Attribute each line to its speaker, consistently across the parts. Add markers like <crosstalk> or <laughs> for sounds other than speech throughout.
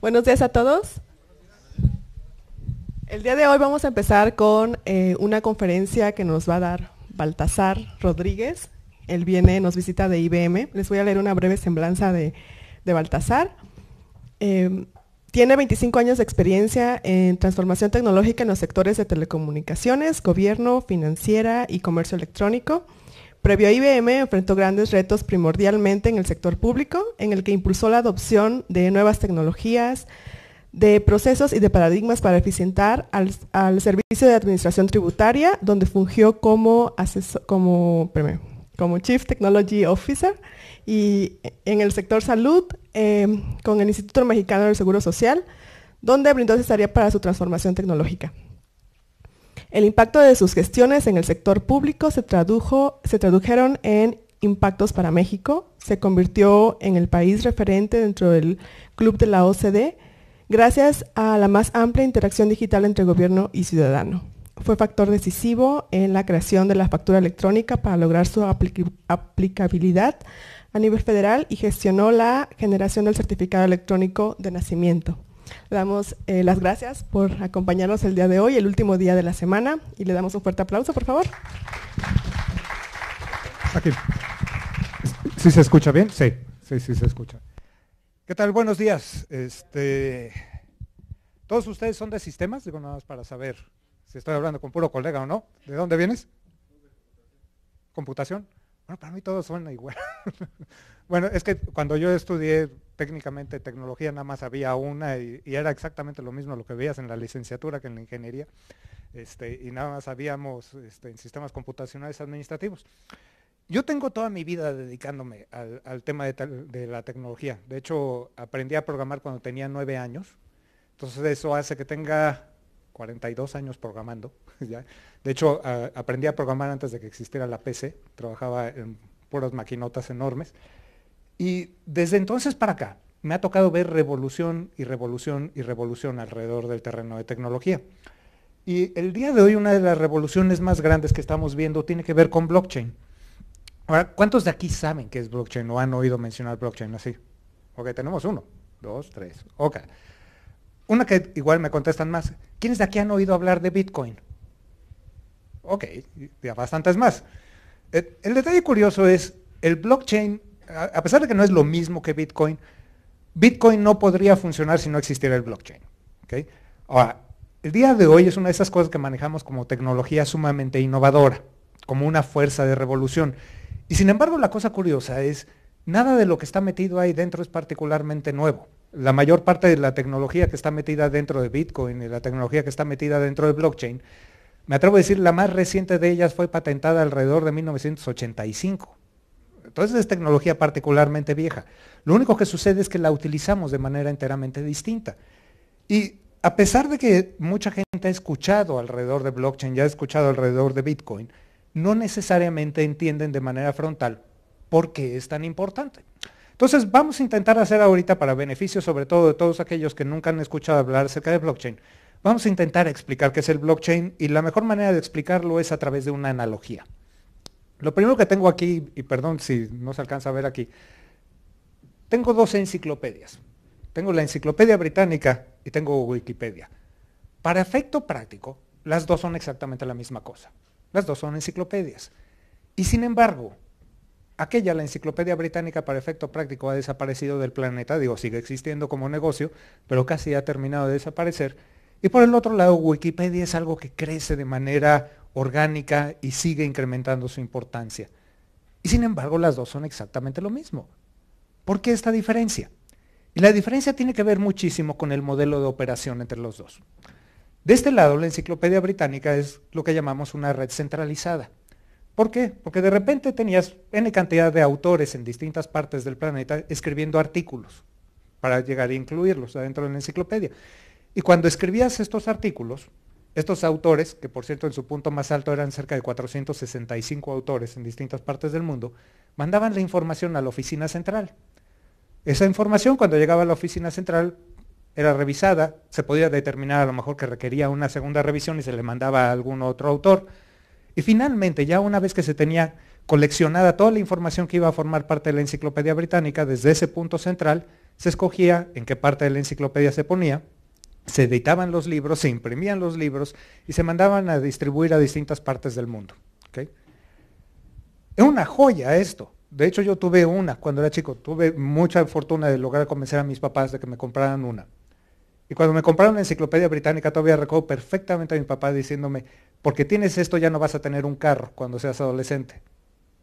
Speaker 1: Buenos días a todos. El día de hoy vamos a empezar con eh, una conferencia que nos va a dar Baltasar Rodríguez. Él viene, nos visita de IBM. Les voy a leer una breve semblanza de, Baltasar. Eh, tiene 25 años de experiencia en transformación tecnológica en los sectores de telecomunicaciones, gobierno, financiera y comercio electrónico. Previo a IBM, enfrentó grandes retos primordialmente en el sector público, en el que impulsó la adopción de nuevas tecnologías, de procesos y de paradigmas para eficientar al, servicio de administración tributaria, donde fungió como, como, como Chief Technology Officer y en el sector salud em, con el Instituto Mexicano del Seguro Social, donde brindó asesoría para su transformación tecnológica. El impacto de sus gestiones en el sector público se, tradujeron en impactos para México, se convirtió en el país referente dentro del club de la OCDE gracias a la más amplia interacción digital entre gobierno y ciudadano. Fue factor decisivo en la creación de la factura electrónica para lograr su aplicabilidad a nivel federal y gestionó la generación del certificado electrónico de nacimiento. Le damos eh, las gracias por acompañarnos el día de hoy, el último día de la semana, y le damos un fuerte aplauso, por favor.
Speaker 2: Aquí. ¿Sí se escucha bien? Sí, sí, sí se escucha. ¿Qué tal? Buenos días. Este, ¿Todos ustedes son de sistemas? Digo, nada más para saber si estoy hablando con puro colega o no. ¿De dónde vienes? ¿Computación? Bueno, para mí todos son igual. <laughs> bueno, es que cuando yo estudié técnicamente tecnología nada más había una y, era exactamente lo mismo lo que veías en la licenciatura que en la ingeniería, este, y nada más habíamos este, en sistemas computacionales administrativos. Yo tengo toda mi vida dedicándome al, tema de, la tecnología. De hecho, aprendí a programar cuando tenía nueve años. Entonces eso hace que tenga 42 años programando. <laughs> De hecho, aprendí a programar antes de que existiera la PC. Trabajaba en puras maquinotas enormes. Y desde entonces para acá, me ha tocado ver revolución y revolución y revolución alrededor del terreno de tecnología. Y el día de hoy una de las revoluciones más grandes que estamos viendo tiene que ver con blockchain. Ahora, ¿cuántos de aquí saben qué es blockchain o han oído mencionar blockchain así? Ok, tenemos uno, dos, tres. Ok. Una que igual me contestan más. ¿Quiénes de aquí han oído hablar de Bitcoin? Ok, ya bastantes más. El, eh, el detalle curioso es, el blockchain a pesar de que no es lo mismo que Bitcoin, Bitcoin no podría funcionar si no existiera el blockchain. Ahora, el día de hoy es una de esas cosas que manejamos como tecnología sumamente innovadora, como una fuerza de revolución. Y sin embargo, la cosa curiosa es, nada de lo que está metido ahí dentro es particularmente nuevo. La mayor parte de la tecnología que está metida dentro de Bitcoin y la tecnología que está metida dentro de blockchain, me atrevo a decir, la más reciente de ellas fue patentada alrededor de 1985. Entonces es tecnología particularmente vieja. Lo único que sucede es que la utilizamos de manera enteramente distinta. Y a pesar de que mucha gente ha escuchado alrededor de blockchain, ya ha escuchado alrededor de Bitcoin, no necesariamente entienden de manera frontal por qué es tan importante. Entonces vamos a intentar hacer ahorita, para beneficio sobre todo de todos aquellos que nunca han escuchado hablar acerca de blockchain, vamos a intentar explicar qué es el blockchain y la mejor manera de explicarlo es a través de una analogía. Lo primero que tengo aquí, y perdón si no se alcanza a ver aquí, tengo dos enciclopedias. Tengo la enciclopedia británica y tengo Wikipedia. Para efecto práctico, las dos son exactamente la misma cosa. Las dos son enciclopedias. Y sin embargo, aquella, la enciclopedia británica para efecto práctico, ha desaparecido del planeta, digo, sigue existiendo como negocio, pero casi ha terminado de desaparecer. Y por el otro lado, Wikipedia es algo que crece de manera orgánica y sigue incrementando su importancia. Y sin embargo, las dos son exactamente lo mismo. ¿Por qué esta diferencia? Y la diferencia tiene que ver muchísimo con el modelo de operación entre los dos. De este lado, la enciclopedia británica es lo que llamamos una red centralizada. ¿Por qué? Porque de repente tenías N cantidad de autores en distintas partes del planeta escribiendo artículos para llegar a incluirlos adentro de la enciclopedia. Y cuando escribías estos artículos, estos autores, que por cierto en su punto más alto eran cerca de 465 autores en distintas partes del mundo, mandaban la información a la oficina central. Esa información cuando llegaba a la oficina central era revisada, se podía determinar a lo mejor que requería una segunda revisión y se le mandaba a algún otro autor. Y finalmente, ya una vez que se tenía coleccionada toda la información que iba a formar parte de la enciclopedia británica, desde ese punto central se escogía en qué parte de la enciclopedia se ponía se editaban los libros, se imprimían los libros y se mandaban a distribuir a distintas partes del mundo. Es una joya esto. De hecho, yo tuve una cuando era chico. Tuve mucha fortuna de lograr convencer a mis papás de que me compraran una. Y cuando me compraron la enciclopedia británica, todavía recuerdo perfectamente a mi papá diciéndome, porque tienes esto ya no vas a tener un carro cuando seas adolescente.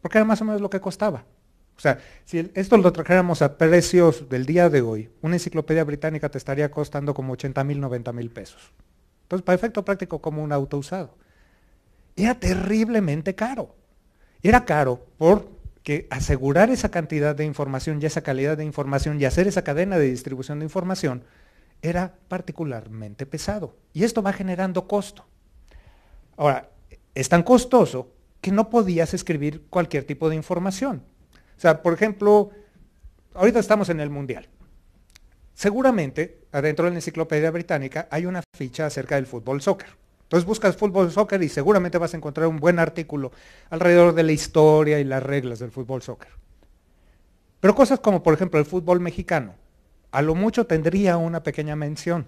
Speaker 2: Porque era más o menos lo que costaba. O sea, si esto lo trajéramos a precios del día de hoy, una enciclopedia británica te estaría costando como 80 mil, 90 mil pesos. Entonces, para efecto práctico, como un auto usado. Era terriblemente caro. Era caro porque asegurar esa cantidad de información y esa calidad de información y hacer esa cadena de distribución de información era particularmente pesado. Y esto va generando costo. Ahora, es tan costoso que no podías escribir cualquier tipo de información. O sea, por ejemplo, ahorita estamos en el Mundial. Seguramente, adentro de la enciclopedia británica, hay una ficha acerca del fútbol soccer. Entonces buscas fútbol soccer y seguramente vas a encontrar un buen artículo alrededor de la historia y las reglas del fútbol soccer. Pero cosas como, por ejemplo, el fútbol mexicano, a lo mucho tendría una pequeña mención.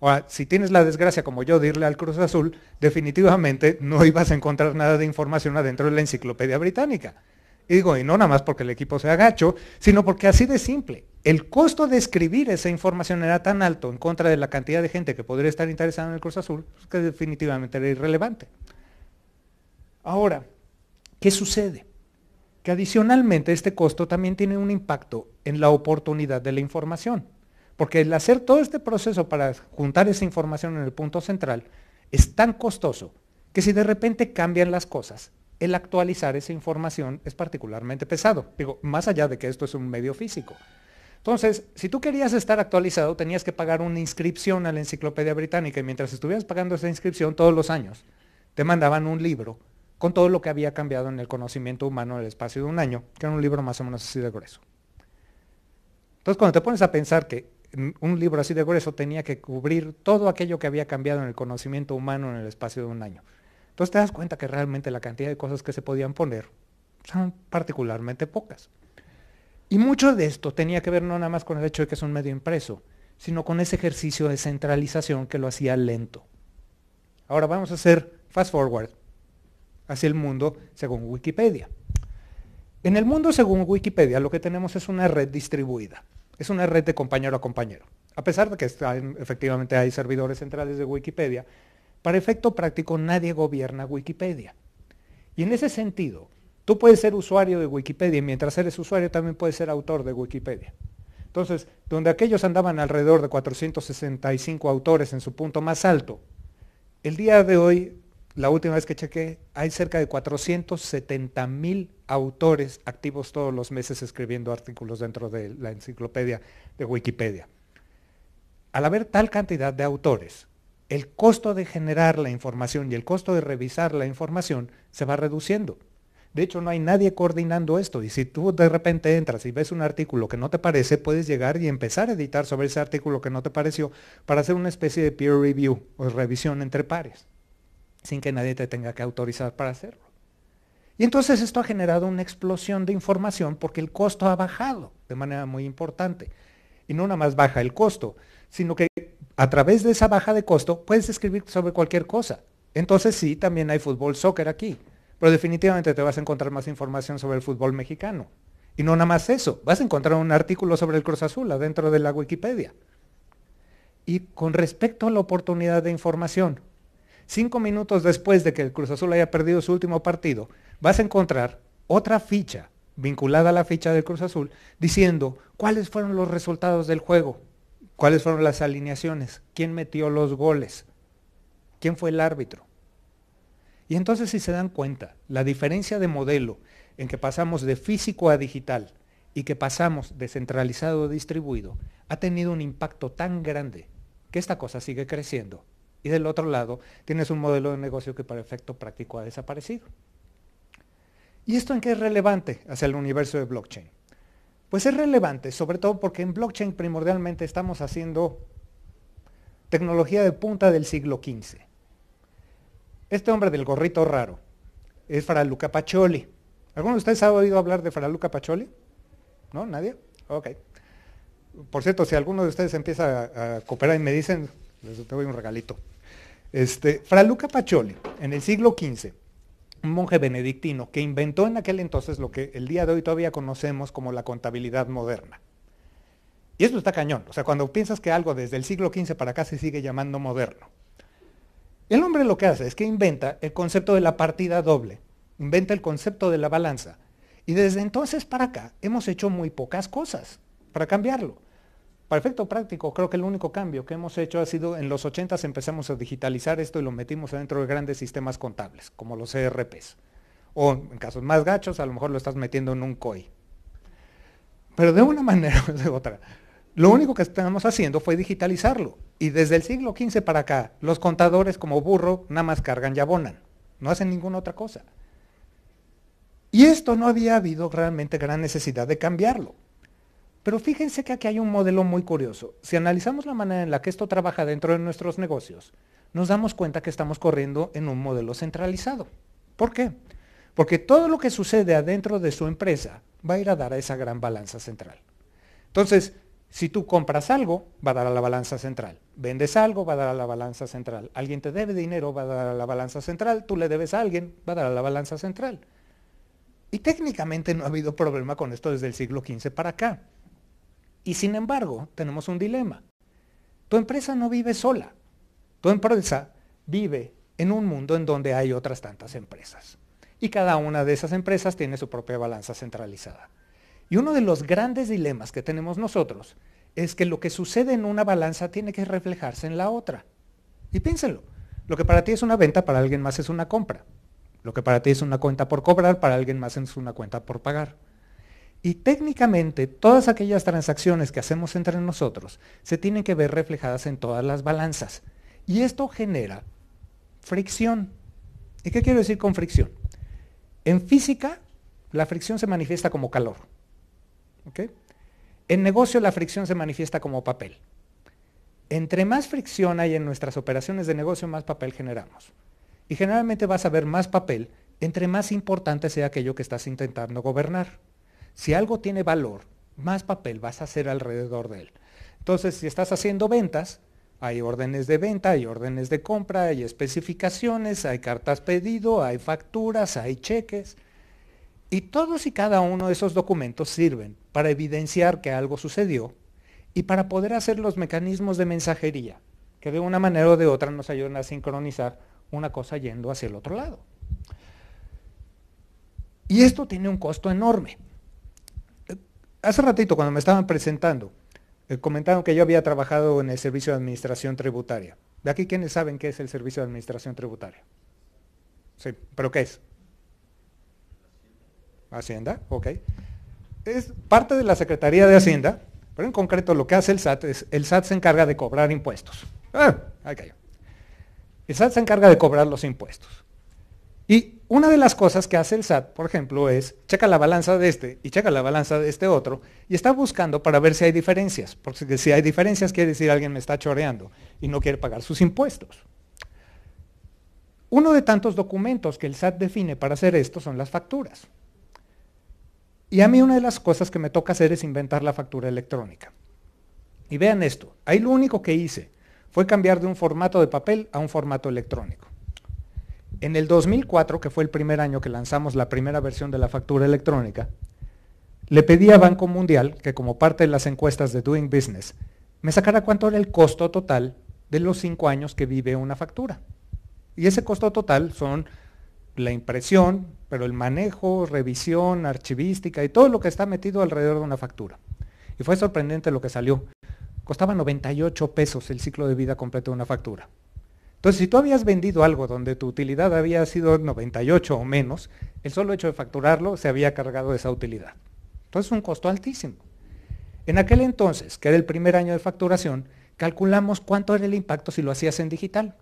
Speaker 2: Ahora, si tienes la desgracia como yo de irle al Cruz Azul, definitivamente no ibas a encontrar nada de información adentro de la enciclopedia británica. Y digo, y no nada más porque el equipo se gacho, sino porque así de simple. El costo de escribir esa información era tan alto en contra de la cantidad de gente que podría estar interesada en el curso Azul, pues, que definitivamente era irrelevante. Ahora, ¿qué sucede? Que adicionalmente este costo también tiene un impacto en la oportunidad de la información. Porque el hacer todo este proceso para juntar esa información en el punto central es tan costoso que si de repente cambian las cosas, el actualizar esa información es particularmente pesado. Digo, más allá de que esto es un medio físico. Entonces, si tú querías estar actualizado, tenías que pagar una inscripción a la Enciclopedia Británica y mientras estuvieras pagando esa inscripción todos los años, te mandaban un libro con todo lo que había cambiado en el conocimiento humano en el espacio de un año, que era un libro más o menos así de grueso. Entonces, cuando te pones a pensar que un libro así de grueso tenía que cubrir todo aquello que había cambiado en el conocimiento humano en el espacio de un año, entonces te das cuenta que realmente la cantidad de cosas que se podían poner son particularmente pocas. Y mucho de esto tenía que ver no nada más con el hecho de que es un medio impreso, sino con ese ejercicio de centralización que lo hacía lento. Ahora vamos a hacer fast forward hacia el mundo según Wikipedia. En el mundo según Wikipedia lo que tenemos es una red distribuida, es una red de compañero a compañero. A pesar de que efectivamente hay servidores centrales de Wikipedia, para efecto práctico, nadie gobierna Wikipedia. Y en ese sentido, tú puedes ser usuario de Wikipedia y mientras eres usuario también puedes ser autor de Wikipedia. Entonces, donde aquellos andaban alrededor de 465 autores en su punto más alto, el día de hoy, la última vez que chequé, hay cerca de 470 mil autores activos todos los meses escribiendo artículos dentro de la enciclopedia de Wikipedia. Al haber tal cantidad de autores, el costo de generar la información y el costo de revisar la información se va reduciendo. De hecho, no hay nadie coordinando esto. Y si tú de repente entras y ves un artículo que no te parece, puedes llegar y empezar a editar sobre ese artículo que no te pareció para hacer una especie de peer review o revisión entre pares, sin que nadie te tenga que autorizar para hacerlo. Y entonces esto ha generado una explosión de información porque el costo ha bajado de manera muy importante. Y no nada más baja el costo, sino que a través de esa baja de costo puedes escribir sobre cualquier cosa. Entonces sí, también hay fútbol soccer aquí, pero definitivamente te vas a encontrar más información sobre el fútbol mexicano. Y no nada más eso, vas a encontrar un artículo sobre el Cruz Azul adentro de la Wikipedia. Y con respecto a la oportunidad de información, cinco minutos después de que el Cruz Azul haya perdido su último partido, vas a encontrar otra ficha vinculada a la ficha del Cruz Azul diciendo cuáles fueron los resultados del juego ¿Cuáles fueron las alineaciones? ¿Quién metió los goles? ¿Quién fue el árbitro? Y entonces si se dan cuenta, la diferencia de modelo en que pasamos de físico a digital y que pasamos de centralizado a distribuido, ha tenido un impacto tan grande que esta cosa sigue creciendo. Y del otro lado, tienes un modelo de negocio que por efecto práctico ha desaparecido. ¿Y esto en qué es relevante hacia el universo de blockchain? Pues es relevante, sobre todo porque en blockchain primordialmente estamos haciendo tecnología de punta del siglo XV. Este hombre del gorrito raro es Luca Pacioli. ¿Alguno de ustedes ha oído hablar de Luca Pacioli? ¿No? ¿Nadie? Ok. Por cierto, si alguno de ustedes empieza a, cooperar y me dicen, les doy un regalito. Este, Luca Pacioli, en el siglo XV, un monje benedictino que inventó en aquel entonces lo que el día de hoy todavía conocemos como la contabilidad moderna. Y esto está cañón. O sea, cuando piensas que algo desde el siglo XV para acá se sigue llamando moderno. El hombre lo que hace es que inventa el concepto de la partida doble, inventa el concepto de la balanza. Y desde entonces para acá hemos hecho muy pocas cosas para cambiarlo. Para efecto práctico, creo que el único cambio que hemos hecho ha sido en los 80 empezamos a digitalizar esto y lo metimos dentro de grandes sistemas contables, como los ERPs. O en casos más gachos, a lo mejor lo estás metiendo en un COI. Pero de una <laughs> manera o de otra, lo único que estamos haciendo fue digitalizarlo. Y desde el siglo XV para acá, los contadores como burro nada más cargan y abonan. No hacen ninguna otra cosa. Y esto no había habido realmente gran necesidad de cambiarlo. Pero fíjense que aquí hay un modelo muy curioso. Si analizamos la manera en la que esto trabaja dentro de nuestros negocios, nos damos cuenta que estamos corriendo en un modelo centralizado. ¿Por qué? Porque todo lo que sucede adentro de su empresa va a ir a dar a esa gran balanza central. Entonces, si tú compras algo, va a dar a la balanza central. Vendes algo, va a dar a la balanza central. Alguien te debe dinero, va a dar a la balanza central. Tú le debes a alguien, va a dar a la balanza central. Y técnicamente no ha habido problema con esto desde el siglo XV para acá. Y sin embargo, tenemos un dilema. Tu empresa no vive sola. Tu empresa vive en un mundo en donde hay otras tantas empresas. Y cada una de esas empresas tiene su propia balanza centralizada. Y uno de los grandes dilemas que tenemos nosotros es que lo que sucede en una balanza tiene que reflejarse en la otra. Y piénsenlo, lo que para ti es una venta, para alguien más es una compra. Lo que para ti es una cuenta por cobrar, para alguien más es una cuenta por pagar. Y técnicamente todas aquellas transacciones que hacemos entre nosotros se tienen que ver reflejadas en todas las balanzas. Y esto genera fricción. ¿Y qué quiero decir con fricción? En física, la fricción se manifiesta como calor. En negocio, la fricción se manifiesta como papel. Entre más fricción hay en nuestras operaciones de negocio, más papel generamos. Y generalmente vas a ver más papel entre más importante sea aquello que estás intentando gobernar. Si algo tiene valor, más papel vas a hacer alrededor de él. Entonces, si estás haciendo ventas, hay órdenes de venta, hay órdenes de compra, hay especificaciones, hay cartas pedido, hay facturas, hay cheques. Y todos y cada uno de esos documentos sirven para evidenciar que algo sucedió y para poder hacer los mecanismos de mensajería, que de una manera o de otra nos ayudan a sincronizar una cosa yendo hacia el otro lado. Y esto tiene un costo enorme hace ratito cuando me estaban presentando, eh, comentaron que yo había trabajado en el Servicio de Administración Tributaria. ¿De aquí quiénes saben qué es el Servicio de Administración Tributaria? Sí, pero ¿qué es? Hacienda, ok. Es parte de la Secretaría de Hacienda, pero en concreto lo que hace el SAT es, el SAT se encarga de cobrar impuestos. Ah, Ahí cayó. El SAT se encarga de cobrar los impuestos. Y una de las cosas que hace el SAT, por ejemplo, es checa la balanza de este y checa la balanza de este otro y está buscando para ver si hay diferencias, porque si hay diferencias quiere decir alguien me está choreando y no quiere pagar sus impuestos. Uno de tantos documentos que el SAT define para hacer esto son las facturas. Y a mí una de las cosas que me toca hacer es inventar la factura electrónica. Y vean esto, ahí lo único que hice fue cambiar de un formato de papel a un formato electrónico. En el 2004, que fue el primer año que lanzamos la primera versión de la factura electrónica, le pedí a Banco Mundial que como parte de las encuestas de Doing Business, me sacara cuánto era el costo total de los cinco años que vive una factura. Y ese costo total son la impresión, pero el manejo, revisión, archivística y todo lo que está metido alrededor de una factura. Y fue sorprendente lo que salió. Costaba 98 pesos el ciclo de vida completo de una factura. Entonces, si tú habías vendido algo donde tu utilidad había sido 98 o menos, el solo hecho de facturarlo se había cargado de esa utilidad. Entonces, un costo altísimo. En aquel entonces, que era el primer año de facturación, calculamos cuánto era el impacto si lo hacías en digital.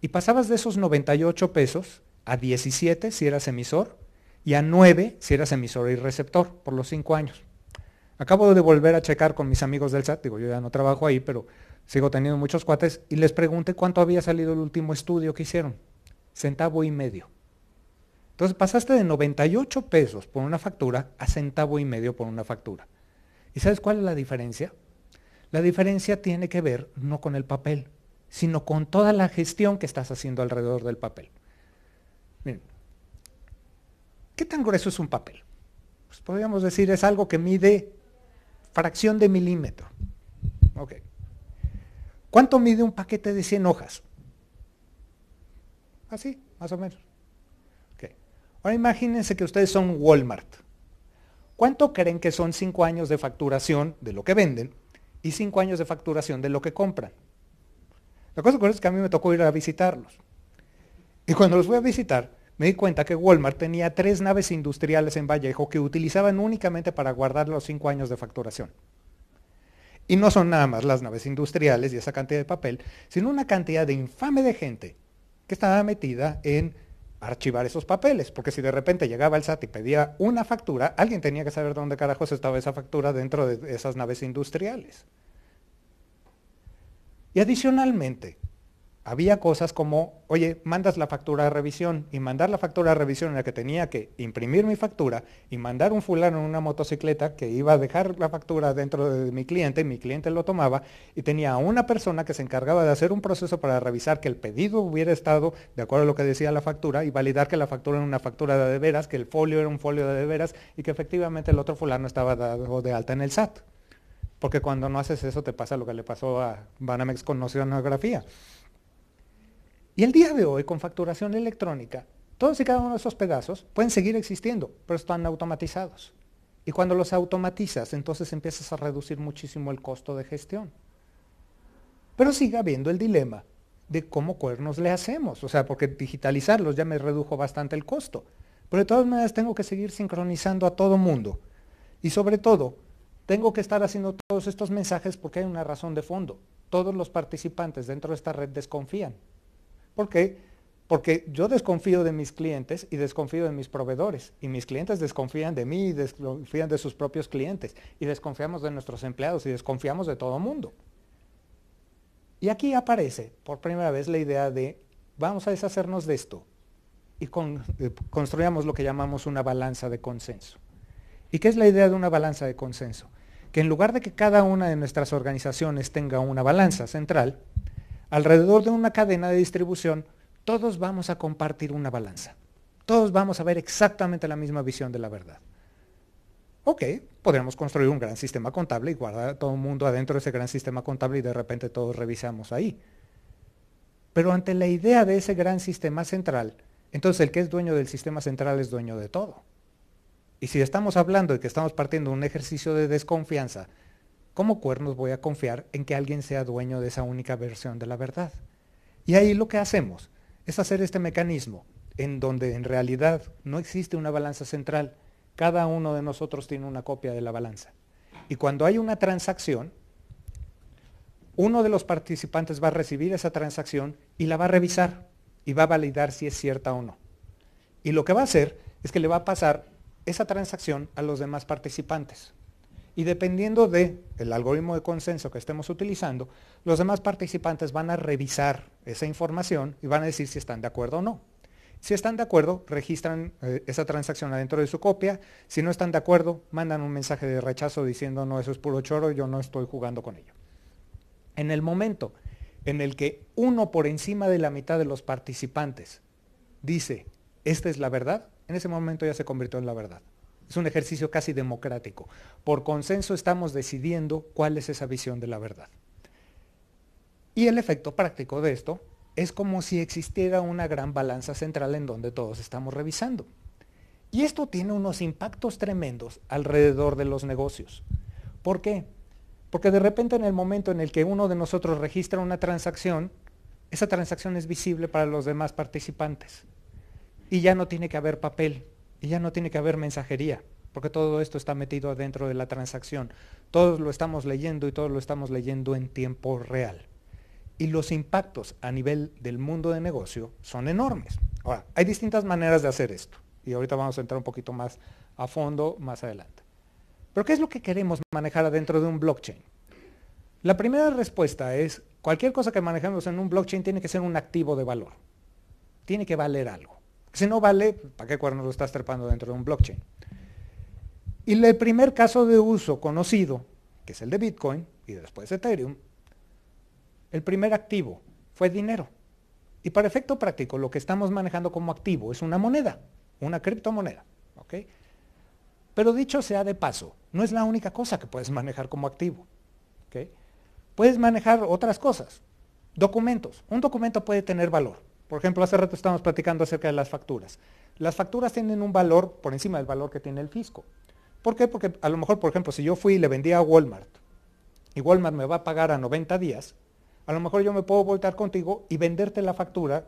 Speaker 2: Y pasabas de esos 98 pesos a 17 si eras emisor y a 9 si eras emisor y receptor por los 5 años. Acabo de volver a checar con mis amigos del SAT, digo, yo ya no trabajo ahí, pero Sigo teniendo muchos cuates y les pregunté cuánto había salido el último estudio que hicieron. Centavo y medio. Entonces pasaste de 98 pesos por una factura a centavo y medio por una factura. ¿Y sabes cuál es la diferencia? La diferencia tiene que ver no con el papel, sino con toda la gestión que estás haciendo alrededor del papel. Miren, ¿qué tan grueso es un papel? Pues podríamos decir es algo que mide fracción de milímetro. Ok. ¿Cuánto mide un paquete de 100 hojas? Así, más o menos. Ahora imagínense que ustedes son Walmart. ¿Cuánto creen que son 5 años de facturación de lo que venden y 5 años de facturación de lo que compran? La cosa curiosa es que a mí me tocó ir a visitarlos. Y cuando los fui a visitar, me di cuenta que Walmart tenía tres naves industriales en Vallejo que utilizaban únicamente para guardar los 5 años de facturación. Y no son nada más las naves industriales y esa cantidad de papel, sino una cantidad de infame de gente que estaba metida en archivar esos papeles, porque si de repente llegaba el SAT y pedía una factura, alguien tenía que saber dónde carajos estaba esa factura dentro de esas naves industriales. Y adicionalmente, había cosas como, oye, mandas la factura de revisión y mandar la factura de revisión en la que tenía que imprimir mi factura y mandar un fulano en una motocicleta que iba a dejar la factura dentro de mi cliente, y mi cliente lo tomaba y tenía a una persona que se encargaba de hacer un proceso para revisar que el pedido hubiera estado de acuerdo a lo que decía la factura y validar que la factura era una factura de, veras, que el folio era un folio de, veras y que efectivamente el otro fulano estaba dado de alta en el SAT. Porque cuando no haces eso te pasa lo que le pasó a Banamex con nocionografía y el día de hoy, con facturación electrónica, todos y cada uno de esos pedazos pueden seguir existiendo, pero están automatizados. Y cuando los automatizas, entonces empiezas a reducir muchísimo el costo de gestión. Pero sigue habiendo el dilema de cómo cuernos le hacemos. O sea, porque digitalizarlos ya me redujo bastante el costo. Pero de todas maneras tengo que seguir sincronizando a todo mundo. Y sobre todo, tengo que estar haciendo todos estos mensajes porque hay una razón de fondo. Todos los participantes dentro de esta red desconfían. ¿Por qué? Porque yo desconfío de mis clientes y desconfío de mis proveedores. Y mis clientes desconfían de mí y desconfían de sus propios clientes. Y desconfiamos de nuestros empleados y desconfiamos de todo mundo. Y aquí aparece por primera vez la idea de vamos a deshacernos de esto y eh, construyamos lo que llamamos una balanza de consenso. ¿Y qué es la idea de una balanza de consenso? Que en lugar de que cada una de nuestras organizaciones tenga una balanza central, alrededor de una cadena de distribución, todos vamos a compartir una balanza. Todos vamos a ver exactamente la misma visión de la verdad. Ok, podríamos construir un gran sistema contable y guardar a todo el mundo adentro de ese gran sistema contable y de repente todos revisamos ahí. Pero ante la idea de ese gran sistema central, entonces el que es dueño del sistema central es dueño de todo. Y si estamos hablando de que estamos partiendo un ejercicio de desconfianza ¿cómo cuernos voy a confiar en que alguien sea dueño de esa única versión de la verdad? Y ahí lo que hacemos es hacer este mecanismo en donde en realidad no existe una balanza central. Cada uno de nosotros tiene una copia de la balanza. Y cuando hay una transacción, uno de los participantes va a recibir esa transacción y la va a revisar y va a validar si es cierta o no. Y lo que va a hacer es que le va a pasar esa transacción a los demás participantes. Y dependiendo del el algoritmo de consenso que estemos utilizando, los demás participantes van a revisar esa información y van a decir si están de acuerdo o no. Si están de acuerdo, registran eh, esa transacción adentro de su copia. Si no están de acuerdo, mandan un mensaje de rechazo diciendo, no, eso es puro choro, yo no estoy jugando con ello. En el momento en el que uno por encima de la mitad de los participantes dice, esta es la verdad, en ese momento ya se convirtió en la verdad. Es un ejercicio casi democrático. Por consenso estamos decidiendo cuál es esa visión de la verdad. Y el efecto práctico de esto es como si existiera una gran balanza central en donde todos estamos revisando. Y esto tiene unos impactos tremendos alrededor de los negocios. ¿Por qué? Porque de repente en el momento en el que uno de nosotros registra una transacción, esa transacción es visible para los demás participantes. Y ya no tiene que haber papel, y ya no tiene que haber mensajería, porque todo esto está metido dentro de la transacción. Todos lo estamos leyendo y todos lo estamos leyendo en tiempo real. Y los impactos a nivel del mundo de negocio son enormes. Ahora, hay distintas maneras de hacer esto. Y ahorita vamos a entrar un poquito más a fondo más adelante. Pero ¿qué es lo que queremos manejar adentro de un blockchain? La primera respuesta es, cualquier cosa que manejemos en un blockchain tiene que ser un activo de valor. Tiene que valer algo. Si no vale, ¿para qué cuernos lo estás trepando dentro de un blockchain? Y el primer caso de uso conocido, que es el de Bitcoin y después Ethereum, el primer activo fue dinero. Y para efecto práctico, lo que estamos manejando como activo es una moneda, una criptomoneda. Pero dicho sea de paso, no es la única cosa que puedes manejar como activo. Puedes manejar otras cosas. Documentos. Un documento puede tener valor. Por ejemplo, hace rato estábamos platicando acerca de las facturas. Las facturas tienen un valor por encima del valor que tiene el fisco. ¿Por qué? Porque a lo mejor, por ejemplo, si yo fui y le vendía a Walmart y Walmart me va a pagar a 90 días, a lo mejor yo me puedo voltear contigo y venderte la factura,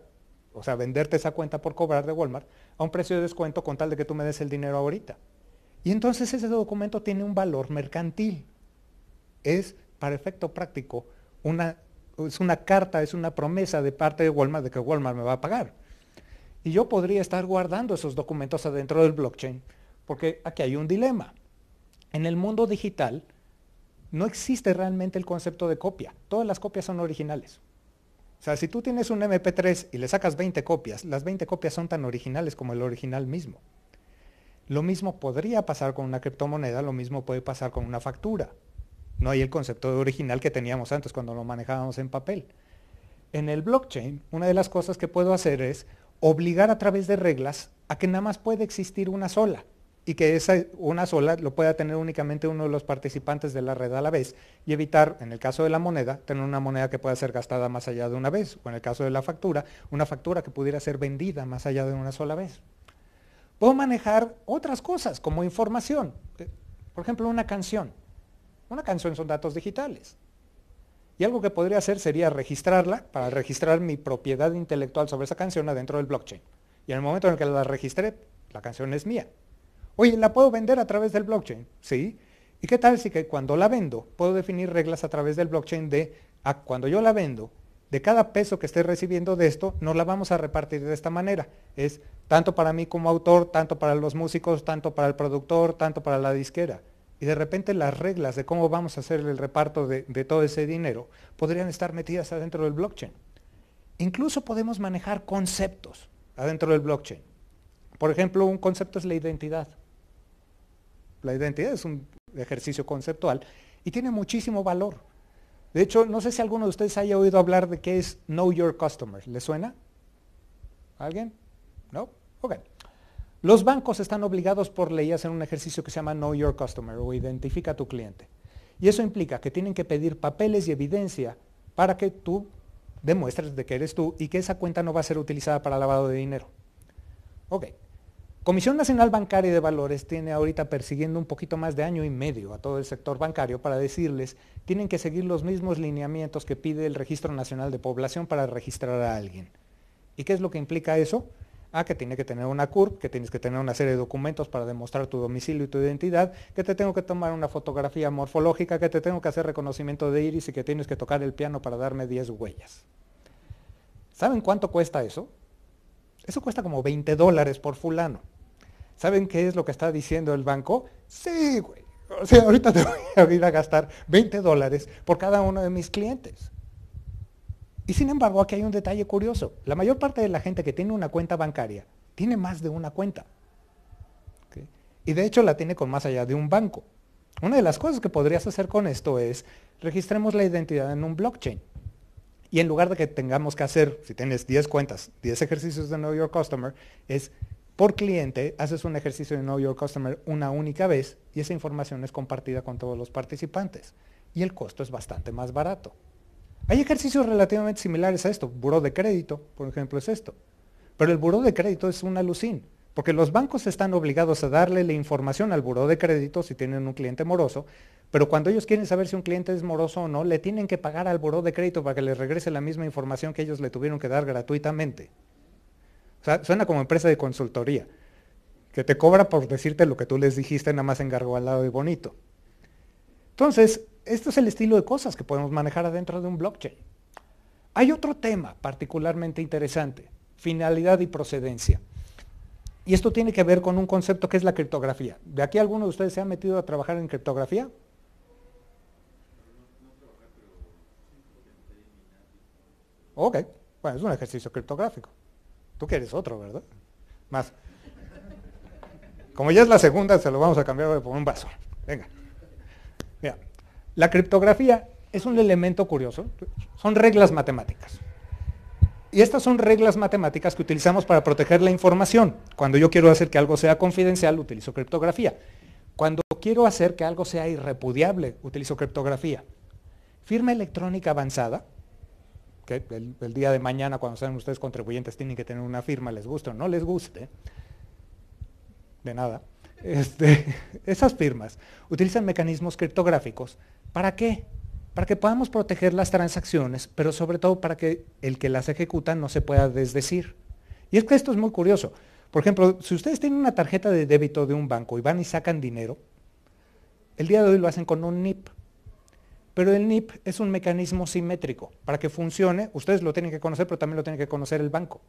Speaker 2: o sea, venderte esa cuenta por cobrar de Walmart a un precio de descuento con tal de que tú me des el dinero ahorita. Y entonces ese documento tiene un valor mercantil. Es, para efecto práctico, una es una carta, es una promesa de parte de Walmart de que Walmart me va a pagar. Y yo podría estar guardando esos documentos adentro del blockchain, porque aquí hay un dilema. En el mundo digital no existe realmente el concepto de copia. Todas las copias son originales. O sea, si tú tienes un MP3 y le sacas 20 copias, las 20 copias son tan originales como el original mismo. Lo mismo podría pasar con una criptomoneda, lo mismo puede pasar con una factura. No hay el concepto original que teníamos antes cuando lo manejábamos en papel. En el blockchain, una de las cosas que puedo hacer es obligar a través de reglas a que nada más puede existir una sola y que esa una sola lo pueda tener únicamente uno de los participantes de la red a la vez y evitar, en el caso de la moneda, tener una moneda que pueda ser gastada más allá de una vez, o en el caso de la factura, una factura que pudiera ser vendida más allá de una sola vez. Puedo manejar otras cosas como información, eh, por ejemplo, una canción. Una canción son datos digitales. Y algo que podría hacer sería registrarla para registrar mi propiedad intelectual sobre esa canción adentro del blockchain. Y en el momento en el que la registré, la canción es mía. Oye, ¿la puedo vender a través del blockchain? Sí. ¿Y qué tal si que cuando la vendo puedo definir reglas a través del blockchain de ah, cuando yo la vendo, de cada peso que esté recibiendo de esto, nos la vamos a repartir de esta manera. Es tanto para mí como autor, tanto para los músicos, tanto para el productor, tanto para la disquera y de repente las reglas de cómo vamos a hacer el reparto de, todo ese dinero podrían estar metidas adentro del blockchain. Incluso podemos manejar conceptos adentro del blockchain. Por ejemplo, un concepto es la identidad. La identidad es un ejercicio conceptual y tiene muchísimo valor. De hecho, no sé si alguno de ustedes haya oído hablar de qué es Know Your Customer. ¿Le suena? ¿Alguien? ¿No? Ok. Los bancos están obligados por ley a hacer un ejercicio que se llama Know Your Customer o Identifica a tu cliente. Y eso implica que tienen que pedir papeles y evidencia para que tú demuestres de que eres tú y que esa cuenta no va a ser utilizada para lavado de dinero. Ok. Comisión Nacional Bancaria de Valores tiene ahorita persiguiendo un poquito más de año y medio a todo el sector bancario para decirles tienen que seguir los mismos lineamientos que pide el Registro Nacional de Población para registrar a alguien. ¿Y qué es lo que implica eso? Ah, que tiene que tener una CURP, que tienes que tener una serie de documentos para demostrar tu domicilio y tu identidad, que te tengo que tomar una fotografía morfológica, que te tengo que hacer reconocimiento de iris y que tienes que tocar el piano para darme 10 huellas. ¿Saben cuánto cuesta eso? Eso cuesta como 20 dólares por fulano. ¿Saben qué es lo que está diciendo el banco? Sí, güey. O sea, ahorita te <laughs> voy a ir a gastar 20 dólares por cada uno de mis clientes. Y sin embargo, aquí hay un detalle curioso. La mayor parte de la gente que tiene una cuenta bancaria tiene más de una cuenta. Y de hecho la tiene con más allá de un banco. Una de las cosas que podrías hacer con esto es registremos la identidad en un blockchain. Y en lugar de que tengamos que hacer, si tienes 10 cuentas, 10 ejercicios de Know Your Customer, es por cliente, haces un ejercicio de Know Your Customer una única vez y esa información es compartida con todos los participantes. Y el costo es bastante más barato. Hay ejercicios relativamente similares a esto. Buró de crédito, por ejemplo, es esto. Pero el buró de crédito es un alucín, porque los bancos están obligados a darle la información al buró de crédito si tienen un cliente moroso, pero cuando ellos quieren saber si un cliente es moroso o no, le tienen que pagar al buró de crédito para que les regrese la misma información que ellos le tuvieron que dar gratuitamente. O sea, suena como empresa de consultoría, que te cobra por decirte lo que tú les dijiste nada más lado y bonito. Entonces, este es el estilo de cosas que podemos manejar adentro de un blockchain. Hay otro tema particularmente interesante, finalidad y procedencia. Y esto tiene que ver con un concepto que es la criptografía. ¿De aquí alguno de ustedes se ha metido a trabajar en criptografía? Ok, bueno, es un ejercicio criptográfico. Tú quieres otro, ¿verdad? Más. Como ya es la segunda, se lo vamos a cambiar por un vaso. Venga. La criptografía es un elemento curioso, son reglas matemáticas. Y estas son reglas matemáticas que utilizamos para proteger la información. Cuando yo quiero hacer que algo sea confidencial, utilizo criptografía. Cuando quiero hacer que algo sea irrepudiable, utilizo criptografía. Firma electrónica avanzada, que el, día de mañana cuando sean ustedes contribuyentes tienen que tener una firma, les guste o no les guste, de nada. Este, <laughs> esas firmas utilizan mecanismos criptográficos ¿Para qué? Para que podamos proteger las transacciones, pero sobre todo para que el que las ejecuta no se pueda desdecir. Y es que esto es muy curioso. Por ejemplo, si ustedes tienen una tarjeta de débito de un banco y van y sacan dinero, el día de hoy lo hacen con un NIP. Pero el NIP es un mecanismo simétrico. Para que funcione, ustedes lo tienen que conocer, pero también lo tiene que conocer el banco.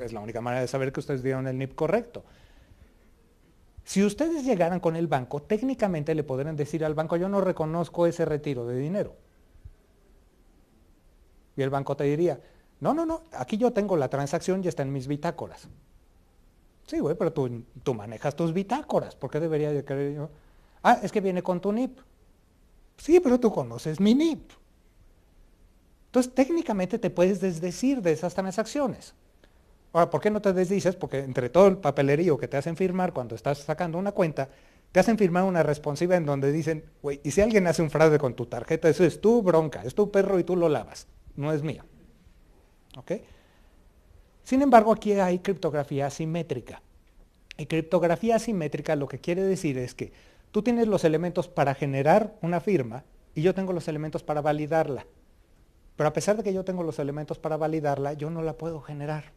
Speaker 2: Es la única manera de saber que ustedes dieron el NIP correcto. Si ustedes llegaran con el banco, técnicamente le podrían decir al banco, yo no reconozco ese retiro de dinero. Y el banco te diría, no, no, no, aquí yo tengo la transacción y está en mis bitácoras. Sí, güey, pero tú, manejas tus bitácoras, ¿por qué debería de querer yo? Ah, es que viene con tu NIP. Sí, pero tú conoces mi NIP. Entonces, técnicamente te puedes desdecir de esas transacciones. Ahora, ¿por qué no te desdices? Porque entre todo el papelerío que te hacen firmar cuando estás sacando una cuenta, te hacen firmar una responsiva en donde dicen, güey, y si alguien hace un fraude con tu tarjeta, eso es tu bronca, es tu perro y tú lo lavas, no es mío. ¿Ok? Sin embargo, aquí hay criptografía asimétrica. Y criptografía asimétrica lo que quiere decir es que tú tienes los elementos para generar una firma y yo tengo los elementos para validarla. Pero a pesar de que yo tengo los elementos para validarla, yo no la puedo generar.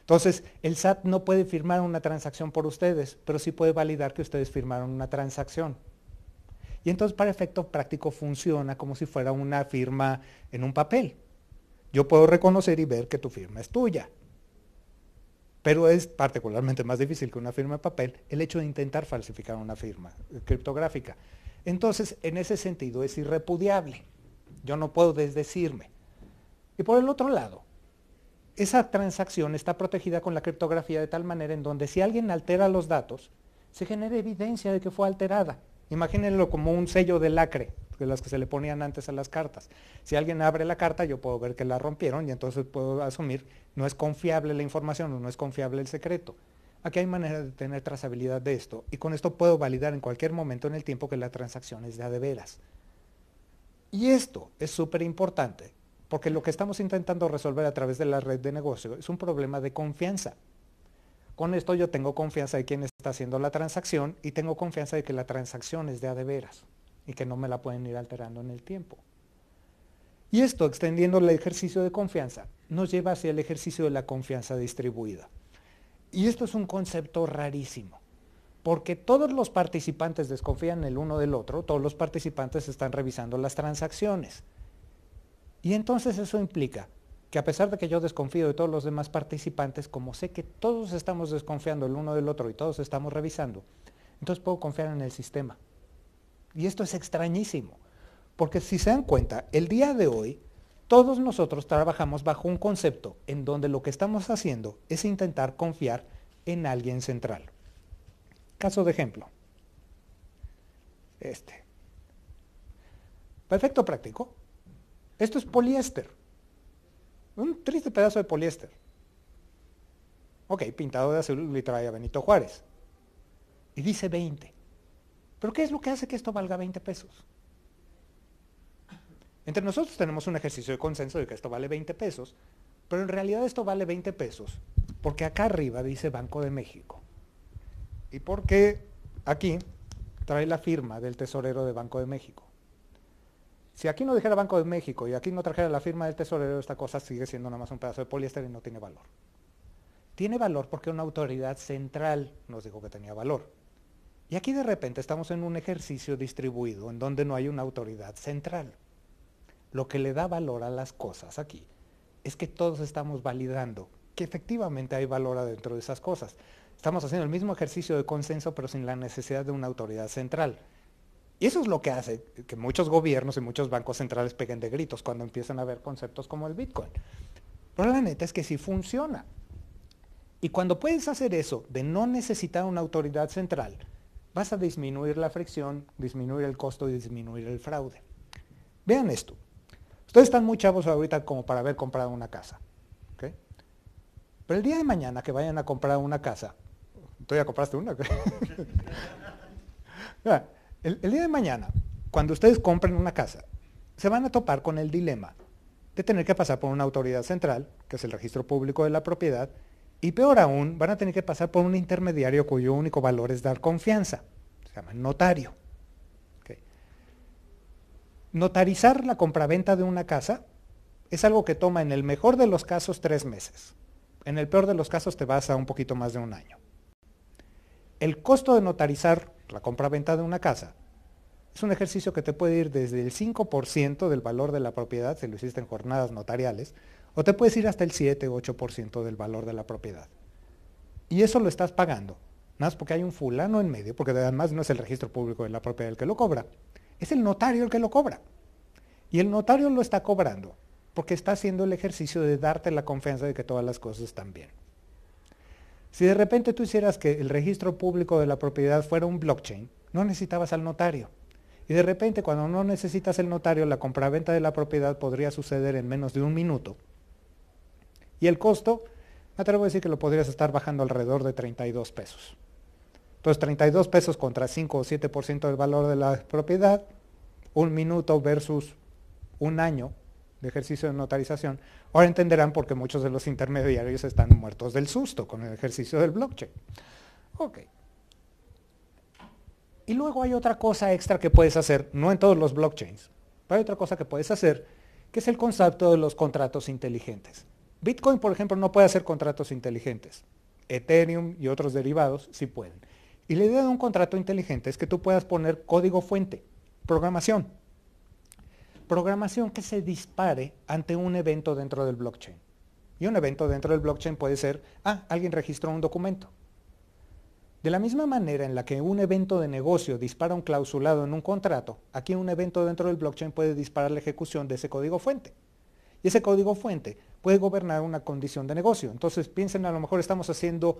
Speaker 2: Entonces, el SAT no puede firmar una transacción por ustedes, pero sí puede validar que ustedes firmaron una transacción. Y entonces, para efecto práctico, funciona como si fuera una firma en un papel. Yo puedo reconocer y ver que tu firma es tuya. Pero es particularmente más difícil que una firma en papel el hecho de intentar falsificar una firma eh, criptográfica. Entonces, en ese sentido es irrepudiable. Yo no puedo desdecirme. Y por el otro lado, esa transacción está protegida con la criptografía de tal manera en donde si alguien altera los datos, se genera evidencia de que fue alterada. Imagínenlo como un sello de lacre, de las que se le ponían antes a las cartas. Si alguien abre la carta, yo puedo ver que la rompieron y entonces puedo asumir no es confiable la información o no es confiable el secreto. Aquí hay manera de tener trazabilidad de esto y con esto puedo validar en cualquier momento en el tiempo que la transacción es de de veras. Y esto es súper importante porque lo que estamos intentando resolver a través de la red de negocio es un problema de confianza. Con esto yo tengo confianza de quién está haciendo la transacción y tengo confianza de que la transacción es de a de veras y que no me la pueden ir alterando en el tiempo. Y esto, extendiendo el ejercicio de confianza, nos lleva hacia el ejercicio de la confianza distribuida. Y esto es un concepto rarísimo, porque todos los participantes desconfían el uno del otro, todos los participantes están revisando las transacciones. Y entonces eso implica que a pesar de que yo desconfío de todos los demás participantes, como sé que todos estamos desconfiando el uno del otro y todos estamos revisando, entonces puedo confiar en el sistema. Y esto es extrañísimo, porque si se dan cuenta, el día de hoy todos nosotros trabajamos bajo un concepto en donde lo que estamos haciendo es intentar confiar en alguien central. Caso de ejemplo. Este. Perfecto práctico. Esto es poliéster. Un triste pedazo de poliéster. Ok, pintado de azul y trae a Benito Juárez. Y dice 20. ¿Pero qué es lo que hace que esto valga 20 pesos? Entre nosotros tenemos un ejercicio de consenso de que esto vale 20 pesos, pero en realidad esto vale 20 pesos porque acá arriba dice Banco de México. Y porque aquí trae la firma del tesorero de Banco de México. Si aquí no dijera Banco de México y aquí no trajera la firma del tesorero, esta cosa sigue siendo nada más un pedazo de poliéster y no tiene valor. Tiene valor porque una autoridad central nos dijo que tenía valor. Y aquí de repente estamos en un ejercicio distribuido en donde no hay una autoridad central. Lo que le da valor a las cosas aquí es que todos estamos validando que efectivamente hay valor adentro de esas cosas. Estamos haciendo el mismo ejercicio de consenso pero sin la necesidad de una autoridad central. Y eso es lo que hace que muchos gobiernos y muchos bancos centrales peguen de gritos cuando empiezan a ver conceptos como el Bitcoin. Pero la neta es que sí funciona. Y cuando puedes hacer eso de no necesitar una autoridad central, vas a disminuir la fricción, disminuir el costo y disminuir el fraude. Vean esto. Ustedes están muy chavos ahorita como para haber comprado una casa. Pero el día de mañana que vayan a comprar una casa, tú ya compraste una. <laughs> El, día de mañana, cuando ustedes compren una casa, se van a topar con el dilema de tener que pasar por una autoridad central, que es el registro público de la propiedad, y peor aún, van a tener que pasar por un intermediario cuyo único valor es dar confianza, se llama notario. Notarizar la compraventa de una casa es algo que toma en el mejor de los casos tres meses, en el peor de los casos te vas a un poquito más de un año. El costo de notarizar la compra-venta de una casa es un ejercicio que te puede ir desde el 5% del valor de la propiedad, si lo hiciste en jornadas notariales, o te puedes ir hasta el 7 o 8% del valor de la propiedad. Y eso lo estás pagando, nada más porque hay un fulano en medio, porque además no es el registro público de la propiedad el que lo cobra, es el notario el que lo cobra. Y el notario lo está cobrando porque está haciendo el ejercicio de darte la confianza de que todas las cosas están bien. Si de repente tú hicieras que el registro público de la propiedad fuera un blockchain, no necesitabas al notario. Y de repente cuando no necesitas el notario, la compraventa de la propiedad podría suceder en menos de un minuto. Y el costo, me atrevo a decir que lo podrías estar bajando alrededor de 32 pesos. Entonces 32 pesos contra 5 o 7% del valor de la propiedad, un minuto versus un año, de ejercicio de notarización, ahora entenderán por qué muchos de los intermediarios están muertos del susto con el ejercicio del blockchain. Ok. Y luego hay otra cosa extra que puedes hacer, no en todos los blockchains, pero hay otra cosa que puedes hacer, que es el concepto de los contratos inteligentes. Bitcoin, por ejemplo, no puede hacer contratos inteligentes. Ethereum y otros derivados sí pueden. Y la idea de un contrato inteligente es que tú puedas poner código fuente, programación, programación que se dispare ante un evento dentro del blockchain. Y un evento dentro del blockchain puede ser, ah, alguien registró un documento. De la misma manera en la que un evento de negocio dispara un clausulado en un contrato, aquí un evento dentro del blockchain puede disparar la ejecución de ese código fuente. Y ese código fuente puede gobernar una condición de negocio. Entonces piensen, a lo mejor estamos haciendo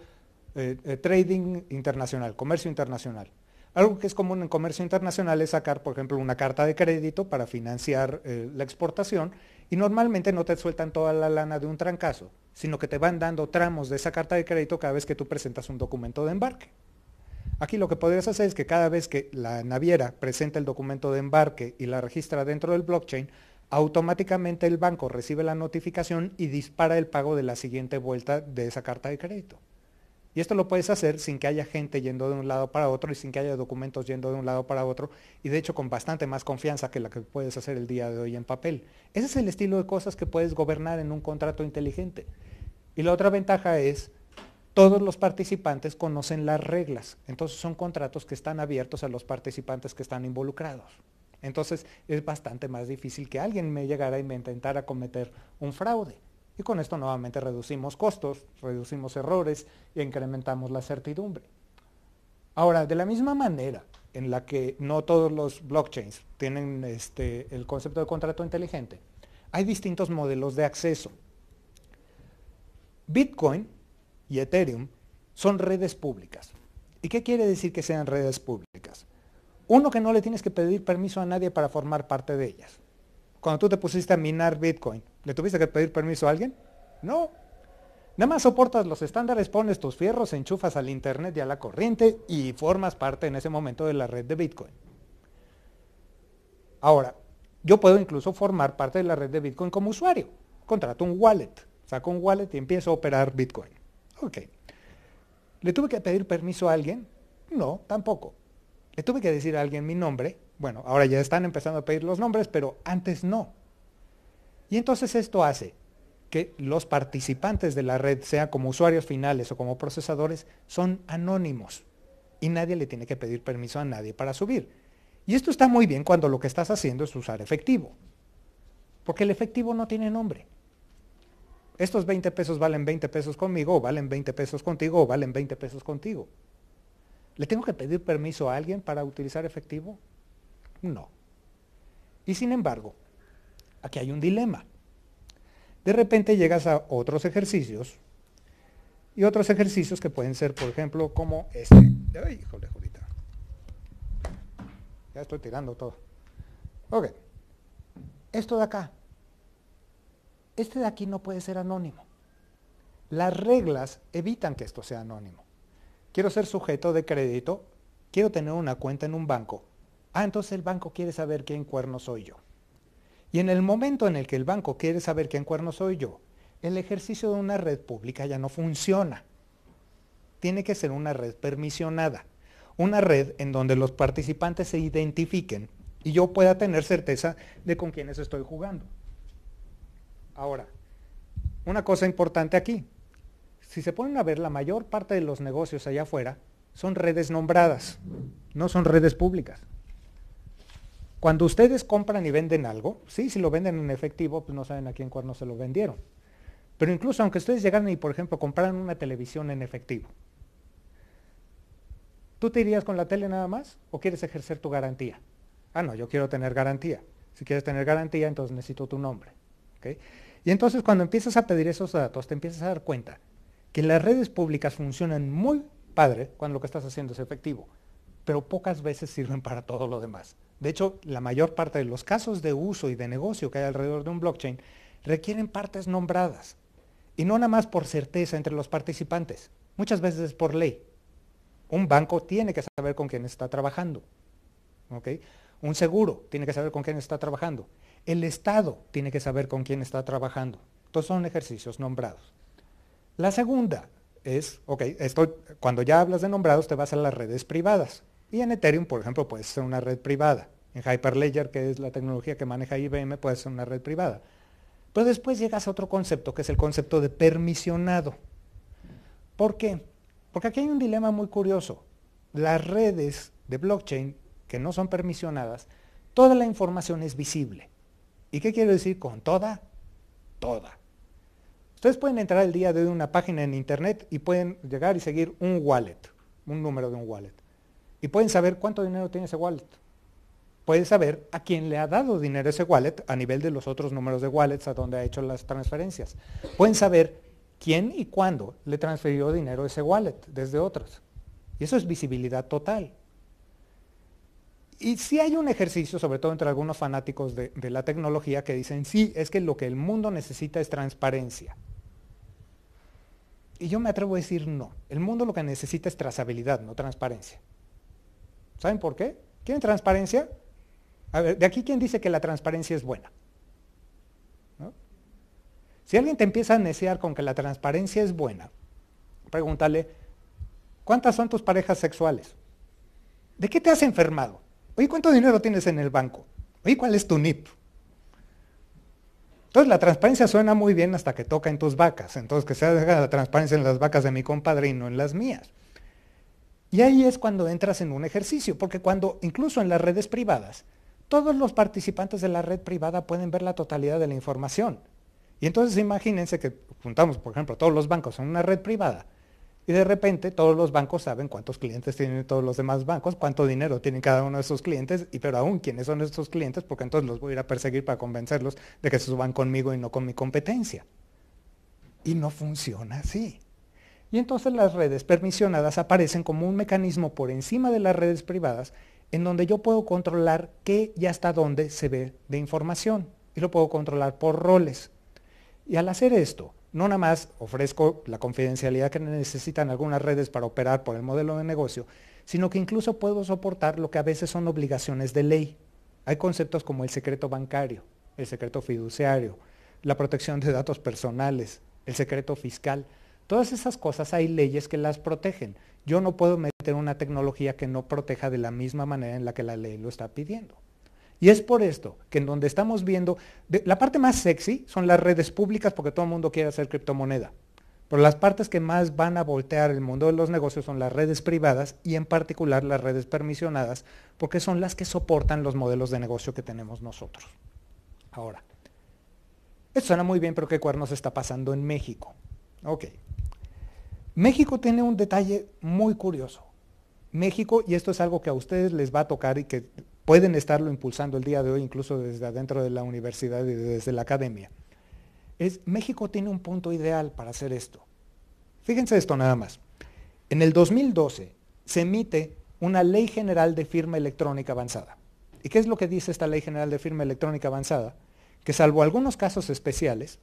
Speaker 2: eh, eh, trading internacional, comercio internacional. Algo que es común en comercio internacional es sacar, por ejemplo, una carta de crédito para financiar eh, la exportación y normalmente no te sueltan toda la lana de un trancazo, sino que te van dando tramos de esa carta de crédito cada vez que tú presentas un documento de embarque. Aquí lo que podrías hacer es que cada vez que la naviera presenta el documento de embarque y la registra dentro del blockchain, automáticamente el banco recibe la notificación y dispara el pago de la siguiente vuelta de esa carta de crédito. Y esto lo puedes hacer sin que haya gente yendo de un lado para otro y sin que haya documentos yendo de un lado para otro y de hecho con bastante más confianza que la que puedes hacer el día de hoy en papel. Ese es el estilo de cosas que puedes gobernar en un contrato inteligente. Y la otra ventaja es, todos los participantes conocen las reglas, entonces son contratos que están abiertos a los participantes que están involucrados. Entonces es bastante más difícil que alguien me llegara y me intentara cometer un fraude. Y con esto nuevamente reducimos costos, reducimos errores y incrementamos la certidumbre. Ahora, de la misma manera en la que no todos los blockchains tienen este, el concepto de contrato inteligente, hay distintos modelos de acceso. Bitcoin y Ethereum son redes públicas. ¿Y qué quiere decir que sean redes públicas? Uno, que no le tienes que pedir permiso a nadie para formar parte de ellas cuando tú te pusiste a minar Bitcoin, ¿le tuviste que pedir permiso a alguien? No. Nada más soportas los estándares, pones tus fierros, enchufas al Internet y a la corriente y formas parte en ese momento de la red de Bitcoin. Ahora, yo puedo incluso formar parte de la red de Bitcoin como usuario. Contrato un wallet, saco un wallet y empiezo a operar Bitcoin. Ok. ¿Le tuve que pedir permiso a alguien? No, tampoco. Le tuve que decir a alguien mi nombre. Bueno, ahora ya están empezando a pedir los nombres, pero antes no. Y entonces esto hace que los participantes de la red, sea como usuarios finales o como procesadores, son anónimos. Y nadie le tiene que pedir permiso a nadie para subir. Y esto está muy bien cuando lo que estás haciendo es usar efectivo. Porque el efectivo no tiene nombre. Estos 20 pesos valen 20 pesos conmigo, o valen 20 pesos contigo, o valen 20 pesos contigo. ¿Le tengo que pedir permiso a alguien para utilizar efectivo? No. Y sin embargo, aquí hay un dilema. De repente llegas a otros ejercicios y otros ejercicios que pueden ser, por ejemplo, como este. Ay, híjole, Ya estoy tirando todo. Ok. Esto de acá. Este de aquí no puede ser anónimo. Las reglas evitan que esto sea anónimo quiero ser sujeto de crédito, quiero tener una cuenta en un banco. Ah, entonces el banco quiere saber quién cuerno soy yo. Y en el momento en el que el banco quiere saber quién cuerno soy yo, el ejercicio de una red pública ya no funciona. Tiene que ser una red permisionada, una red en donde los participantes se identifiquen y yo pueda tener certeza de con quiénes estoy jugando. Ahora, una cosa importante aquí, si se ponen a ver, la mayor parte de los negocios allá afuera son redes nombradas, no son redes públicas. Cuando ustedes compran y venden algo, sí, si lo venden en efectivo, pues no saben a quién cuerno se lo vendieron. Pero incluso aunque ustedes llegaran y, por ejemplo, compraran una televisión en efectivo, ¿tú te irías con la tele nada más o quieres ejercer tu garantía? Ah, no, yo quiero tener garantía. Si quieres tener garantía, entonces necesito tu nombre. Y entonces cuando empiezas a pedir esos datos, te empiezas a dar cuenta que las redes públicas funcionan muy padre cuando lo que estás haciendo es efectivo, pero pocas veces sirven para todo lo demás. De hecho, la mayor parte de los casos de uso y de negocio que hay alrededor de un blockchain requieren partes nombradas, y no nada más por certeza entre los participantes, muchas veces por ley. Un banco tiene que saber con quién está trabajando. Un seguro tiene que saber con quién está trabajando. El Estado tiene que saber con quién está trabajando. Todos son ejercicios nombrados. La segunda es, ok, esto, cuando ya hablas de nombrados te vas a las redes privadas. Y en Ethereum, por ejemplo, puede ser una red privada. En Hyperledger, que es la tecnología que maneja IBM, puede ser una red privada. Pero después llegas a otro concepto, que es el concepto de permisionado. ¿Por qué? Porque aquí hay un dilema muy curioso. Las redes de blockchain que no son permisionadas, toda la información es visible. ¿Y qué quiero decir con toda? Toda. Ustedes pueden entrar el día de hoy en una página en internet y pueden llegar y seguir un wallet, un número de un wallet. Y pueden saber cuánto dinero tiene ese wallet. Pueden saber a quién le ha dado dinero ese wallet a nivel de los otros números de wallets a donde ha hecho las transferencias. Pueden saber quién y cuándo le transfirió dinero ese wallet desde otros. Y eso es visibilidad total. Y sí hay un ejercicio, sobre todo entre algunos fanáticos de, la tecnología, que dicen, sí, es que lo que el mundo necesita es transparencia. Y yo me atrevo a decir no. El mundo lo que necesita es trazabilidad, no transparencia. ¿Saben por qué? ¿Quieren transparencia? A ver, de aquí quién dice que la transparencia es buena. Si alguien te empieza a necear con que la transparencia es buena, pregúntale, ¿cuántas son tus parejas sexuales? ¿De qué te has enfermado? Oye, ¿cuánto dinero tienes en el banco? Oye, ¿cuál es tu NIP? Entonces la transparencia suena muy bien hasta que toca en tus vacas. Entonces que sea la transparencia en las vacas de mi compadre y no en las mías. Y ahí es cuando entras en un ejercicio, porque cuando incluso en las redes privadas, todos los participantes de la red privada pueden ver la totalidad de la información. Y entonces imagínense que juntamos, por ejemplo, todos los bancos en una red privada y de repente todos los bancos saben cuántos clientes tienen todos los demás bancos, cuánto dinero tienen cada uno de esos clientes, y pero aún quiénes son esos clientes, porque entonces los voy a ir a perseguir para convencerlos de que se suban conmigo y no con mi competencia. Y no funciona así. Y entonces las redes permisionadas aparecen como un mecanismo por encima de las redes privadas en donde yo puedo controlar qué y hasta dónde se ve de información. Y lo puedo controlar por roles. Y al hacer esto, no nada más ofrezco la confidencialidad que necesitan algunas redes para operar por el modelo de negocio, sino que incluso puedo soportar lo que a veces son obligaciones de ley. Hay conceptos como el secreto bancario, el secreto fiduciario, la protección de datos personales, el secreto fiscal. Todas esas cosas hay leyes que las protegen. Yo no puedo meter una tecnología que no proteja de la misma manera en la que la ley lo está pidiendo. Y es por esto que en donde estamos viendo, la parte más sexy son las redes públicas porque todo el mundo quiere hacer criptomoneda. Pero las partes que más van a voltear el mundo de los negocios son las redes privadas y en particular las redes permisionadas porque son las que soportan los modelos de negocio que tenemos nosotros. Ahora, esto suena muy bien, pero ¿qué cuernos está pasando en México? Ok. México tiene un detalle muy curioso. México, y esto es algo que a ustedes les va a tocar y que pueden estarlo impulsando el día de hoy, incluso desde adentro de la universidad y desde la academia. Es, México tiene un punto ideal para hacer esto. Fíjense esto nada más. En el 2012 se emite una ley general de firma electrónica avanzada. ¿Y qué es lo que dice esta ley general de firma electrónica avanzada? Que salvo algunos casos especiales,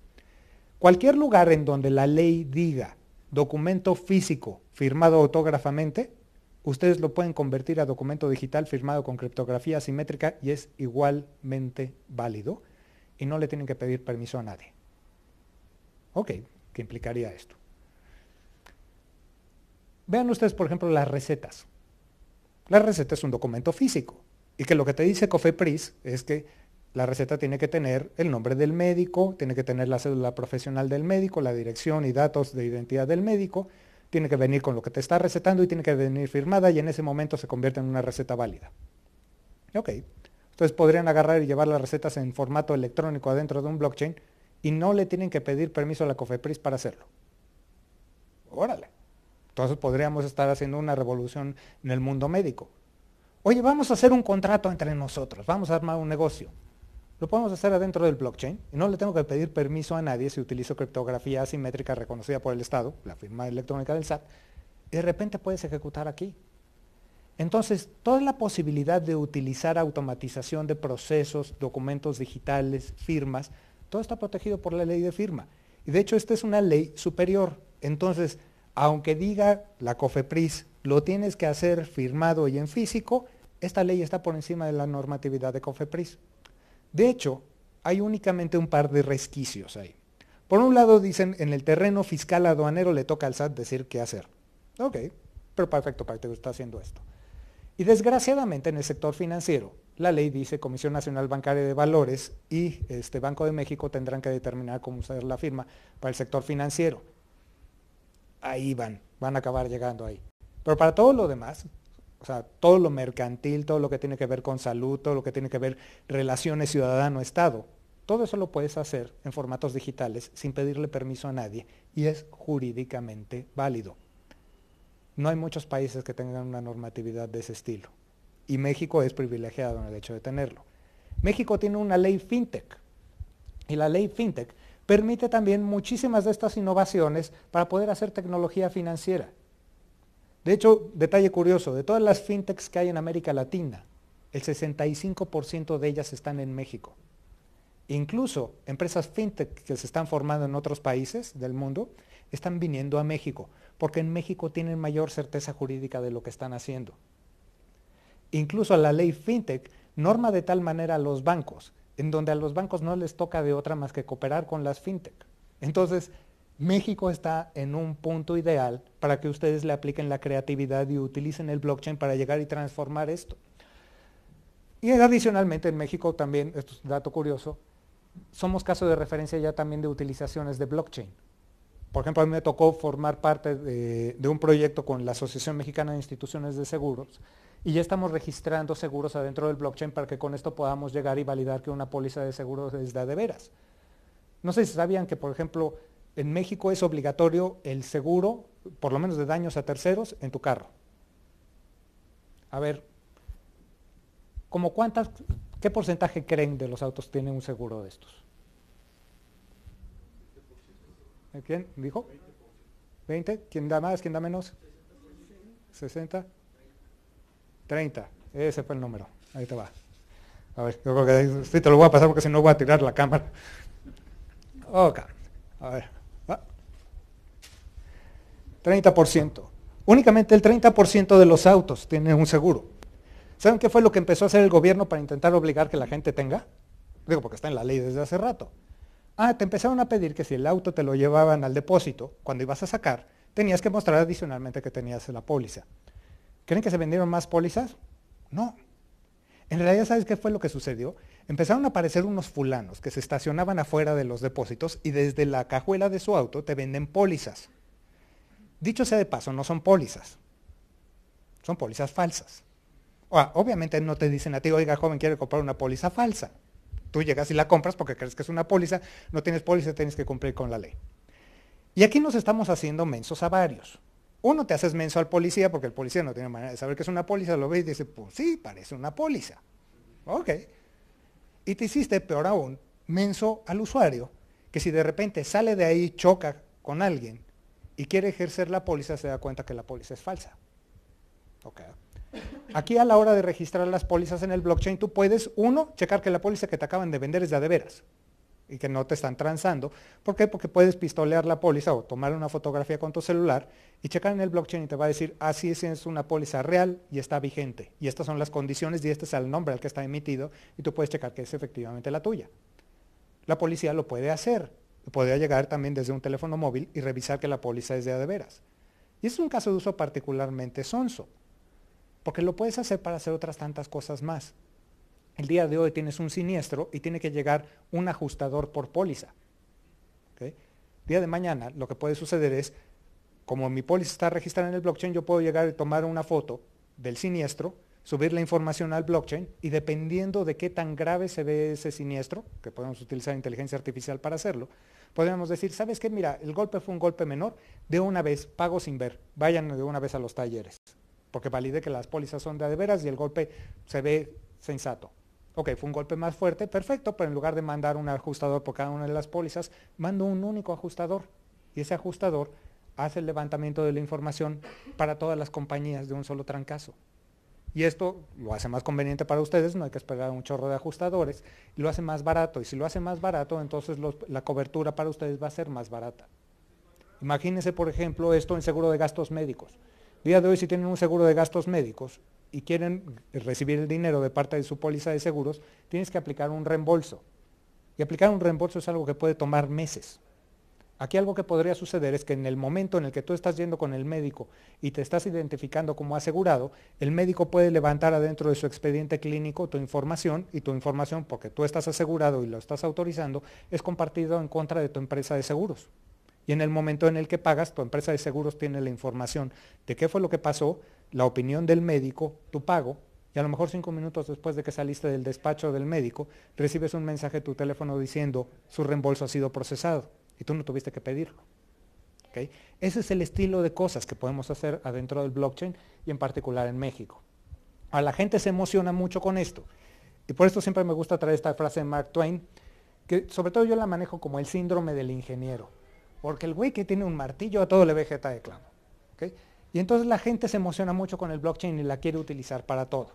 Speaker 2: cualquier lugar en donde la ley diga documento físico firmado autógrafamente, ustedes lo pueden convertir a documento digital firmado con criptografía simétrica y es igualmente válido y no le tienen que pedir permiso a nadie. Ok, ¿qué implicaría esto? Vean ustedes, por ejemplo, las recetas. La receta es un documento físico y que lo que te dice COFEPRIS es que la receta tiene que tener el nombre del médico, tiene que tener la cédula profesional del médico, la dirección y datos de identidad del médico, tiene que venir con lo que te está recetando y tiene que venir firmada y en ese momento se convierte en una receta válida. Ok. Entonces podrían agarrar y llevar las recetas en formato electrónico adentro de un blockchain y no le tienen que pedir permiso a la COFEPRIS para hacerlo. Órale. Entonces podríamos estar haciendo una revolución en el mundo médico. Oye, vamos a hacer un contrato entre nosotros, vamos a armar un negocio. Lo podemos hacer adentro del blockchain y no le tengo que pedir permiso a nadie si utilizo criptografía asimétrica reconocida por el Estado, la firma electrónica del SAT, y de repente puedes ejecutar aquí. Entonces, toda la posibilidad de utilizar automatización de procesos, documentos digitales, firmas, todo está protegido por la ley de firma. Y de hecho, esta es una ley superior. Entonces, aunque diga la COFEPRIS, lo tienes que hacer firmado y en físico, esta ley está por encima de la normatividad de COFEPRIS. De hecho, hay únicamente un par de resquicios ahí. Por un lado dicen, en el terreno fiscal aduanero le toca al SAT decir qué hacer. Ok, pero perfecto, para está haciendo esto. Y desgraciadamente en el sector financiero, la ley dice Comisión Nacional Bancaria de Valores y este Banco de México tendrán que determinar cómo usar la firma para el sector financiero. Ahí van, van a acabar llegando ahí. Pero para todo lo demás, o sea, todo lo mercantil, todo lo que tiene que ver con salud, todo lo que tiene que ver relaciones ciudadano-estado, todo eso lo puedes hacer en formatos digitales sin pedirle permiso a nadie y es jurídicamente válido. No hay muchos países que tengan una normatividad de ese estilo y México es privilegiado en el hecho de tenerlo. México tiene una ley fintech y la ley fintech permite también muchísimas de estas innovaciones para poder hacer tecnología financiera. De hecho, detalle curioso, de todas las fintechs que hay en América Latina, el 65% de ellas están en México. Incluso empresas fintech que se están formando en otros países del mundo están viniendo a México, porque en México tienen mayor certeza jurídica de lo que están haciendo. Incluso la ley fintech norma de tal manera a los bancos, en donde a los bancos no les toca de otra más que cooperar con las fintech. Entonces, México está en un punto ideal para que ustedes le apliquen la creatividad y utilicen el blockchain para llegar y transformar esto. Y adicionalmente en México también, esto es un dato curioso, somos caso de referencia ya también de utilizaciones de blockchain. Por ejemplo, a mí me tocó formar parte de, un proyecto con la Asociación Mexicana de Instituciones de Seguros y ya estamos registrando seguros adentro del blockchain para que con esto podamos llegar y validar que una póliza de seguros es la de veras. No sé si sabían que, por ejemplo, en México es obligatorio el seguro, por lo menos de daños a terceros, en tu carro. A ver, ¿como cuántas, qué porcentaje creen de los autos tiene un seguro de estos? ¿Quién dijo? 20. ¿Quién da más? ¿Quién da menos? 60. 30. Ese fue el número. Ahí te va. A ver, yo creo que sí te lo voy a pasar porque si no voy a tirar la cámara. Ok. A ver. 30%. Únicamente el 30% de los autos tiene un seguro. ¿Saben qué fue lo que empezó a hacer el gobierno para intentar obligar que la gente tenga? Digo, porque está en la ley desde hace rato. Ah, te empezaron a pedir que si el auto te lo llevaban al depósito, cuando ibas a sacar, tenías que mostrar adicionalmente que tenías la póliza. ¿Creen que se vendieron más pólizas? No. En realidad, ¿sabes qué fue lo que sucedió? Empezaron a aparecer unos fulanos que se estacionaban afuera de los depósitos y desde la cajuela de su auto te venden pólizas. Dicho sea de paso, no son pólizas. Son pólizas falsas. obviamente no te dicen a ti, oiga, joven, quiere comprar una póliza falsa. Tú llegas y la compras porque crees que es una póliza, no tienes póliza, tienes que cumplir con la ley. Y aquí nos estamos haciendo mensos a varios. Uno te haces menso al policía porque el policía no tiene manera de saber que es una póliza, lo ve y dice, pues sí, parece una póliza. Ok. Y te hiciste, peor aún, menso al usuario, que si de repente sale de ahí, choca con alguien y quiere ejercer la póliza, se da cuenta que la póliza es falsa. Aquí a la hora de registrar las pólizas en el blockchain, tú puedes, uno, checar que la póliza que te acaban de vender es de veras y que no te están transando. ¿Por qué? Porque puedes pistolear la póliza o tomar una fotografía con tu celular y checar en el blockchain y te va a decir, así ah, sí, es una póliza real y está vigente. Y estas son las condiciones y este es el nombre al que está emitido y tú puedes checar que es efectivamente la tuya. La policía lo puede hacer podría llegar también desde un teléfono móvil y revisar que la póliza es de a veras. Y es un caso de uso particularmente sonso, porque lo puedes hacer para hacer otras tantas cosas más. El día de hoy tienes un siniestro y tiene que llegar un ajustador por póliza. Día de mañana lo que puede suceder es, como mi póliza está registrada en el blockchain, yo puedo llegar y tomar una foto del siniestro subir la información al blockchain y dependiendo de qué tan grave se ve ese siniestro, que podemos utilizar inteligencia artificial para hacerlo, podemos decir, ¿sabes qué? Mira, el golpe fue un golpe menor, de una vez, pago sin ver, vayan de una vez a los talleres, porque valide que las pólizas son de, de veras y el golpe se ve sensato. Ok, fue un golpe más fuerte, perfecto, pero en lugar de mandar un ajustador por cada una de las pólizas, mando un único ajustador. Y ese ajustador hace el levantamiento de la información para todas las compañías de un solo trancazo. Y esto lo hace más conveniente para ustedes, no hay que esperar un chorro de ajustadores, lo hace más barato. Y si lo hace más barato, entonces la cobertura para ustedes va a ser más barata. Imagínense, por ejemplo, esto en seguro de gastos médicos. Día de hoy, si tienen un seguro de gastos médicos y quieren recibir el dinero de parte de su póliza de seguros, tienes que aplicar un reembolso. Y aplicar un reembolso es algo que puede tomar meses. Aquí algo que podría suceder es que en el momento en el que tú estás yendo con el médico y te estás identificando como asegurado, el médico puede levantar adentro de su expediente clínico tu información y tu información, porque tú estás asegurado y lo estás autorizando, es compartido en contra de tu empresa de seguros. Y en el momento en el que pagas, tu empresa de seguros tiene la información de qué fue lo que pasó, la opinión del médico, tu pago, y a lo mejor cinco minutos después de que saliste del despacho del médico, recibes un mensaje de tu teléfono diciendo, su reembolso ha sido procesado y tú no tuviste que pedirlo. Ese es el estilo de cosas que podemos hacer adentro del blockchain y en particular en México. A la gente se emociona mucho con esto. Y por esto siempre me gusta traer esta frase de Mark Twain, que sobre todo yo la manejo como el síndrome del ingeniero. Porque el güey que tiene un martillo a todo le ve de clavo. Y entonces la gente se emociona mucho con el blockchain y la quiere utilizar para todo.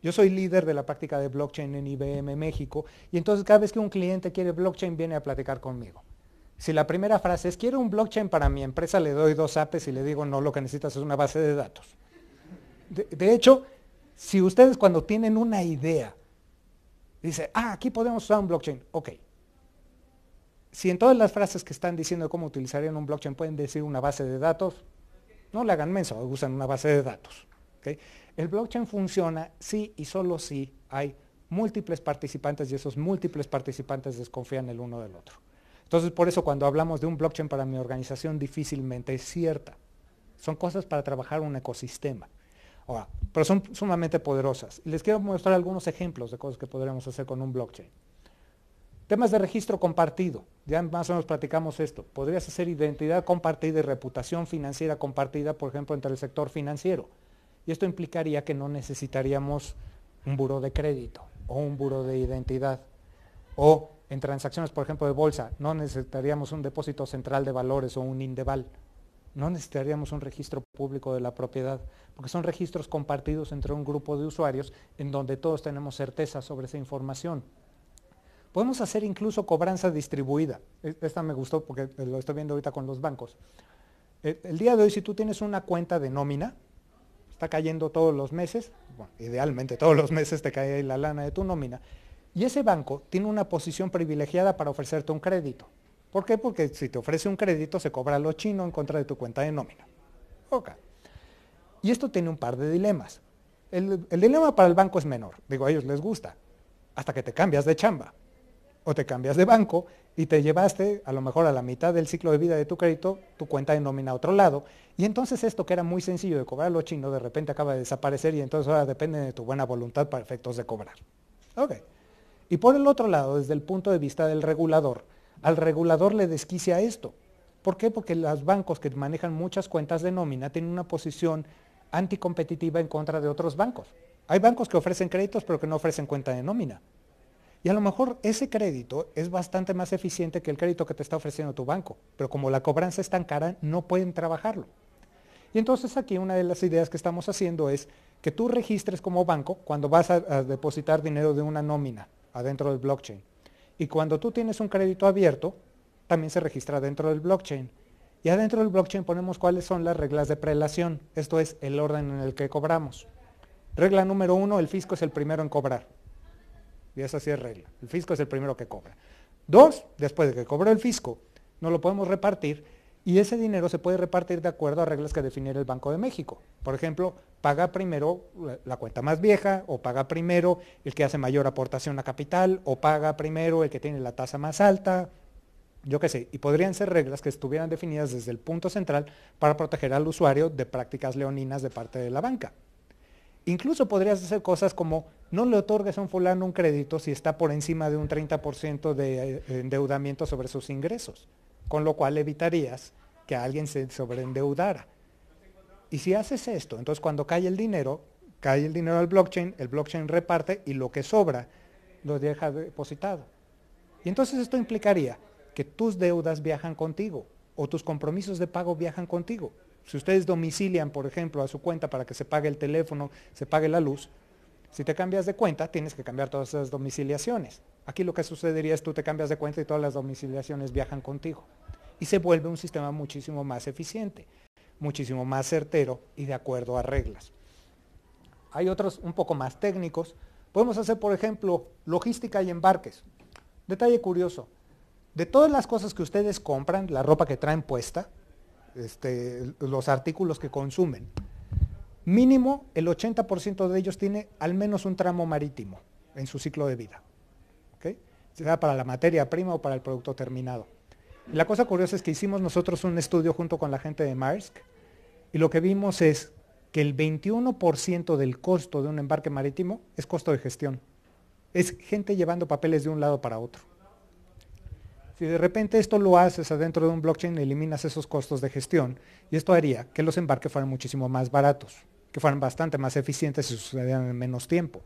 Speaker 2: Yo soy líder de la práctica de blockchain en IBM México y entonces cada vez que un cliente quiere blockchain viene a platicar conmigo. Si la primera frase es, quiero un blockchain para mi empresa, le doy dos apes y le digo, no, lo que necesitas es una base de datos. De, hecho, si ustedes cuando tienen una idea, dicen, ah, aquí podemos usar un blockchain, ok. Si en todas las frases que están diciendo cómo utilizarían un blockchain pueden decir una base de datos, no le hagan menso, usan una base de datos. El blockchain funciona si y solo si hay múltiples participantes y esos múltiples participantes desconfían el uno del otro. Entonces, por eso cuando hablamos de un blockchain para mi organización, difícilmente es cierta. Son cosas para trabajar un ecosistema. Ahora, pero son sumamente poderosas. Y les quiero mostrar algunos ejemplos de cosas que podríamos hacer con un blockchain. Temas de registro compartido. Ya más o menos platicamos esto. Podrías hacer identidad compartida y reputación financiera compartida, por ejemplo, entre el sector financiero. Y esto implicaría que no necesitaríamos un buro de crédito o un buro de identidad o en transacciones, por ejemplo, de bolsa, no necesitaríamos un depósito central de valores o un Indeval. No necesitaríamos un registro público de la propiedad, porque son registros compartidos entre un grupo de usuarios en donde todos tenemos certeza sobre esa información. Podemos hacer incluso cobranza distribuida. E, esta me gustó porque lo estoy viendo ahorita con los bancos. E, el día de hoy, si tú tienes una cuenta de nómina, está cayendo todos los meses, idealmente todos los meses te cae ahí la lana de tu nómina, y ese banco tiene una posición privilegiada para ofrecerte un crédito. ¿Por qué? Porque si te ofrece un crédito se cobra lo chino en contra de tu cuenta de nómina. Ok. Y esto tiene un par de dilemas. El, dilema para el banco es menor, digo, a ellos les gusta, hasta que te cambias de chamba o te cambias de banco y te llevaste a lo mejor a la mitad del ciclo de vida de tu crédito tu cuenta de nómina a otro lado. Y entonces esto que era muy sencillo de cobrar lo chino de repente acaba de desaparecer y entonces ahora depende de tu buena voluntad para efectos de cobrar. Okay. Y por el otro lado, desde el punto de vista del regulador, al regulador le desquicia esto. ¿Por qué? Porque los bancos que manejan muchas cuentas de nómina tienen una posición anticompetitiva en contra de otros bancos. Hay bancos que ofrecen créditos pero que no ofrecen cuenta de nómina. Y a lo mejor ese crédito es bastante más eficiente que el crédito que te está ofreciendo tu banco, pero como la cobranza es tan cara, no pueden trabajarlo. Y entonces aquí una de las ideas que estamos haciendo es que tú registres como banco cuando vas a, a depositar dinero de una nómina adentro del blockchain. Y cuando tú tienes un crédito abierto, también se registra dentro del blockchain. Y adentro del blockchain ponemos cuáles son las reglas de prelación, esto es el orden en el que cobramos. Regla número uno, el fisco es el primero en cobrar. Y esa sí es regla, el fisco es el primero que cobra. Dos, después de que cobró el fisco, no lo podemos repartir y ese dinero se puede repartir de acuerdo a reglas que definiera el Banco de México. Por ejemplo, paga primero la cuenta más vieja, o paga primero el que hace mayor aportación a capital, o paga primero el que tiene la tasa más alta, yo qué sé. Y podrían ser reglas que estuvieran definidas desde el punto central para proteger al usuario de prácticas leoninas de parte de la banca. Incluso podrías hacer cosas como no le otorgues a un fulano un crédito si está por encima de un 30% de eh, endeudamiento sobre sus ingresos con lo cual evitarías que alguien se sobreendeudara. Y si haces esto, entonces cuando cae el dinero, cae el dinero al blockchain, el blockchain reparte y lo que sobra lo deja depositado. Y entonces esto implicaría que tus deudas viajan contigo o tus compromisos de pago viajan contigo. Si ustedes domicilian, por ejemplo, a su cuenta para que se pague el teléfono, se pague la luz, si te cambias de cuenta, tienes que cambiar todas esas domiciliaciones. Aquí lo que sucedería es tú te cambias de cuenta y todas las domiciliaciones viajan contigo. Y se vuelve un sistema muchísimo más eficiente, muchísimo más certero y de acuerdo a reglas. Hay otros un poco más técnicos. Podemos hacer, por ejemplo, logística y embarques. Detalle curioso. De todas las cosas que ustedes compran, la ropa que traen puesta, este, los artículos que consumen, mínimo el 80% de ellos tiene al menos un tramo marítimo en su ciclo de vida sea para la materia prima o para el producto terminado. La cosa curiosa es que hicimos nosotros un estudio junto con la gente de Maersk y lo que vimos es que el 21% del costo de un embarque marítimo es costo de gestión. Es gente llevando papeles de un lado para otro. Si de repente esto lo haces adentro de un blockchain, eliminas esos costos de gestión y esto haría que los embarques fueran muchísimo más baratos, que fueran bastante más eficientes y sucedieran en menos tiempo.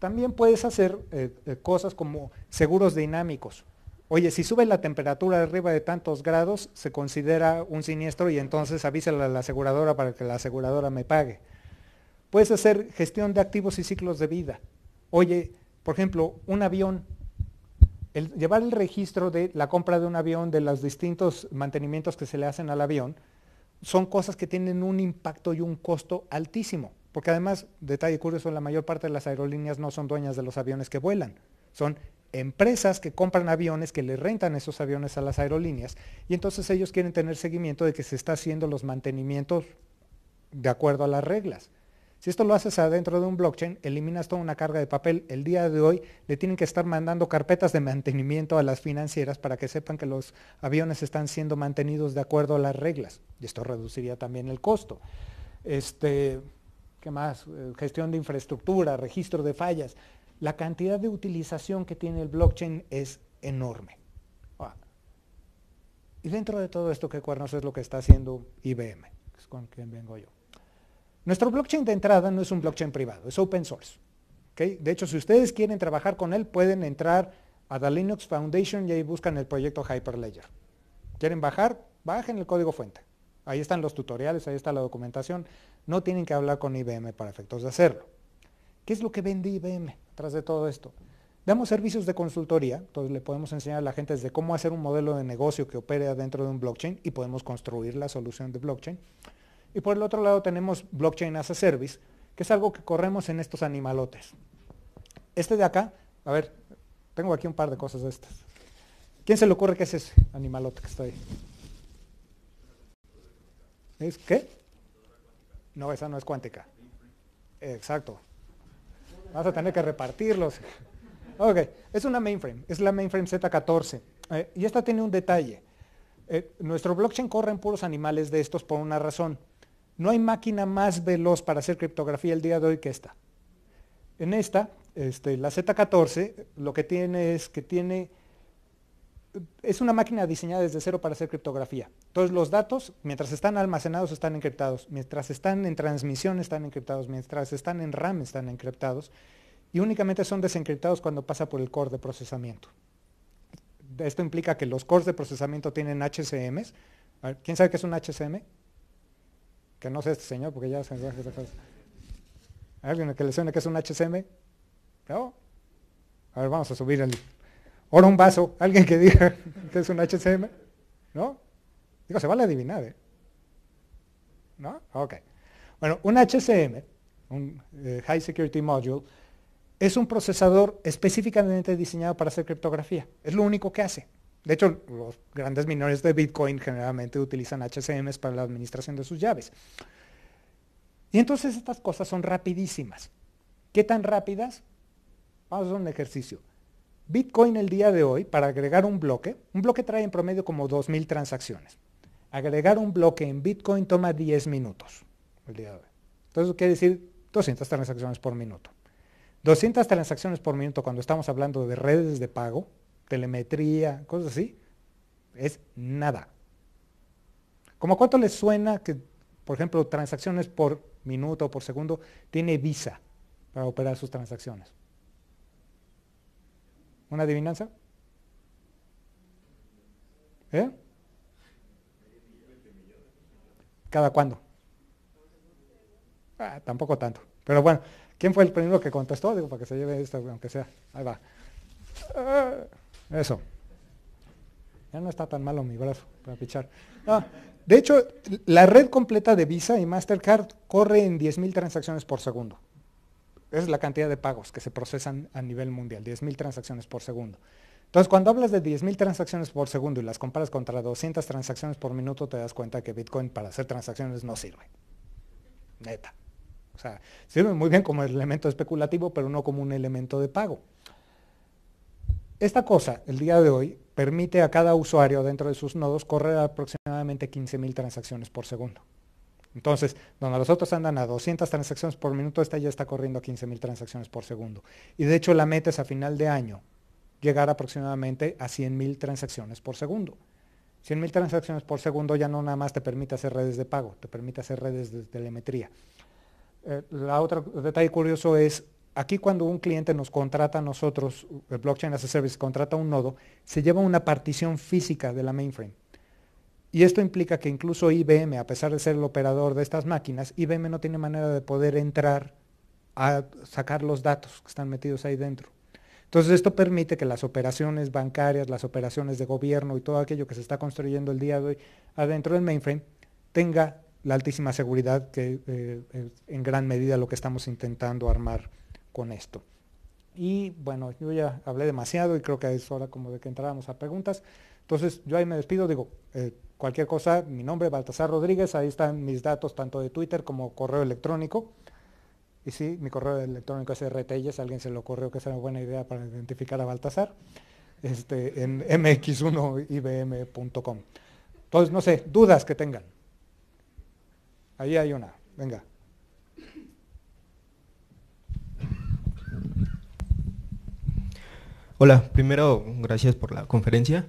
Speaker 2: También puedes hacer eh, eh, cosas como seguros dinámicos. Oye, si sube la temperatura arriba de tantos grados, se considera un siniestro y entonces avísale a la aseguradora para que la aseguradora me pague. Puedes hacer gestión de activos y ciclos de vida. Oye, por ejemplo, un avión. El, llevar el registro de la compra de un avión, de los distintos mantenimientos que se le hacen al avión, son cosas que tienen un impacto y un costo altísimo. Porque además, detalle curioso, la mayor parte de las aerolíneas no son dueñas de los aviones que vuelan, son empresas que compran aviones, que le rentan esos aviones a las aerolíneas, y entonces ellos quieren tener seguimiento de que se está haciendo los mantenimientos de acuerdo a las reglas. Si esto lo haces adentro de un blockchain, eliminas toda una carga de papel. El día de hoy le tienen que estar mandando carpetas de mantenimiento a las financieras para que sepan que los aviones están siendo mantenidos de acuerdo a las reglas. Y esto reduciría también el costo. Este, ¿qué más? Eh, gestión de infraestructura, registro de fallas. La cantidad de utilización que tiene el blockchain es enorme. Ah. Y dentro de todo esto, ¿qué cuernos es lo que está haciendo IBM? con quien vengo yo. Nuestro blockchain de entrada no es un blockchain privado, es open source. De hecho, si ustedes quieren trabajar con él, pueden entrar a la Linux Foundation y ahí buscan el proyecto Hyperledger. ¿Quieren bajar? Bajen el código fuente. Ahí están los tutoriales, ahí está la documentación. No tienen que hablar con IBM para efectos de hacerlo. ¿Qué es lo que vende IBM tras de todo esto? Damos servicios de consultoría, entonces le podemos enseñar a la gente desde cómo hacer un modelo de negocio que opere dentro de un blockchain y podemos construir la solución de blockchain. Y por el otro lado tenemos blockchain as a service, que es algo que corremos en estos animalotes. Este de acá, a ver, tengo aquí un par de cosas de estas. ¿Quién se le ocurre que es ese animalote que está ahí? qué? No, esa no es cuántica. Exacto. Vas a tener que repartirlos. Ok, es una mainframe, es la mainframe Z14. Eh, y esta tiene un detalle. Eh, nuestro blockchain corre en puros animales de estos por una razón. No hay máquina más veloz para hacer criptografía el día de hoy que esta. En esta, este, la Z14, lo que tiene es que tiene es una máquina diseñada desde cero para hacer criptografía. Entonces los datos, mientras están almacenados, están encriptados, mientras están en transmisión, están encriptados, mientras están en RAM, están encriptados, y únicamente son desencriptados cuando pasa por el core de procesamiento. Esto implica que los cores de procesamiento tienen HCMs. ¿Quién sabe qué es un HCM? Que no sé este señor, porque ya se me ¿Alguien que le suene que es un HCM? A ver, vamos a subir el... Ahora un vaso, alguien que diga que es un HCM, ¿no? Digo, se vale adivinar, ¿eh? ¿No? Ok. Bueno, un HCM, un eh, High Security Module, es un procesador específicamente diseñado para hacer criptografía. Es lo único que hace. De hecho, los grandes minores de Bitcoin generalmente utilizan HCMs para la administración de sus llaves. Y entonces estas cosas son rapidísimas. ¿Qué tan rápidas? Vamos a hacer un ejercicio. Bitcoin el día de hoy, para agregar un bloque, un bloque trae en promedio como 2.000 transacciones. Agregar un bloque en Bitcoin toma 10 minutos el día Entonces quiere decir 200 transacciones por minuto. 200 transacciones por minuto cuando estamos hablando de redes de pago, telemetría, cosas así, es nada. ¿Cómo cuánto les suena que, por ejemplo, transacciones por minuto o por segundo tiene Visa para operar sus transacciones? ¿Una adivinanza? ¿Eh? ¿Cada cuándo? Ah, tampoco tanto. Pero bueno, ¿quién fue el primero que contestó? Digo, para que se lleve esto, aunque sea. Ahí va. Ah, eso. Ya no está tan malo mi brazo para pichar. De hecho, la red completa de Visa y Mastercard corre en 10.000 transacciones por segundo. Esa es la cantidad de pagos que se procesan a nivel mundial, 10.000 transacciones por segundo. Entonces, cuando hablas de 10.000 transacciones por segundo y las comparas contra 200 transacciones por minuto, te das cuenta que Bitcoin para hacer transacciones no sirve. Neta. O sea, sirve muy bien como elemento especulativo, pero no como un elemento de pago. Esta cosa, el día de hoy, permite a cada usuario dentro de sus nodos correr aproximadamente 15.000 transacciones por segundo. Entonces, donde los otros andan a 200 transacciones por minuto, esta ya está corriendo a 15.000 transacciones por segundo. Y de hecho la meta es a final de año llegar aproximadamente a 100.000 transacciones por segundo. 100.000 transacciones por segundo ya no nada más te permite hacer redes de pago, te permite hacer redes de telemetría. Eh, la detalle curioso es, aquí cuando un cliente nos contrata a nosotros, el Blockchain as a Service contrata un nodo, se lleva una partición física de la mainframe y esto implica que incluso IBM, a pesar de ser el operador de estas máquinas, IBM no tiene manera de poder entrar a sacar los datos que están metidos ahí dentro. Entonces esto permite que las operaciones bancarias, las operaciones de gobierno y todo aquello que se está construyendo el día de hoy adentro del mainframe tenga la altísima seguridad que eh, en gran medida lo que estamos intentando armar con esto. Y bueno, yo ya hablé demasiado y creo que es hora como de que entráramos a preguntas. Entonces yo ahí me despido, digo, eh, Cualquier cosa, mi nombre es Baltasar Rodríguez, ahí están mis datos tanto de Twitter como correo electrónico. Y sí, mi correo electrónico es si alguien se lo ocurrió que es una buena idea para identificar a Baltasar, este, en mx1ibm.com. Entonces, no sé, dudas que tengan. Ahí hay una, venga.
Speaker 3: Hola, primero gracias por la conferencia.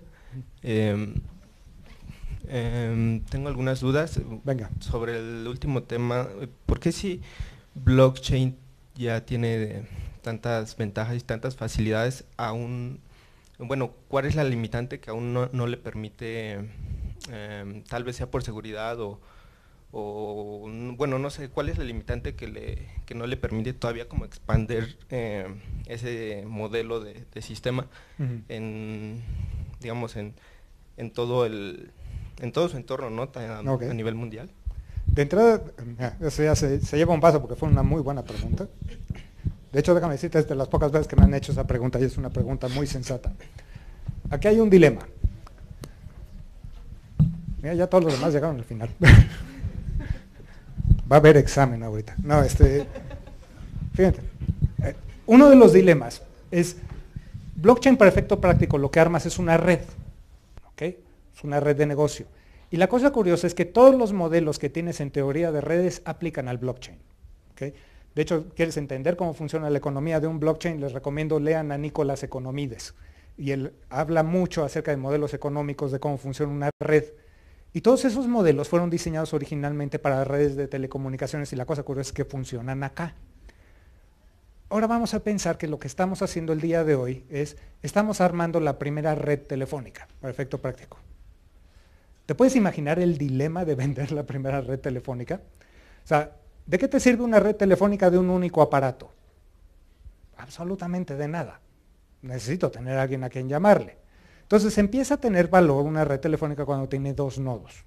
Speaker 3: Em, tengo algunas dudas. Eh, Venga. Sobre el último tema, ¿por qué si
Speaker 4: blockchain ya tiene tantas ventajas y tantas facilidades aún, bueno, cuál es la limitante que aún no, le permite, em, tal vez sea por seguridad o, bueno, no sé, cuál es la limitante que, le, no le permite todavía como expander em, ese modelo de, sistema digamos, en todo el
Speaker 1: en todo su entorno, no a nivel mundial.
Speaker 2: De entrada, eh, ya se, lleva un paso porque fue una muy buena pregunta. De hecho, déjame decirte, es de las pocas veces que me han hecho esa pregunta y es una pregunta muy sensata. Aquí hay un dilema. Mira, ya todos los demás llegaron al final. <laughs> Va a haber examen ahorita. No, este. Fíjate. Eh, uno de los dilemas es blockchain para efecto práctico, lo que armas es una red una red de negocio. Y la cosa curiosa es que todos los modelos que tienes en teoría de redes aplican al blockchain. De hecho, quieres entender cómo funciona la economía de un blockchain, les recomiendo lean a Nicolás Economides. Y él habla mucho acerca de modelos económicos, de cómo funciona una red. Y todos esos modelos fueron diseñados originalmente para redes de telecomunicaciones y la cosa curiosa es que funcionan acá. Ahora vamos a pensar que lo que estamos haciendo el día de hoy es, estamos armando la primera red telefónica, perfecto efecto práctico. ¿Te puedes imaginar el dilema de vender la primera red telefónica? O sea, ¿de qué te sirve una red telefónica de un único aparato? Absolutamente de nada. Necesito tener a alguien a quien llamarle. Entonces empieza a tener valor una red telefónica cuando tiene dos nodos.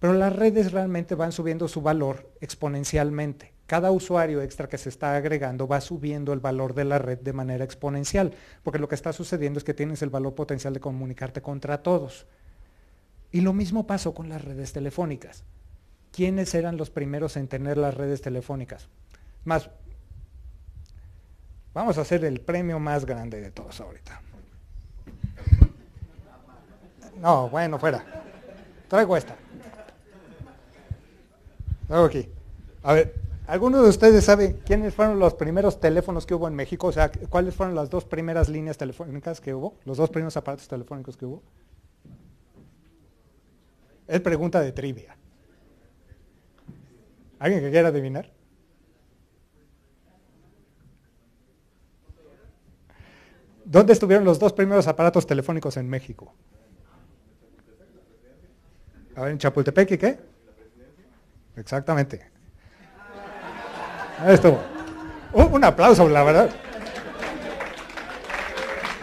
Speaker 2: Pero las redes realmente van subiendo su valor exponencialmente. Cada usuario extra que se está agregando va subiendo el valor de la red de manera exponencial, porque lo que está sucediendo es que tienes el valor potencial de comunicarte contra todos. Y lo mismo pasó con las redes telefónicas. ¿Quiénes eran los primeros en tener las redes telefónicas? Más, vamos a hacer el premio más grande de todos ahorita. No, bueno, fuera. Traigo esta. Traigo aquí. A ver, ¿alguno de ustedes sabe quiénes fueron los primeros teléfonos que hubo en México? O sea, ¿cuáles fueron las dos primeras líneas telefónicas que hubo? Los dos primeros aparatos telefónicos que hubo. Es pregunta de trivia. ¿Alguien que quiera adivinar? ¿Dónde estuvieron los dos primeros aparatos telefónicos en México? A ver, en Chapultepec y qué? Exactamente. Ahí estuvo. un aplauso, la verdad.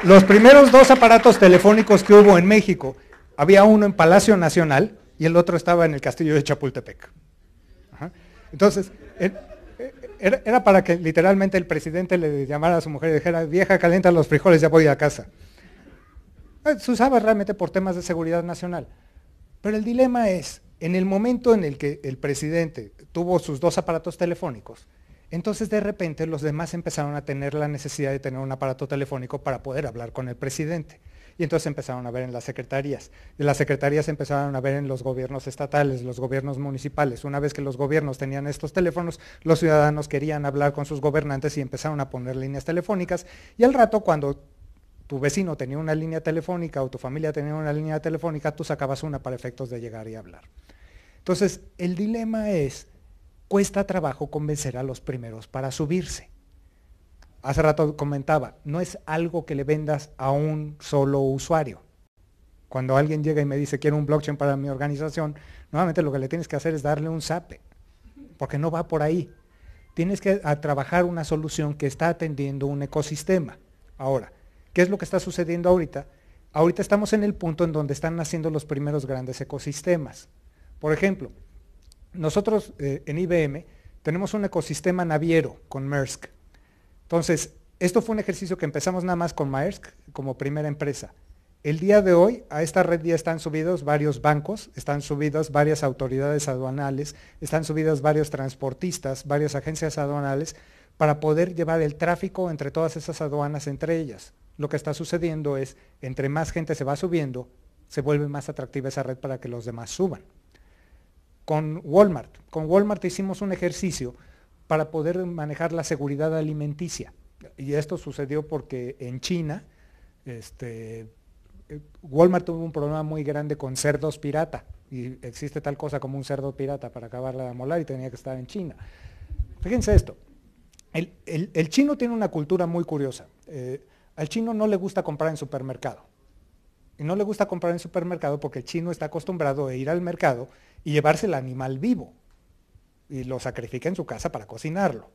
Speaker 2: Los primeros dos aparatos telefónicos que hubo en México había uno en Palacio Nacional y el otro estaba en el castillo de Chapultepec. Entonces, era, para que literalmente el presidente le llamara a su mujer y dijera, vieja, calienta los frijoles, ya voy a casa. Eh, se usaba realmente por temas de seguridad nacional. Pero el dilema es, en el momento en el que el presidente tuvo sus dos aparatos telefónicos, entonces de repente los demás empezaron a tener la necesidad de tener un aparato telefónico para poder hablar con el presidente y entonces empezaron a ver en las secretarías. Y las secretarías empezaron a ver en los gobiernos estatales, los gobiernos municipales. Una vez que los gobiernos tenían estos teléfonos, los ciudadanos querían hablar con sus gobernantes y empezaron a poner líneas telefónicas. Y al rato, cuando tu vecino tenía una línea telefónica o tu familia tenía una línea telefónica, tú sacabas una para efectos de llegar y hablar. Entonces, el dilema es, cuesta trabajo convencer a los primeros para subirse. Hace rato comentaba, no es algo que le vendas a un solo usuario. Cuando alguien llega y me dice, quiero un blockchain para mi organización, nuevamente lo que le tienes que hacer es darle un sape, porque no va por ahí. Tienes que trabajar una solución que está atendiendo un ecosistema. Ahora, ¿qué es lo que está sucediendo ahorita? Ahorita estamos en el punto en donde están naciendo los primeros grandes ecosistemas. Por ejemplo, nosotros eh, en IBM tenemos un ecosistema naviero con Maersk. Entonces, esto fue un ejercicio que empezamos nada más con Maersk como primera empresa. El día de hoy a esta red ya están subidos varios bancos, están subidas varias autoridades aduanales, están subidas varios transportistas, varias agencias aduanales, para poder llevar el tráfico entre todas esas aduanas entre ellas. Lo que está sucediendo es, entre más gente se va subiendo, se vuelve más atractiva esa red para que los demás suban. Con Walmart, con Walmart hicimos un ejercicio para poder manejar la seguridad alimenticia. Y esto sucedió porque en China, este, Walmart tuvo un problema muy grande con cerdos pirata. Y existe tal cosa como un cerdo pirata para acabarla de molar y tenía que estar en China. Fíjense esto. El, chino tiene una cultura muy curiosa. Eh, al chino no le gusta comprar en supermercado. Y no le gusta comprar en supermercado porque el chino está acostumbrado a ir al mercado y llevarse el animal vivo y lo sacrifica en su casa para cocinarlo.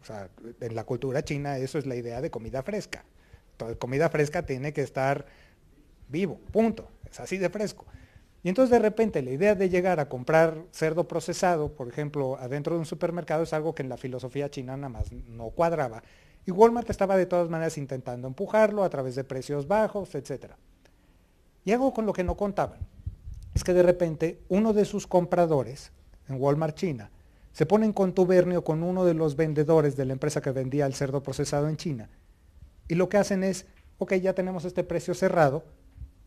Speaker 2: O sea, en la cultura china eso es la idea de comida fresca. Entonces, comida fresca tiene que estar vivo, punto. Es así de fresco. Y entonces de repente la idea de llegar a comprar cerdo procesado, por ejemplo, adentro de un supermercado es algo que en la filosofía china nada más no cuadraba. Y Walmart estaba de todas maneras intentando empujarlo a través de precios bajos, etc. Y algo con lo que no contaban es que de repente uno de sus compradores en Walmart China se ponen en contubernio con uno de los vendedores de la empresa que vendía el cerdo procesado en China. Y lo que hacen es, ok, ya tenemos este precio cerrado,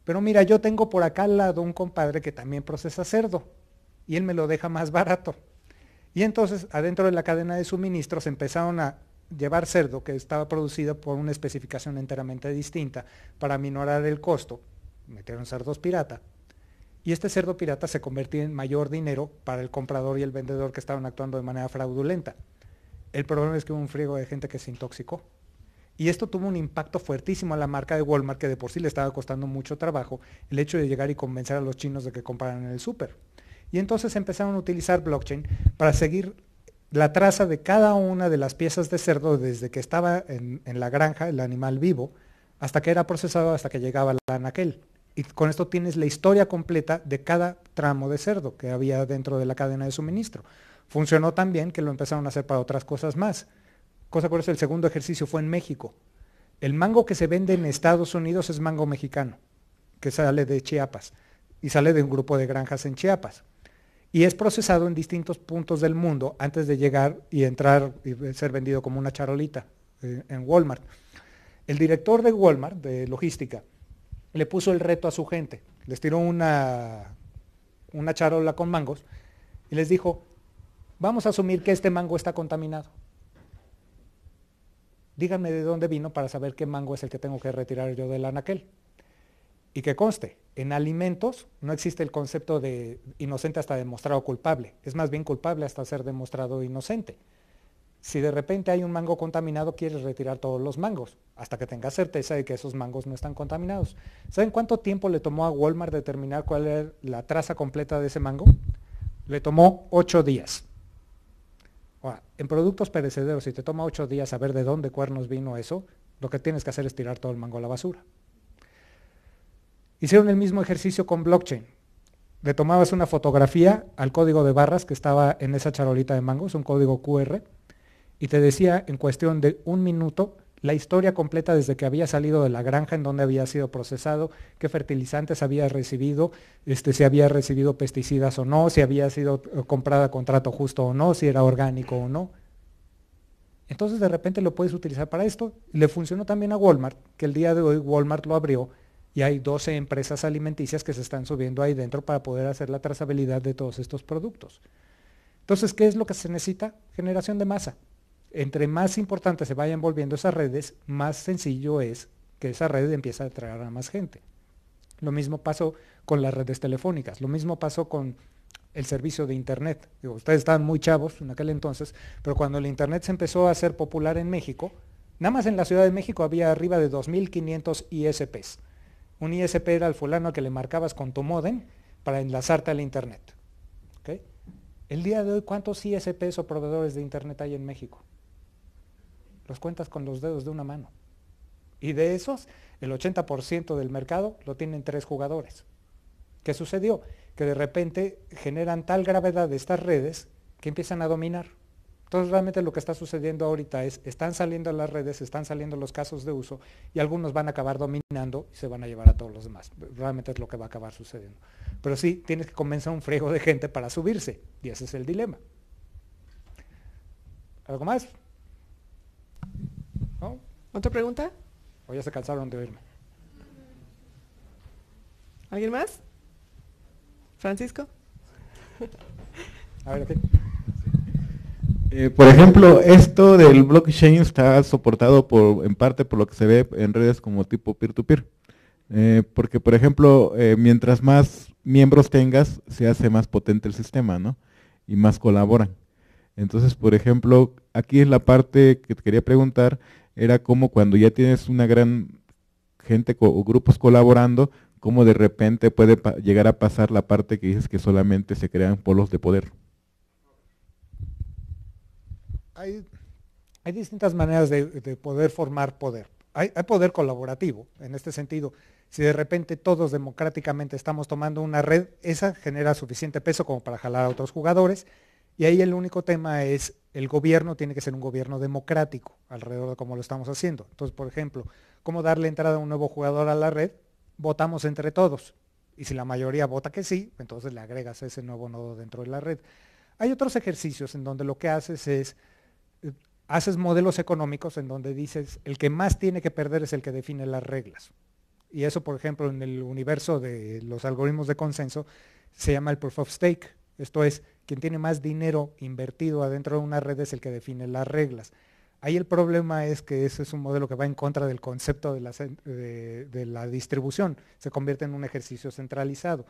Speaker 2: pero mira, yo tengo por acá al lado un compadre que también procesa cerdo y él me lo deja más barato. Y entonces, adentro de la cadena de suministros empezaron a llevar cerdo que estaba producido por una especificación enteramente distinta para minorar el costo. Metieron cerdos pirata, y este cerdo pirata se convertía en mayor dinero para el comprador y el vendedor que estaban actuando de manera fraudulenta. El problema es que hubo un friego de gente que se intoxicó. Y esto tuvo un impacto fuertísimo a la marca de Walmart, que de por sí le estaba costando mucho trabajo el hecho de llegar y convencer a los chinos de que compraran en el súper. Y entonces empezaron a utilizar blockchain para seguir la traza de cada una de las piezas de cerdo desde que estaba en, la granja, el animal vivo, hasta que era procesado, hasta que llegaba la anaquel y con esto tienes la historia completa de cada tramo de cerdo que había dentro de la cadena de suministro. Funcionó tan bien que lo empezaron a hacer para otras cosas más. Cosa curiosa, el segundo ejercicio fue en México. El mango que se vende en Estados Unidos es mango mexicano, que sale de Chiapas y sale de un grupo de granjas en Chiapas. Y es procesado en distintos puntos del mundo antes de llegar y entrar y ser vendido como una charolita eh, en Walmart. El director de Walmart, de logística, le puso el reto a su gente. Les tiró una, charola con mangos y les dijo, vamos a asumir que este mango está contaminado. Díganme de dónde vino para saber qué mango es el que tengo que retirar yo del anaquel. Y que conste, en alimentos no existe el concepto de inocente hasta demostrado culpable. Es más bien culpable hasta ser demostrado inocente. Si de repente hay un mango contaminado, quieres retirar todos los mangos, hasta que tengas certeza de que esos mangos no están contaminados. ¿Saben cuánto tiempo le tomó a Walmart determinar cuál era la traza completa de ese mango? Le tomó ocho días. en productos perecederos, si te toma ocho días saber de dónde cuernos vino eso, lo que tienes que hacer es tirar todo el mango a la basura. Hicieron el mismo ejercicio con blockchain. Le tomabas una fotografía al código de barras que estaba en esa charolita de mangos, un código QR, y te decía en cuestión de un minuto la historia completa desde que había salido de la granja, en donde había sido procesado, qué fertilizantes había recibido, este, si había recibido pesticidas o no, si había sido eh, comprada a contrato justo o no, si era orgánico o no. Entonces de repente lo puedes utilizar para esto. Le funcionó también a Walmart, que el día de hoy Walmart lo abrió y hay 12 empresas alimenticias que se están subiendo ahí dentro para poder hacer la trazabilidad de todos estos productos. Entonces, ¿qué es lo que se necesita? Generación de masa entre más importantes se vayan volviendo esas redes, más sencillo es que esa red empiece a atraer a más gente. Lo mismo pasó con las redes telefónicas, lo mismo pasó con el servicio de Internet. ustedes estaban muy chavos en aquel entonces, pero cuando el Internet se empezó a hacer popular en México, nada más en la Ciudad de México había arriba de 2.500 ISPs. Un ISP era el fulano al que le marcabas con tu modem para enlazarte al Internet. El día de hoy, ¿cuántos ISPs o proveedores de Internet hay en México? los cuentas con los dedos de una mano. Y de esos, el 80% del mercado lo tienen tres jugadores. ¿Qué sucedió? Que de repente generan tal gravedad de estas redes que empiezan a dominar. Entonces realmente lo que está sucediendo ahorita es, están saliendo las redes, están saliendo los casos de uso y algunos van a acabar dominando y se van a llevar a todos los demás. Realmente es lo que va a acabar sucediendo. Pero sí, tienes que convencer un friego de gente para subirse y ese es el dilema. ¿Algo más? ¿Otra pregunta? ¿O ya se cansaron de oírme?
Speaker 1: ¿Alguien más? ¿Francisco? A ver,
Speaker 3: eh, por ejemplo, esto del blockchain está soportado por, en parte por lo que se ve en redes como tipo peer-to-peer. Eh, porque, por ejemplo, eh, mientras más miembros tengas, se hace más potente el sistema, ¿no? Y más colaboran. Entonces, por ejemplo, aquí es la parte que te quería preguntar, era como cuando ya tienes una gran gente o grupos colaborando, cómo de repente puede llegar a pasar la parte que dices que solamente se crean polos de poder.
Speaker 2: Hay, distintas maneras de, poder formar poder. hay poder colaborativo, en este sentido. Si de repente todos democráticamente estamos tomando una red, esa genera suficiente peso como para jalar a otros jugadores y ahí el único tema es el gobierno tiene que ser un gobierno democrático alrededor de cómo lo estamos haciendo. Entonces, por ejemplo, ¿cómo darle entrada a un nuevo jugador a la red? Votamos entre todos. Y si la mayoría vota que sí, entonces le agregas ese nuevo nodo dentro de la red. Hay otros ejercicios en donde lo que haces es, eh, haces modelos económicos en donde dices, el que más tiene que perder es el que define las reglas. Y eso, por ejemplo, en el universo de los algoritmos de consenso, se llama el proof of stake. Esto es, quien tiene más dinero invertido adentro de una red es el que define las reglas. Ahí el problema es que ese es un modelo que va en contra del concepto de la, distribución, se convierte en un ejercicio centralizado.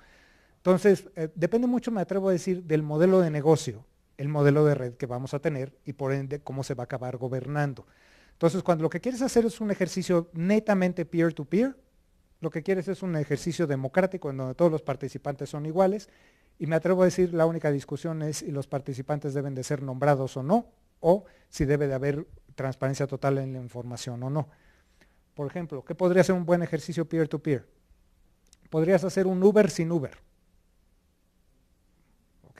Speaker 2: Entonces, eh, depende mucho, me atrevo a decir, del modelo de negocio, el modelo de red que vamos a tener y por ende cómo se va a acabar gobernando. Entonces, cuando lo que quieres hacer es un ejercicio netamente peer-to-peer, -peer, lo que quieres es un ejercicio democrático en donde todos los participantes son iguales y me atrevo a decir, la única discusión es si los participantes deben de ser nombrados o no, o si debe de haber transparencia total en la información o no. Por ejemplo, ¿qué podría ser un buen ejercicio peer-to-peer? Podrías hacer un Uber sin Uber. O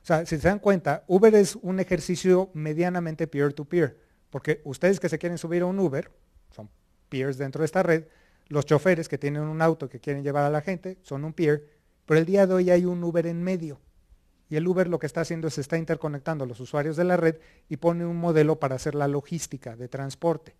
Speaker 2: sea, si se dan cuenta, Uber es un ejercicio medianamente peer to -peer, porque ustedes que se quieren subir a un Uber, son peers dentro de esta red, los choferes que tienen un auto que quieren llevar a la gente, son un peer, por el día de hoy hay un Uber en medio. Y el Uber lo que está haciendo es está interconectando a los usuarios de la red y pone un modelo para hacer la logística de transporte.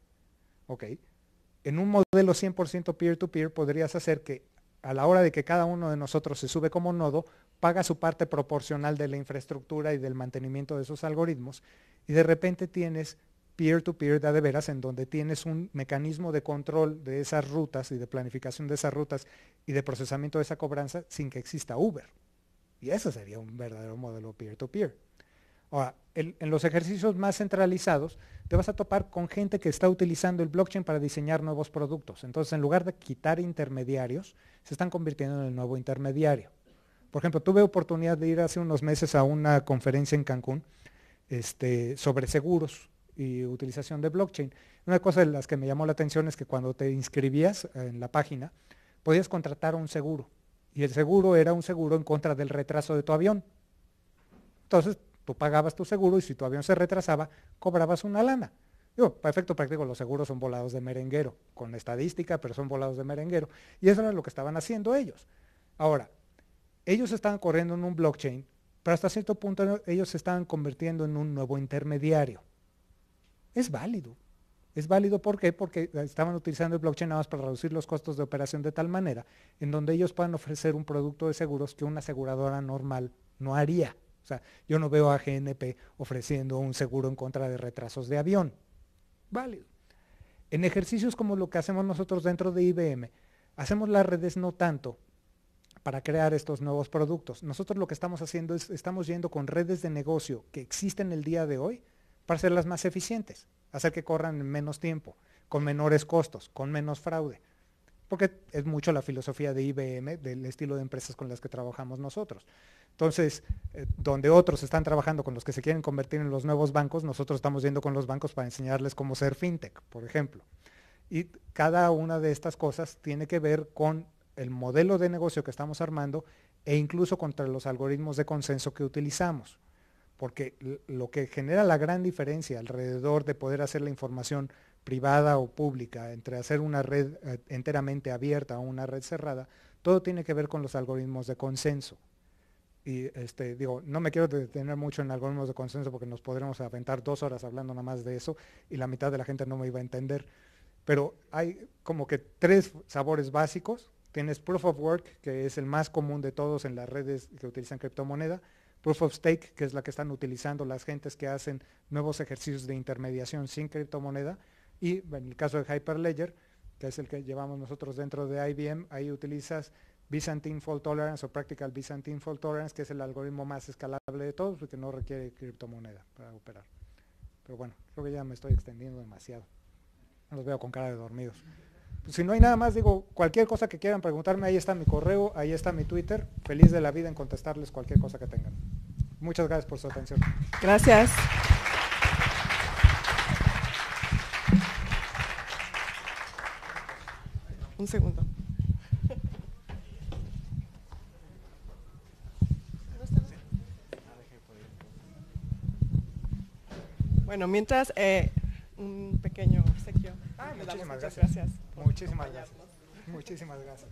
Speaker 2: En un modelo 100% peer-to-peer podrías hacer que a la hora de que cada uno de nosotros se sube como nodo, paga su parte proporcional de la infraestructura y del mantenimiento de esos algoritmos y de repente tienes peer-to-peer de veras, en donde tienes un mecanismo de control de esas rutas y de planificación de esas rutas y de procesamiento de esa cobranza sin que exista Uber. Y eso sería un verdadero modelo peer-to-peer. Ahora, en los ejercicios más centralizados, te vas a topar con gente que está utilizando el blockchain para diseñar nuevos productos. Entonces, en lugar de quitar intermediarios, se están convirtiendo en el nuevo intermediario. Por ejemplo, tuve oportunidad de ir hace unos meses a una conferencia en Cancún este, sobre seguros y utilización de blockchain. Una cosa de las que me llamó la atención es que cuando te inscribías en la página, podías contratar un seguro. Y el seguro era un seguro en contra del retraso de tu avión. Entonces, tú pagabas tu seguro y si tu avión se retrasaba, cobrabas una lana. Yo, para efecto práctico, los seguros son volados de merenguero, con estadística, pero son volados de merenguero. Y eso era lo que estaban haciendo ellos. Ahora, ellos estaban corriendo en un blockchain, pero hasta cierto punto ellos se estaban convirtiendo en un nuevo intermediario es válido. Es válido ¿por qué? porque estaban utilizando el blockchain nada para reducir los costos de operación de tal manera en donde ellos puedan ofrecer un producto de seguros que una aseguradora normal no haría. O sea, yo no veo a GNP ofreciendo un seguro en contra de retrasos de avión. Válido. En ejercicios como lo que hacemos nosotros dentro de IBM, hacemos las redes no tanto para crear estos nuevos productos. Nosotros lo que estamos haciendo es, estamos yendo con redes de negocio que existen el día de hoy para hacerlas más eficientes, hacer que corran en menos tiempo, con menores costos, con menos fraude. Porque es mucho la filosofía de IBM, del estilo de empresas con las que trabajamos nosotros. Entonces, eh, donde otros están trabajando con los que se quieren convertir en los nuevos bancos, nosotros estamos yendo con los bancos para enseñarles cómo ser fintech, por ejemplo. Y cada una de estas cosas tiene que ver con el modelo de negocio que estamos armando e incluso contra los algoritmos de consenso que utilizamos porque lo que genera la gran diferencia alrededor de poder hacer la información privada o pública, entre hacer una red eh, enteramente abierta o una red cerrada, todo tiene que ver con los algoritmos de consenso. Y este, digo, no me quiero detener mucho en algoritmos de consenso porque nos podremos aventar dos horas hablando nada más de eso y la mitad de la gente no me iba a entender. Pero hay como que tres sabores básicos. Tienes Proof of Work, que es el más común de todos en las redes que utilizan criptomoneda Proof of Stake, que es la que están utilizando las gentes que hacen nuevos ejercicios de intermediación sin criptomoneda, y en el caso de Hyperledger, que es el que llevamos nosotros dentro de IBM, ahí utilizas Byzantine Fault Tolerance o Practical Byzantine Fault Tolerance, que es el algoritmo más escalable de todos, porque no requiere criptomoneda para operar. Pero bueno, creo que ya me estoy extendiendo demasiado. Los veo con cara de dormidos. Pues, si no hay nada más, digo, cualquier cosa que quieran preguntarme, ahí está mi correo, ahí está mi Twitter. Feliz de la vida en contestarles cualquier cosa que tengan. Muchas gracias por su atención.
Speaker 1: Gracias. Un segundo. Bueno, mientras eh, un pequeño obsequio. Ah, muchas gracias. Muchísimas gracias. Muchísimas gracias.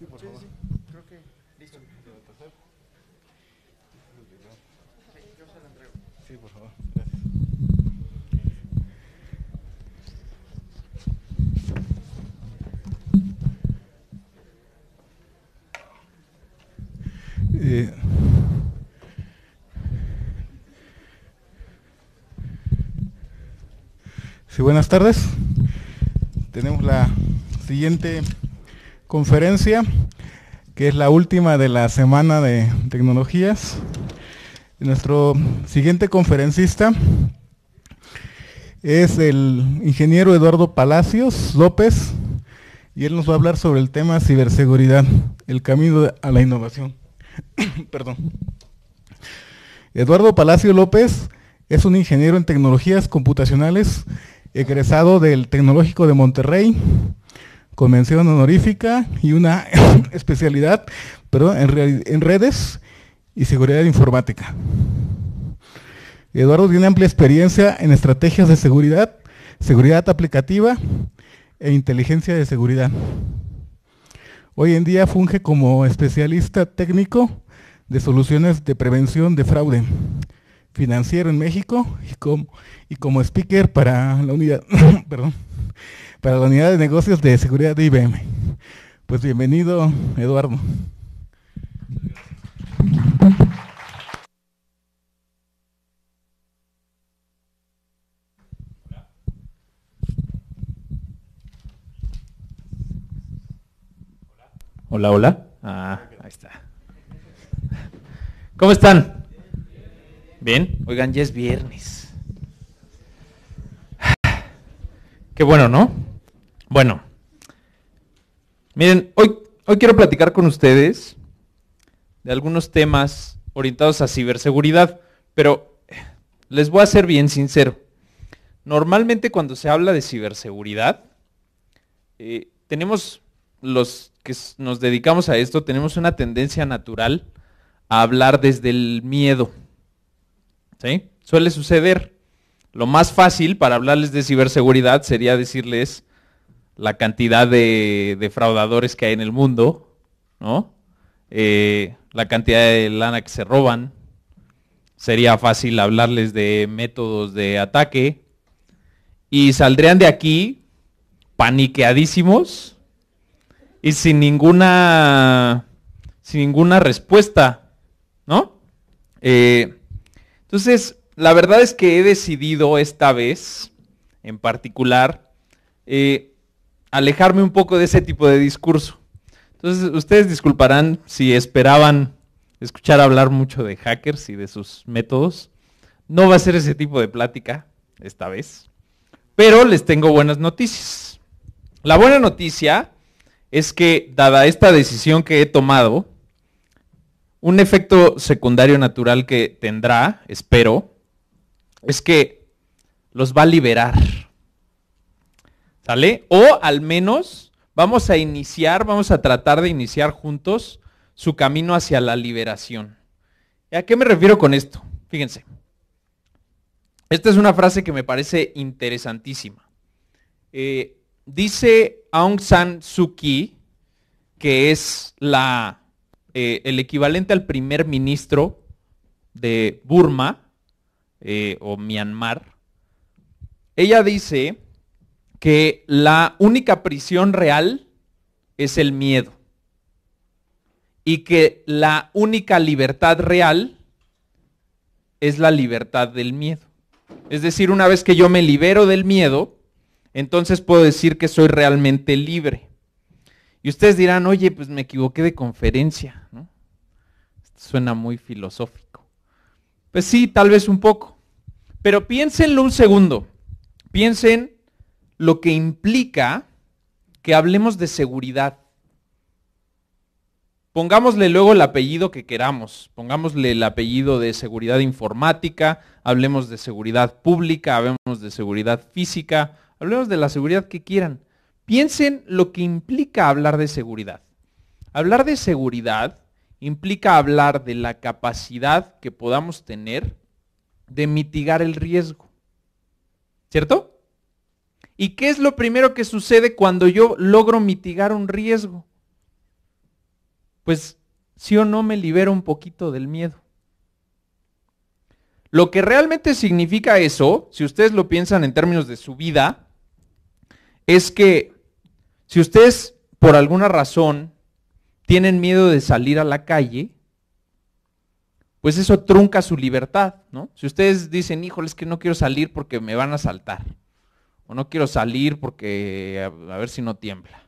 Speaker 3: Sí, por favor. Creo que. Listo. Yo se lo entrego. Sí, por favor. Gracias. Eh, sí, buenas tardes. Tenemos la siguiente conferencia, que es la última de la semana de tecnologías. Nuestro siguiente conferencista es el ingeniero Eduardo Palacios López y él nos va a hablar sobre el tema ciberseguridad, el camino a la innovación. <coughs> Perdón. Eduardo Palacios López es un ingeniero en tecnologías computacionales egresado del Tecnológico de Monterrey convención honorífica y una <laughs> especialidad en, redes y seguridad informática. Eduardo tiene amplia experiencia en estrategias de seguridad, seguridad aplicativa e inteligencia de seguridad. Hoy en día funge como especialista técnico de soluciones de prevención de fraude financiero en México y como, y como speaker para la unidad, <coughs> perdón, para la unidad de negocios de seguridad de IBM. Pues bienvenido, Eduardo.
Speaker 4: Hola, hola. Ah, ahí está. ¿Cómo están? Bien. Oigan, ya es viernes. Qué bueno, ¿no? Bueno, miren, hoy, hoy quiero platicar con ustedes de algunos temas orientados a ciberseguridad, pero les voy a ser bien sincero. Normalmente cuando se habla de ciberseguridad, eh, tenemos los que nos dedicamos a esto, tenemos una tendencia natural a hablar desde el miedo. ¿Sí? Suele suceder. Lo más fácil para hablarles de ciberseguridad sería decirles, la cantidad de defraudadores que hay en el mundo, ¿no? Eh, la cantidad de lana que se roban. Sería fácil hablarles de métodos de ataque. Y saldrían de aquí paniqueadísimos y sin ninguna, sin ninguna respuesta, ¿no? Eh, entonces, la verdad es que he decidido esta vez, en particular, eh, alejarme un poco de ese tipo de discurso. Entonces, ustedes disculparán si esperaban escuchar hablar mucho de hackers y de sus métodos. No va a ser ese tipo de plática esta vez, pero les tengo buenas noticias. La buena noticia es que, dada esta decisión que he tomado, un efecto secundario natural que tendrá, espero, es que los va a liberar. O al menos vamos a iniciar, vamos a tratar de iniciar juntos su camino hacia la liberación. ¿Y a qué me refiero con esto? Fíjense. Esta es una frase que me parece interesantísima. Eh, dice Aung San Suu Kyi, que es la, eh, el equivalente al primer ministro de Burma eh, o Myanmar, ella dice que la única prisión real es el miedo y que la única libertad real es la libertad del miedo. Es decir, una vez que yo me libero del miedo, entonces puedo decir que soy realmente libre. Y ustedes dirán, oye, pues me equivoqué de conferencia. ¿no? suena muy filosófico. Pues sí, tal vez un poco. Pero piénsenlo un segundo. Piensen lo que implica que hablemos de seguridad. Pongámosle luego el apellido que queramos, pongámosle el apellido de seguridad informática, hablemos de seguridad pública, hablemos de seguridad física, hablemos de la seguridad que quieran. Piensen lo que implica hablar de seguridad. Hablar de seguridad implica hablar de la capacidad que podamos tener de mitigar el riesgo. ¿Cierto? ¿Y qué es lo primero que sucede cuando yo logro mitigar un riesgo? Pues sí o no me libero un poquito del miedo. Lo que realmente significa eso, si ustedes lo piensan en términos de su vida, es que si ustedes por alguna razón tienen miedo de salir a la calle, pues eso trunca su libertad, ¿no? Si ustedes dicen, híjole, es que no quiero salir porque me van a saltar o no quiero salir porque a, ver si no tiembla,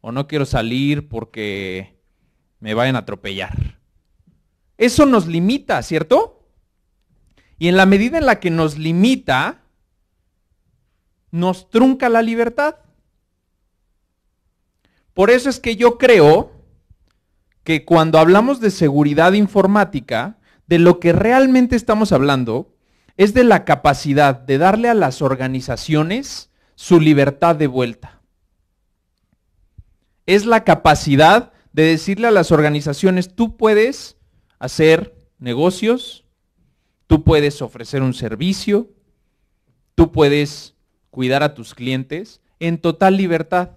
Speaker 4: o no quiero salir porque me vayan a atropellar. Eso nos limita, ¿cierto? Y en la medida en la que nos limita, nos trunca la libertad. Por eso es que yo creo que cuando hablamos de seguridad informática, de lo que realmente estamos hablando es de la capacidad de darle a las organizaciones su libertad de vuelta. Es la capacidad de decirle a las organizaciones, tú puedes hacer negocios, tú puedes ofrecer un servicio, tú puedes cuidar a tus clientes en total libertad,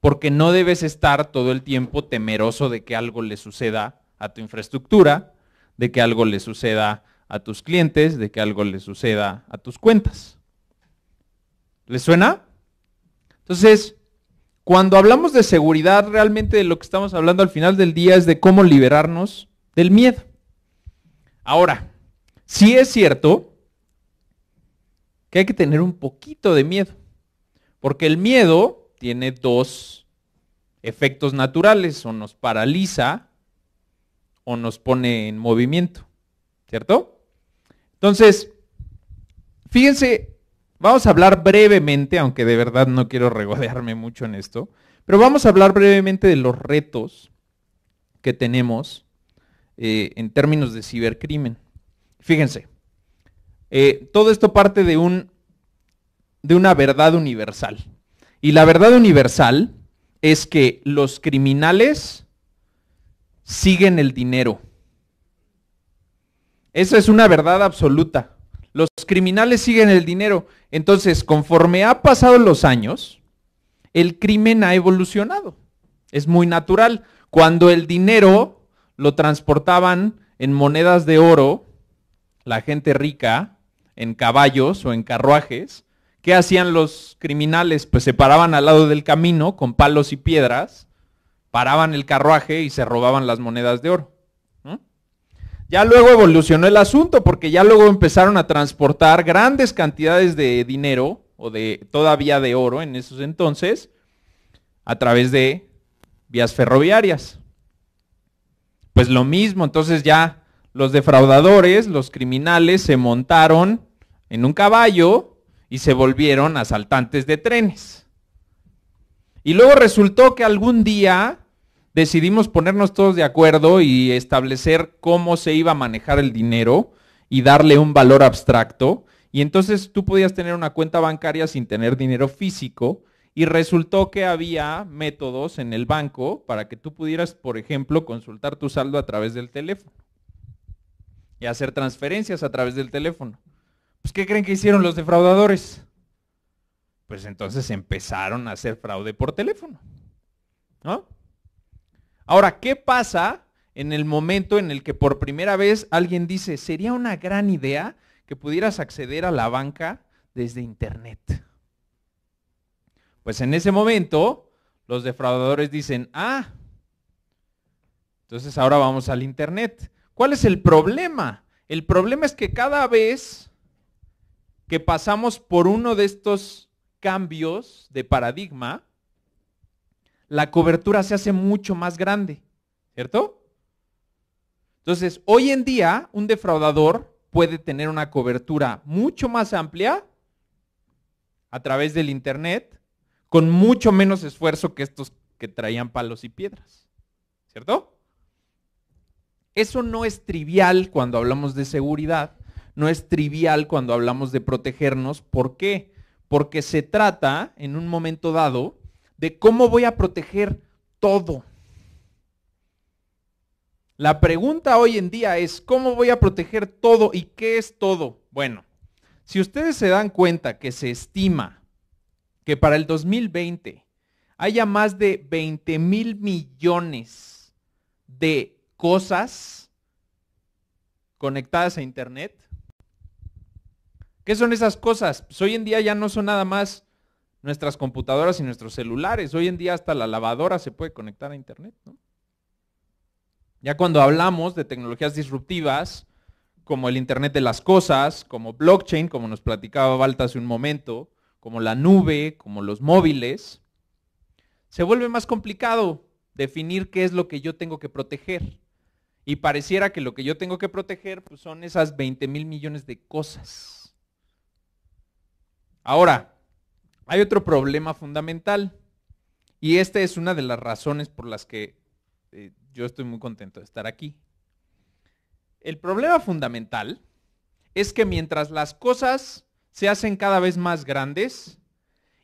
Speaker 4: porque no debes estar todo el tiempo temeroso de que algo le suceda a tu infraestructura, de que algo le suceda a tus clientes de que algo les suceda a tus cuentas. ¿Les suena? Entonces, cuando hablamos de seguridad, realmente de lo que estamos hablando al final del día es de cómo liberarnos del miedo. Ahora, sí es cierto que hay que tener un poquito de miedo, porque el miedo tiene dos efectos naturales, o nos paraliza o nos pone en movimiento, ¿cierto? Entonces, fíjense, vamos a hablar brevemente, aunque de verdad no quiero regodearme mucho en esto, pero vamos a hablar brevemente de los retos que tenemos eh, en términos de cibercrimen. Fíjense, eh, todo esto parte de, un, de una verdad universal. Y la verdad universal es que los criminales siguen el dinero. Esa es una verdad absoluta. Los criminales siguen el dinero. Entonces, conforme ha pasado los años, el crimen ha evolucionado. Es muy natural. Cuando el dinero lo transportaban en monedas de oro, la gente rica, en caballos o en carruajes, ¿qué hacían los criminales? Pues se paraban al lado del camino con palos y piedras, paraban el carruaje y se robaban las monedas de oro. Ya luego evolucionó el asunto porque ya luego empezaron a
Speaker 3: transportar
Speaker 4: grandes cantidades de dinero o de todavía de oro en esos entonces a través de vías ferroviarias. Pues lo mismo, entonces ya los defraudadores, los criminales se montaron en un caballo y se volvieron asaltantes de trenes. Y luego resultó que algún día decidimos ponernos todos de acuerdo y establecer cómo se iba a manejar el dinero y darle un valor abstracto. Y entonces tú podías tener una cuenta bancaria sin tener dinero físico y resultó que había métodos en el banco para que tú pudieras, por ejemplo, consultar tu saldo a través del teléfono y hacer transferencias a través del teléfono. Pues ¿qué creen que hicieron los defraudadores? Pues entonces empezaron a hacer fraude por teléfono. ¿No? Ahora, ¿qué pasa en el momento en el que por primera vez alguien dice, sería una gran idea que pudieras acceder a la banca desde Internet? Pues en ese momento los defraudadores dicen, ah, entonces ahora vamos al Internet. ¿Cuál es el problema? El problema es que cada vez que pasamos por uno de estos cambios de paradigma, la cobertura se hace mucho más grande, ¿cierto? Entonces, hoy en día un defraudador puede tener una cobertura mucho más amplia a través del Internet, con mucho menos esfuerzo que estos que traían palos y piedras, ¿cierto? Eso no es trivial cuando hablamos de seguridad, no es trivial cuando hablamos de protegernos. ¿Por qué? Porque se trata, en un momento dado, de cómo voy a proteger todo. La pregunta hoy en día es, ¿cómo voy a proteger todo y qué es todo? Bueno, si ustedes se dan cuenta que se estima que para el 2020 haya más de 20 mil millones de cosas conectadas a Internet, ¿qué son esas cosas? Pues hoy en día ya no son nada más nuestras computadoras y nuestros celulares. Hoy en día hasta la lavadora se puede conectar a Internet. Ya cuando hablamos de tecnologías disruptivas, como el Internet de las Cosas, como blockchain, como nos platicaba Balta hace un momento, como la nube, como los móviles, se vuelve más complicado definir qué es lo que yo tengo que proteger. Y pareciera que lo que yo tengo que proteger pues, son esas 20 mil millones de cosas. Ahora, hay otro problema fundamental y esta es una de las razones por las que eh, yo estoy muy contento de estar aquí. El problema fundamental es que mientras las cosas se hacen cada vez más grandes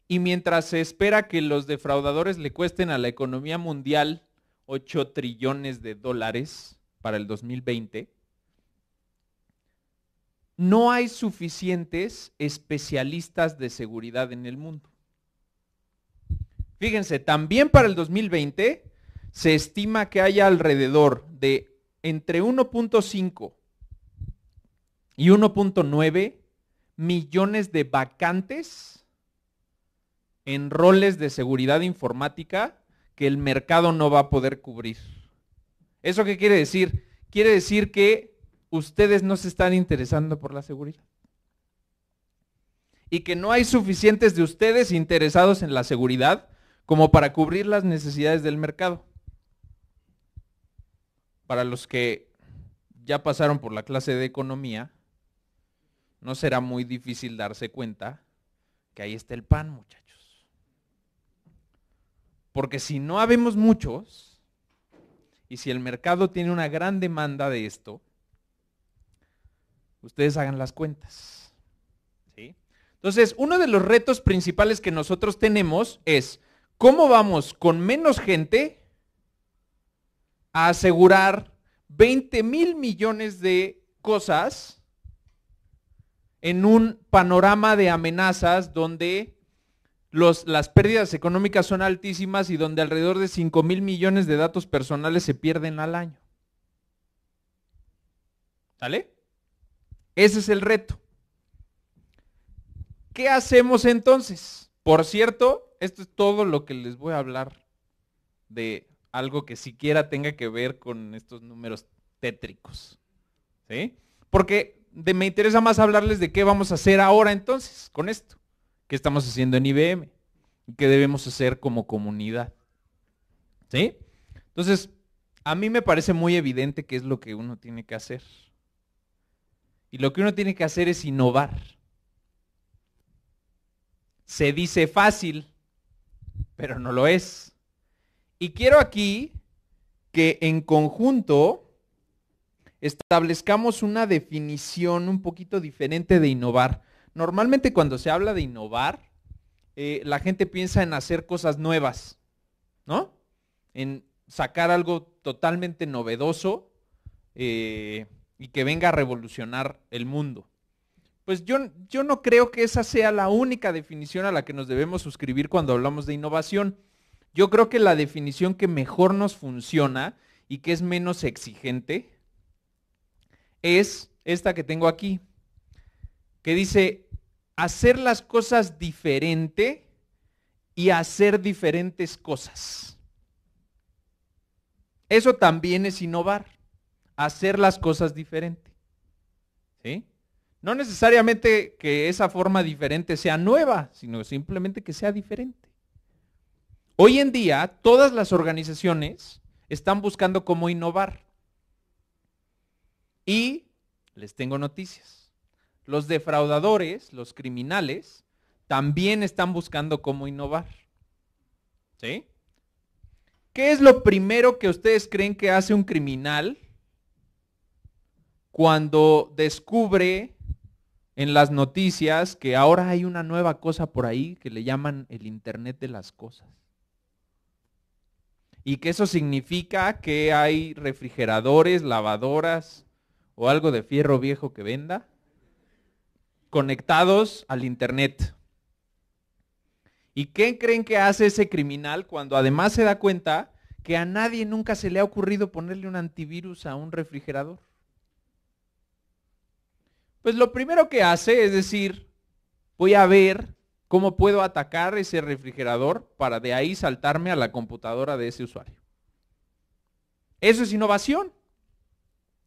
Speaker 4: y mientras se espera que los defraudadores le cuesten a la economía mundial 8 trillones de dólares para el 2020, no hay suficientes especialistas de seguridad en el mundo. Fíjense, también para el 2020 se estima que haya alrededor de entre 1.5 y 1.9 millones de vacantes en roles de seguridad informática que el mercado no va a poder cubrir. ¿Eso qué quiere decir? Quiere decir que ustedes no se están interesando por la seguridad. Y que no hay suficientes de ustedes interesados en la seguridad como para cubrir las necesidades del mercado. Para los que ya pasaron por la clase de economía, no será muy difícil darse cuenta que ahí está el pan, muchachos. Porque si no habemos muchos, y si el mercado tiene una gran demanda de esto, Ustedes hagan las cuentas. Entonces, uno de los retos principales que nosotros tenemos es cómo vamos con menos gente a asegurar 20 mil millones de cosas en un panorama de amenazas donde las pérdidas económicas son altísimas y donde alrededor de 5 mil millones de datos personales se pierden al año. ¿Sale? Ese es el reto. ¿Qué hacemos entonces? Por cierto, esto es todo lo que les voy a hablar de algo que siquiera tenga que ver con estos números tétricos. ¿Sí? Porque de, me interesa más hablarles de qué vamos a hacer ahora entonces con esto. ¿Qué estamos haciendo en IBM? ¿Y qué debemos hacer como comunidad? ¿Sí? Entonces, a mí me parece muy evidente qué es lo que uno tiene que hacer. Y lo que uno tiene que hacer es innovar. Se dice fácil, pero no lo es. Y quiero aquí que en conjunto establezcamos una definición un poquito diferente de innovar. Normalmente cuando se habla de innovar, eh, la gente piensa en hacer cosas nuevas, ¿no? En sacar algo totalmente novedoso. Eh, y que venga a revolucionar el mundo. Pues yo, yo no creo que esa sea la única definición a la que nos debemos suscribir cuando hablamos de innovación. Yo creo que la definición que mejor nos funciona y que es menos exigente es esta que tengo aquí, que dice hacer las cosas diferente y hacer diferentes cosas. Eso también es innovar hacer las cosas diferente. ¿Sí? No necesariamente que esa forma diferente sea nueva, sino simplemente que sea diferente. Hoy en día, todas las organizaciones están buscando cómo innovar. Y les tengo noticias. Los defraudadores, los criminales, también están buscando cómo innovar. ¿Sí? ¿Qué es lo primero que ustedes creen que hace un criminal cuando descubre en las noticias que ahora hay una nueva cosa por ahí que le llaman el Internet de las Cosas. Y que eso significa que hay refrigeradores, lavadoras o algo de fierro viejo que venda conectados al Internet. ¿Y qué creen que hace ese criminal cuando además se da cuenta que a nadie nunca se le ha ocurrido ponerle un antivirus a un refrigerador? Pues lo primero que hace es decir, voy a ver cómo puedo atacar ese refrigerador para de ahí saltarme a la computadora de ese usuario. Eso es innovación.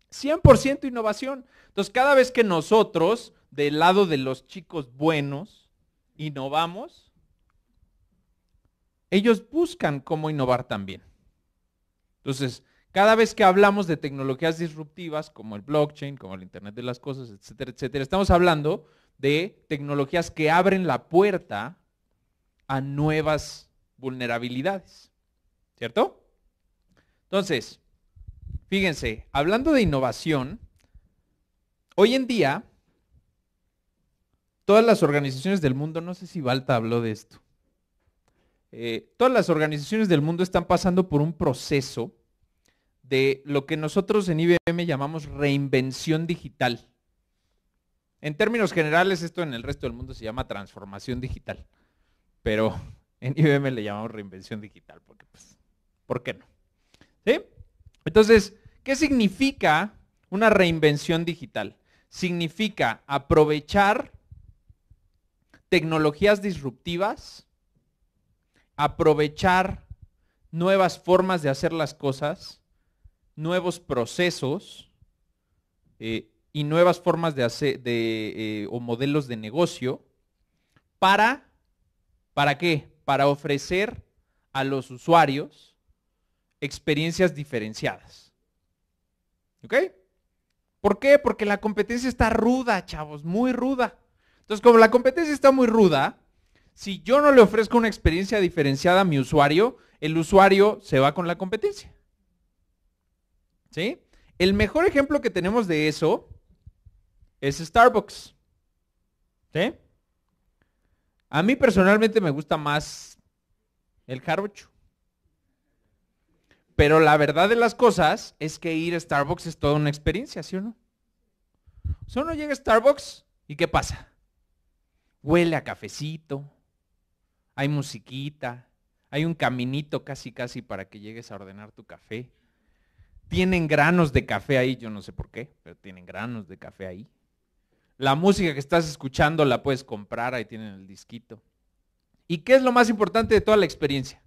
Speaker 4: 100% innovación. Entonces, cada vez que nosotros, del lado de los chicos buenos, innovamos, ellos buscan cómo innovar también. Entonces, cada vez que hablamos de tecnologías disruptivas como el blockchain, como el Internet de las Cosas, etcétera, etcétera, estamos hablando de tecnologías que abren la puerta a nuevas vulnerabilidades. ¿Cierto? Entonces, fíjense, hablando de innovación, hoy en día, todas las organizaciones del mundo, no sé si Valta habló de esto, eh, todas las organizaciones del mundo están pasando por un proceso de lo que nosotros en IBM llamamos reinvención digital. En términos generales, esto en el resto del mundo se llama transformación digital, pero <laughs> en IBM le llamamos reinvención digital, porque pues, ¿por qué no? ¿Sí? Entonces, ¿qué significa una reinvención digital? Significa aprovechar tecnologías disruptivas, aprovechar nuevas formas de hacer las cosas, nuevos procesos eh, y nuevas formas de hacer eh, o modelos de negocio para, ¿para qué? Para ofrecer a los usuarios experiencias diferenciadas. ¿Ok? ¿Por qué? Porque la competencia está ruda, chavos, muy ruda. Entonces, como la competencia está muy ruda, si yo no le ofrezco una experiencia diferenciada a mi usuario, el usuario se va con la competencia. El mejor ejemplo que tenemos de eso es Starbucks. A mí personalmente me gusta más el jarocho. Pero la verdad de las cosas es que ir a Starbucks es toda una experiencia, ¿sí o no? Solo sea, llega a Starbucks y ¿qué pasa? Huele a cafecito, hay musiquita, hay un caminito casi casi para que llegues a ordenar tu café. Tienen granos de café ahí, yo no sé por qué, pero tienen granos de café ahí. La música que estás escuchando la puedes comprar, ahí tienen el disquito. ¿Y qué es lo más importante de toda la experiencia?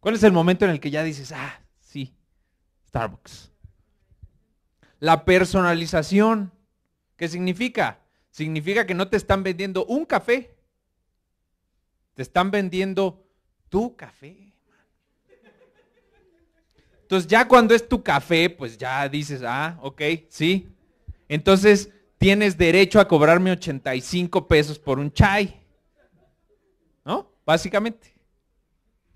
Speaker 4: ¿Cuál es el momento en el que ya dices, ah, sí, Starbucks? La personalización. ¿Qué significa? Significa que no te están vendiendo un café, te están vendiendo tu café. Entonces ya cuando es tu café, pues ya dices, ah, ok, sí. Entonces tienes derecho a cobrarme 85 pesos por un chai. ¿No? Básicamente.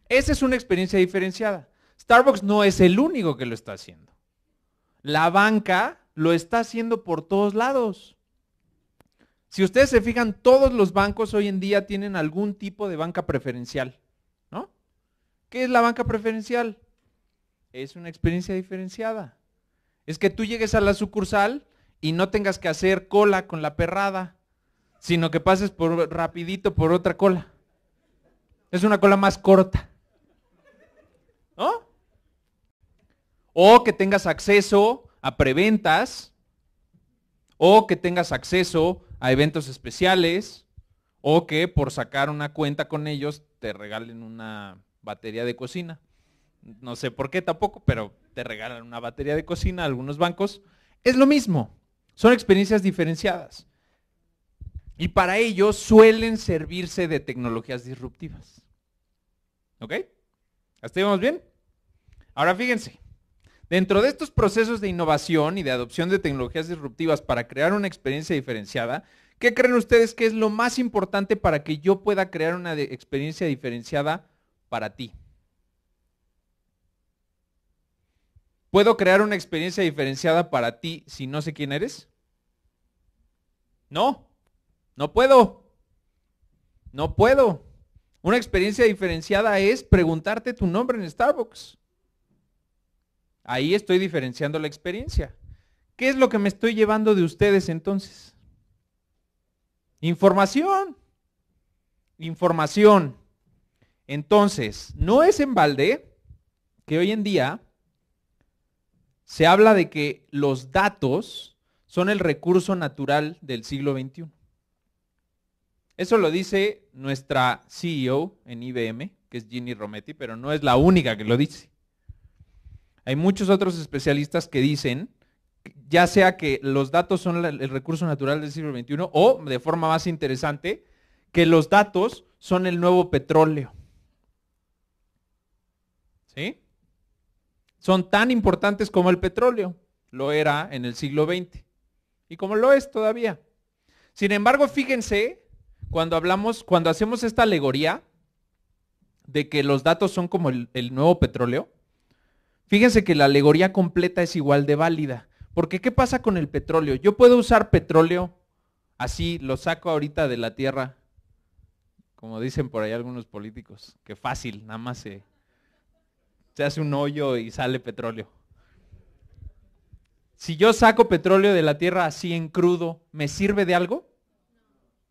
Speaker 4: Esa es una experiencia diferenciada. Starbucks no es el único que lo está haciendo. La banca lo está haciendo por todos lados. Si ustedes se fijan, todos los bancos hoy en día tienen algún tipo de banca preferencial. ¿No? ¿Qué es la banca preferencial? es una experiencia diferenciada. Es que tú llegues a la sucursal y no tengas que hacer cola con la perrada, sino que pases por rapidito por otra cola. Es una cola más corta. ¿No? O que tengas acceso a preventas, o que tengas acceso a eventos especiales, o que por sacar una cuenta con ellos te regalen una batería de cocina. No sé por qué tampoco, pero te regalan una batería de cocina, a algunos bancos. Es lo mismo. Son experiencias diferenciadas. Y para ello suelen servirse de tecnologías disruptivas. ¿Ok? ¿Hasta bien? Ahora fíjense, dentro de estos procesos de innovación y de adopción de tecnologías disruptivas para crear una experiencia diferenciada, ¿qué creen ustedes que es lo más importante para que yo pueda crear una experiencia diferenciada para ti? ¿Puedo crear una experiencia diferenciada para ti si no sé quién eres? No, no puedo. No puedo. Una experiencia diferenciada es preguntarte tu nombre en Starbucks. Ahí estoy diferenciando la experiencia. ¿Qué es lo que me estoy llevando de ustedes entonces? Información. Información. Entonces, no es en balde que hoy en día se habla de que los datos son el recurso natural del siglo XXI. Eso lo dice nuestra CEO en IBM, que es Ginny Rometti, pero no es la única que lo dice. Hay muchos otros especialistas que dicen, ya sea que los datos son el recurso natural del siglo XXI o, de forma más interesante, que los datos son el nuevo petróleo. ¿Sí? son tan importantes como el petróleo lo era en el siglo XX y como lo es todavía. Sin embargo, fíjense, cuando hablamos, cuando hacemos esta alegoría de que los datos son como el, nuevo petróleo, fíjense que la alegoría completa es igual de válida. Porque ¿qué pasa con el petróleo? Yo puedo usar petróleo así, lo saco ahorita de la tierra, como dicen por ahí algunos políticos, que fácil, nada más se, se hace un hoyo y sale petróleo. Si yo saco petróleo de la tierra así en crudo, ¿me sirve de algo?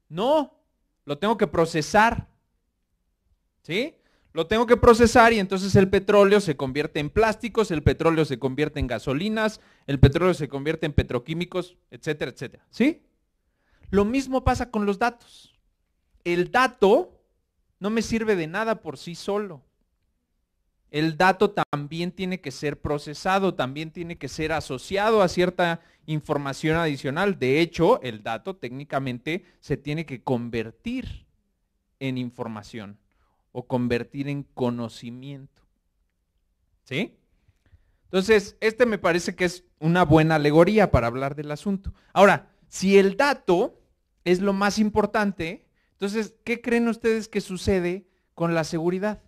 Speaker 4: No, lo tengo que procesar. ¿Sí? Lo tengo que procesar y entonces el petróleo se convierte en plásticos, el petróleo se convierte en gasolinas, el petróleo se convierte en petroquímicos, etcétera, etcétera. ¿Sí? Lo mismo pasa con los datos. El dato no me sirve de nada por sí solo. El dato también tiene que ser procesado, también tiene que ser asociado a cierta información adicional. De hecho, el dato técnicamente se tiene que convertir en información o convertir en conocimiento. ¿Sí? Entonces, este me parece que es una buena alegoría para hablar del asunto. Ahora, si el dato es lo más importante, entonces, ¿qué creen ustedes que sucede con la seguridad?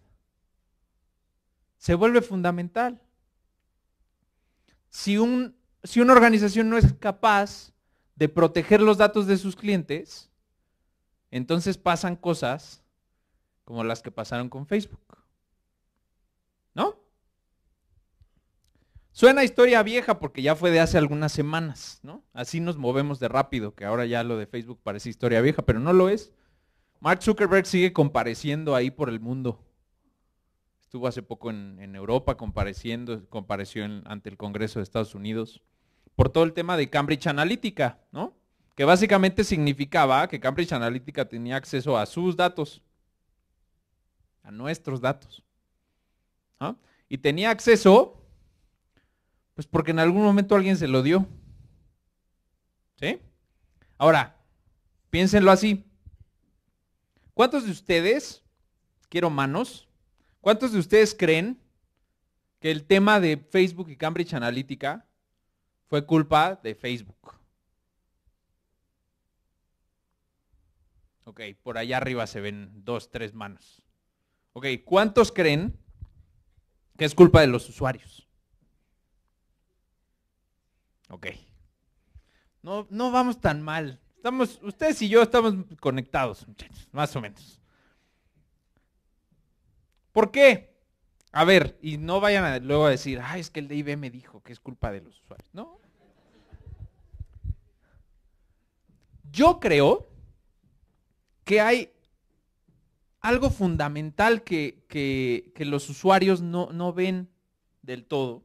Speaker 4: se vuelve fundamental. Si, un, si una organización no es capaz de proteger los datos de sus clientes, entonces pasan cosas como las que pasaron con Facebook. ¿No? Suena historia vieja porque ya fue de hace algunas semanas, ¿no? Así nos movemos de rápido, que ahora ya lo de Facebook parece historia vieja, pero no lo es. Mark Zuckerberg sigue compareciendo ahí por el mundo estuvo hace poco en, Europa compareciendo, compareció ante el Congreso de Estados Unidos por todo el tema de Cambridge Analytica, ¿no? Que básicamente significaba que Cambridge Analytica tenía acceso a sus datos, a nuestros datos. ¿no? Y tenía acceso, pues porque en algún momento alguien se lo dio. ¿Sí? Ahora, piénsenlo así. ¿Cuántos de ustedes, quiero manos, ¿Cuántos de ustedes creen que el tema de Facebook y Cambridge Analytica fue culpa de Facebook? Ok, por allá arriba se ven dos, tres manos. Ok, ¿cuántos creen que es culpa de los usuarios? Ok. No, no vamos tan mal. Estamos, ustedes y yo estamos conectados, muchachos, más o menos. ¿Por qué? A ver, y no vayan luego a decir, ¡ah! es que el DIB me dijo que es culpa de los usuarios. No. Yo creo que hay algo fundamental que, los usuarios no, ven del todo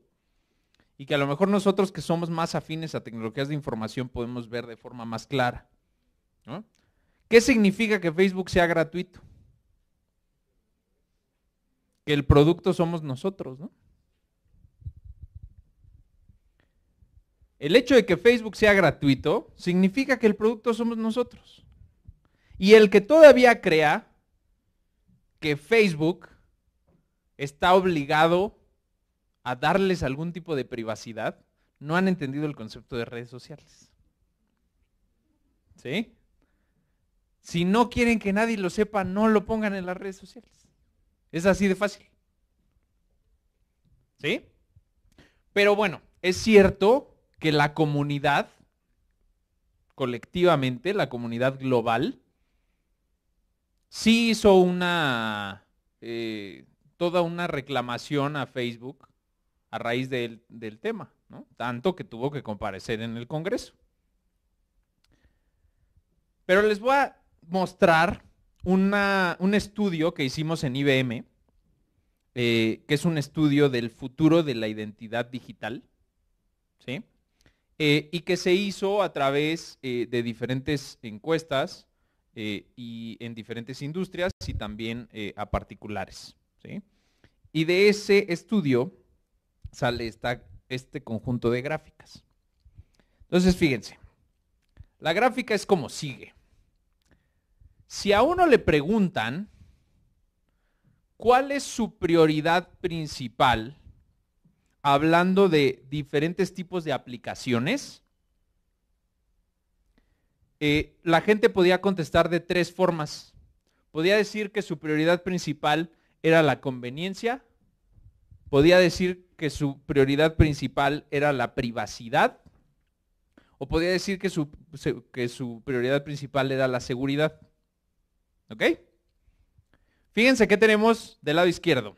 Speaker 4: y que a lo mejor nosotros que somos más afines a tecnologías de información podemos ver de forma más clara. ¿Qué significa que Facebook sea gratuito? que el producto somos nosotros, ¿no? El hecho de que Facebook sea gratuito significa que el producto somos nosotros. Y el que todavía crea que Facebook está obligado a darles algún tipo de privacidad, no han entendido el concepto de redes sociales. ¿Sí? Si no quieren que nadie lo sepa, no lo pongan en las redes sociales. Es así de fácil. ¿Sí? Pero bueno, es cierto que la comunidad, colectivamente, la comunidad global, sí hizo una, eh, toda una reclamación a Facebook a raíz del, del tema, ¿no? Tanto que tuvo que comparecer en el Congreso. Pero les voy a mostrar un estudio que hicimos en IBM, eh, que es un estudio del futuro de la identidad digital, eh, y que se hizo a través eh, de diferentes encuestas y en diferentes industrias y también a particulares. Y de ese estudio sale este conjunto de gráficas. Entonces, fíjense, la gráfica es como sigue. Si a uno le preguntan cuál es su prioridad principal, hablando de diferentes tipos de aplicaciones, eh, la gente podía contestar de tres formas. Podía decir que su prioridad principal era la conveniencia, podía decir que su prioridad principal era la privacidad, o podía decir que su, que su prioridad principal era la seguridad. ¿Ok? Fíjense qué tenemos del lado izquierdo.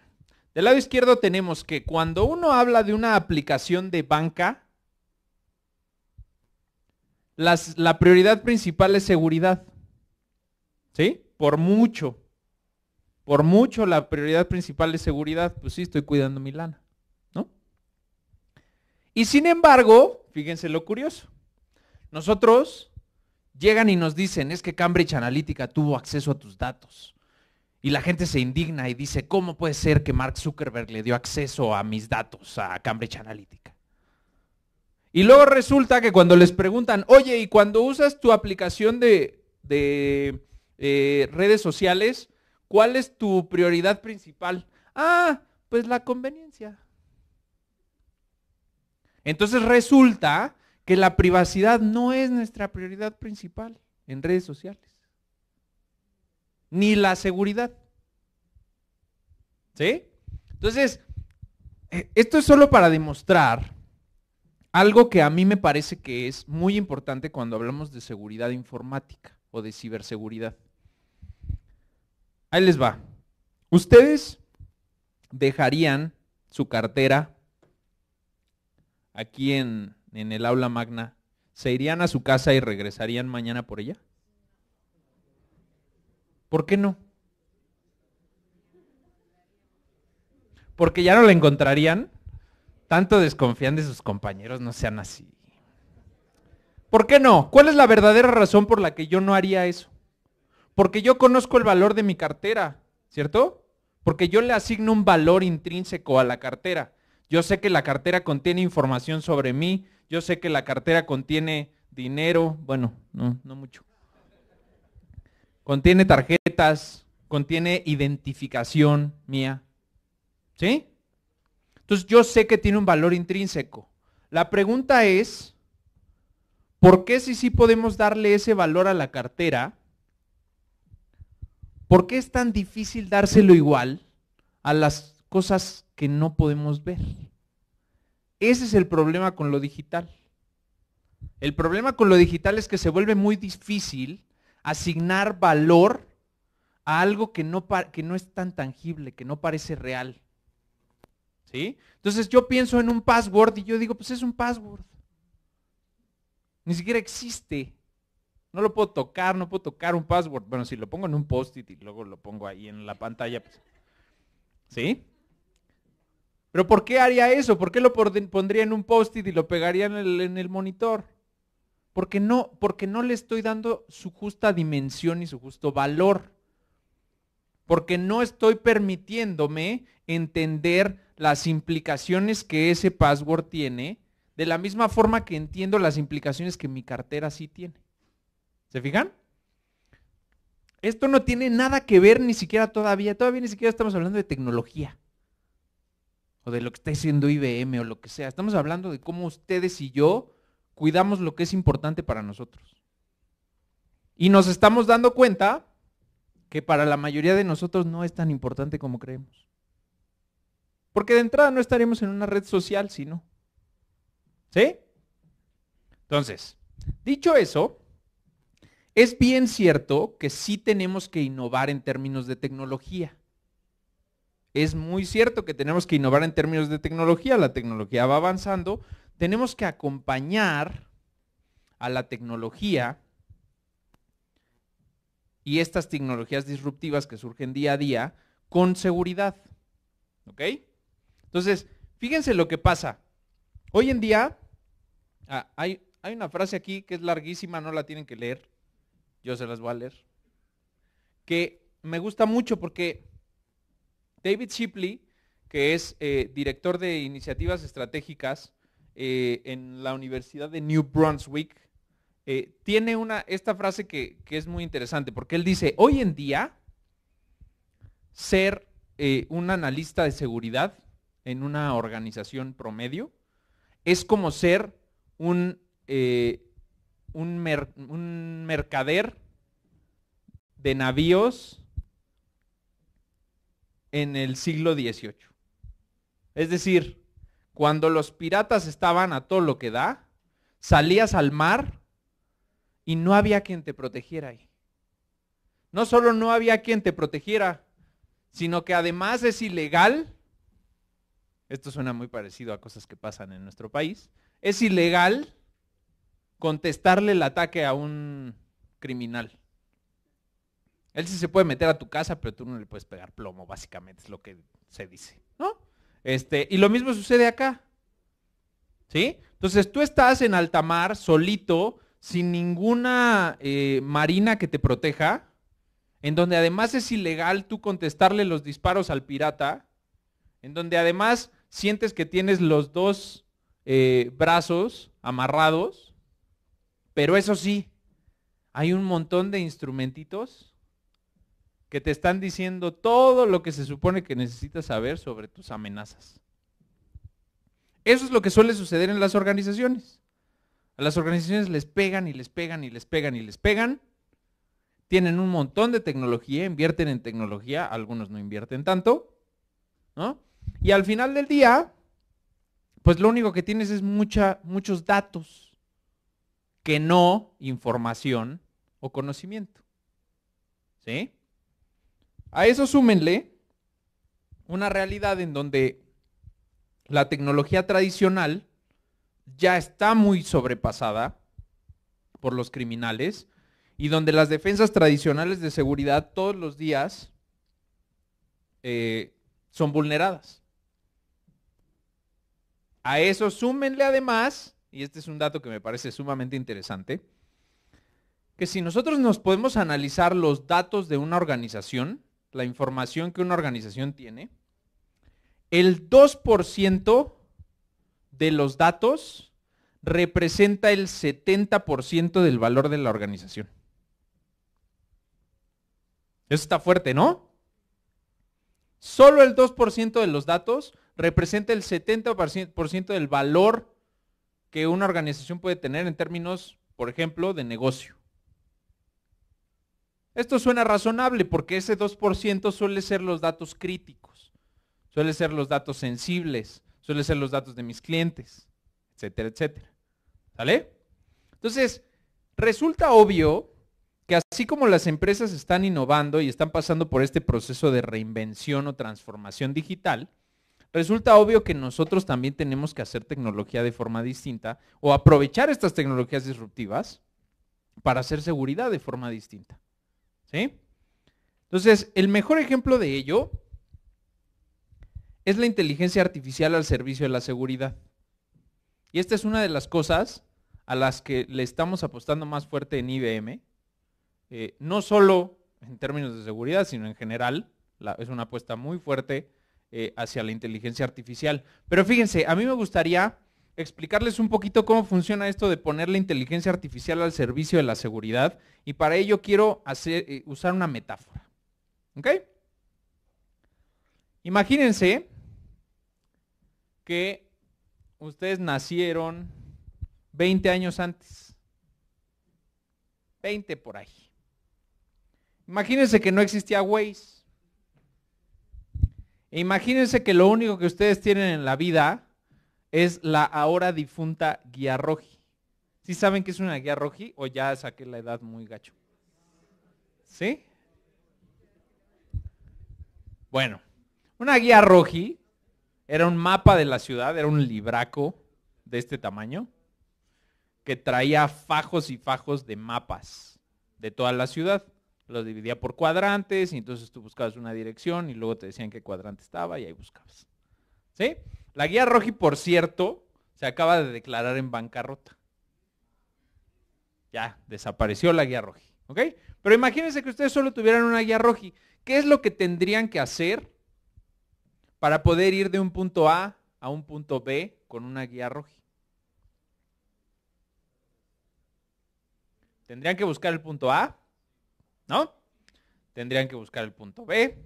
Speaker 4: Del lado izquierdo tenemos que cuando uno habla de una aplicación de banca, la prioridad principal es seguridad. ¿Sí? Por mucho. Por mucho la prioridad principal es seguridad. Pues sí, estoy cuidando mi lana. ¿No? Y sin embargo, fíjense lo curioso. Nosotros Llegan y nos dicen, es que Cambridge Analytica tuvo acceso a tus datos. Y la gente se indigna y dice, ¿cómo puede ser que Mark Zuckerberg le dio acceso a mis datos a Cambridge Analytica? Y luego resulta que cuando les preguntan, oye, ¿y cuando usas tu aplicación de, eh, redes sociales, cuál es tu prioridad principal? Ah, pues la conveniencia. Entonces resulta que la privacidad no es nuestra prioridad principal en redes sociales, ni la seguridad. ¿Sí? Entonces, eh, esto es solo para demostrar algo que a mí me parece que es muy importante cuando hablamos de seguridad informática o de ciberseguridad. Ahí les va. Ustedes dejarían su cartera aquí en, en el aula magna, ¿se irían a su casa y regresarían mañana por ella? ¿Por qué no? Porque ya no la encontrarían. Tanto desconfían de sus compañeros, no sean así. ¿Por qué no? ¿Cuál es la verdadera razón por la que yo no haría eso? Porque yo conozco el valor de mi cartera, ¿cierto? Porque yo le asigno un valor intrínseco a la cartera. Yo sé que la cartera contiene información sobre mí, yo sé que la cartera contiene dinero, bueno, no, mucho. Contiene tarjetas, contiene identificación mía. ¿Sí? Entonces yo sé que tiene un valor intrínseco. La pregunta es, ¿por qué si sí podemos darle ese valor a la cartera? ¿Por qué es tan difícil dárselo igual a las cosas que no podemos ver. Ese es el problema con lo digital. El problema con lo digital es que se vuelve muy difícil asignar valor a algo que no, que no es tan tangible, que no parece real. ¿Sí? Entonces yo pienso en un password y yo digo, pues es un password. Ni siquiera existe. No lo puedo tocar, no puedo tocar un password. Bueno, si lo pongo en un post-it y luego lo pongo ahí en la pantalla, pues, ¿sí? Pero ¿por qué haría eso? ¿Por qué lo pondría en un post-it y lo pegaría en el, monitor? Porque no, porque no le estoy dando su justa dimensión y su justo valor. Porque no estoy permitiéndome entender las implicaciones que ese password tiene, de la misma forma que entiendo las implicaciones que mi cartera sí tiene. ¿Se fijan? Esto no tiene nada que ver ni siquiera todavía, todavía ni siquiera estamos hablando de tecnología o de lo que está haciendo IBM o lo que sea. Estamos hablando de cómo ustedes y yo cuidamos lo que es importante para nosotros. Y nos estamos dando cuenta que para la mayoría de nosotros no es tan importante como creemos. Porque de entrada no estaremos en una red social, sino. ¿Sí? Entonces, dicho eso, es bien cierto que sí tenemos que innovar en términos de tecnología. Es muy cierto que tenemos que innovar en términos de tecnología, la tecnología va avanzando, tenemos que acompañar a la tecnología y estas tecnologías disruptivas que surgen día a día con seguridad. ¿Ok? Entonces, fíjense lo que pasa. Hoy en día, ah, hay, hay una frase aquí que es larguísima, no la tienen que leer, yo se las voy a leer, que me gusta mucho porque David Shipley, que es eh, director de iniciativas estratégicas eh, en la Universidad de New Brunswick, eh, tiene una, esta frase que, es muy interesante, porque él dice, hoy en día, ser un analista de seguridad en una organización promedio es como ser un, un mercader de navíos en el siglo XVIII. Es decir, cuando los piratas estaban a todo lo que da, salías al mar y no había quien te protegiera ahí. No solo no había quien te protegiera, sino que además es ilegal, esto suena muy parecido a cosas que pasan en nuestro país, es ilegal contestarle el ataque a un criminal. Él sí se puede meter a tu casa, pero tú no le puedes pegar plomo, básicamente, es lo que se dice, ¿no? Este, y lo mismo sucede acá. ¿Sí? Entonces tú estás en alta mar, solito, sin ninguna eh, marina que te proteja, en donde además es ilegal tú contestarle los disparos al pirata, en donde además sientes que tienes los dos eh, brazos amarrados, pero eso sí, hay un montón de instrumentitos que te están diciendo todo lo que se supone que necesitas saber sobre tus amenazas. Eso es lo que suele suceder en las organizaciones. A las organizaciones les pegan y les pegan y les pegan y les pegan. Tienen un montón de tecnología, invierten en tecnología, algunos no invierten tanto, Y al final del día, pues lo único que tienes es mucha, muchos datos, que no información o conocimiento. ¿Sí? A eso súmenle una realidad en donde la tecnología tradicional ya está muy sobrepasada por los criminales y donde las defensas tradicionales de seguridad todos los días eh, son vulneradas. A eso súmenle además, y este es un dato que me parece sumamente interesante, que si nosotros nos podemos analizar los datos de una organización, la información que una organización tiene, el 2% de los datos representa el 70% del valor de la organización. Eso está fuerte, ¿no? Solo el 2% de los datos representa el 70% del valor que una organización puede tener en términos, por ejemplo, de negocio. Esto suena razonable porque ese 2% suele ser los datos críticos, suele ser los datos sensibles, suele ser los datos de mis clientes, etcétera, etcétera. ¿Sale? Entonces, resulta obvio que así como las empresas están innovando y están pasando por este proceso de reinvención o transformación digital, resulta obvio que nosotros también tenemos que hacer tecnología de forma distinta o aprovechar estas tecnologías disruptivas para hacer seguridad de forma distinta. ¿Sí? Entonces, el mejor ejemplo de ello es la inteligencia artificial al servicio de la seguridad. Y esta es una de las cosas a las que le estamos apostando más fuerte en IBM, eh, no solo en términos de seguridad, sino en general, es una apuesta muy fuerte eh, hacia la inteligencia artificial. Pero fíjense, a mí me gustaría explicarles un poquito cómo funciona esto de poner la inteligencia artificial al servicio de la seguridad y para ello quiero hacer, eh, usar una metáfora. ¿Ok? Imagínense que ustedes nacieron 20 años antes. 20 por ahí. Imagínense que no existía Waze. E imagínense que lo único que ustedes tienen en la vida es la ahora difunta guía roji. ¿Sí saben qué es una guía roji o ya saqué la edad muy gacho? ¿Sí? Bueno, una guía roji era un mapa de la ciudad, era un libraco de este tamaño que traía fajos y fajos de mapas de toda la ciudad. Los dividía por cuadrantes y entonces tú buscabas una dirección y luego te decían qué cuadrante estaba y ahí buscabas. ¿Sí? La guía Roji, por cierto, se acaba de declarar en bancarrota. Ya, desapareció la guía Roji, ¿ok? Pero imagínense que ustedes solo tuvieran una guía Roji. ¿Qué es lo que tendrían que hacer para poder ir de un punto A a un punto B con una guía Roji? Tendrían que buscar el punto A, ¿no? Tendrían que buscar el punto B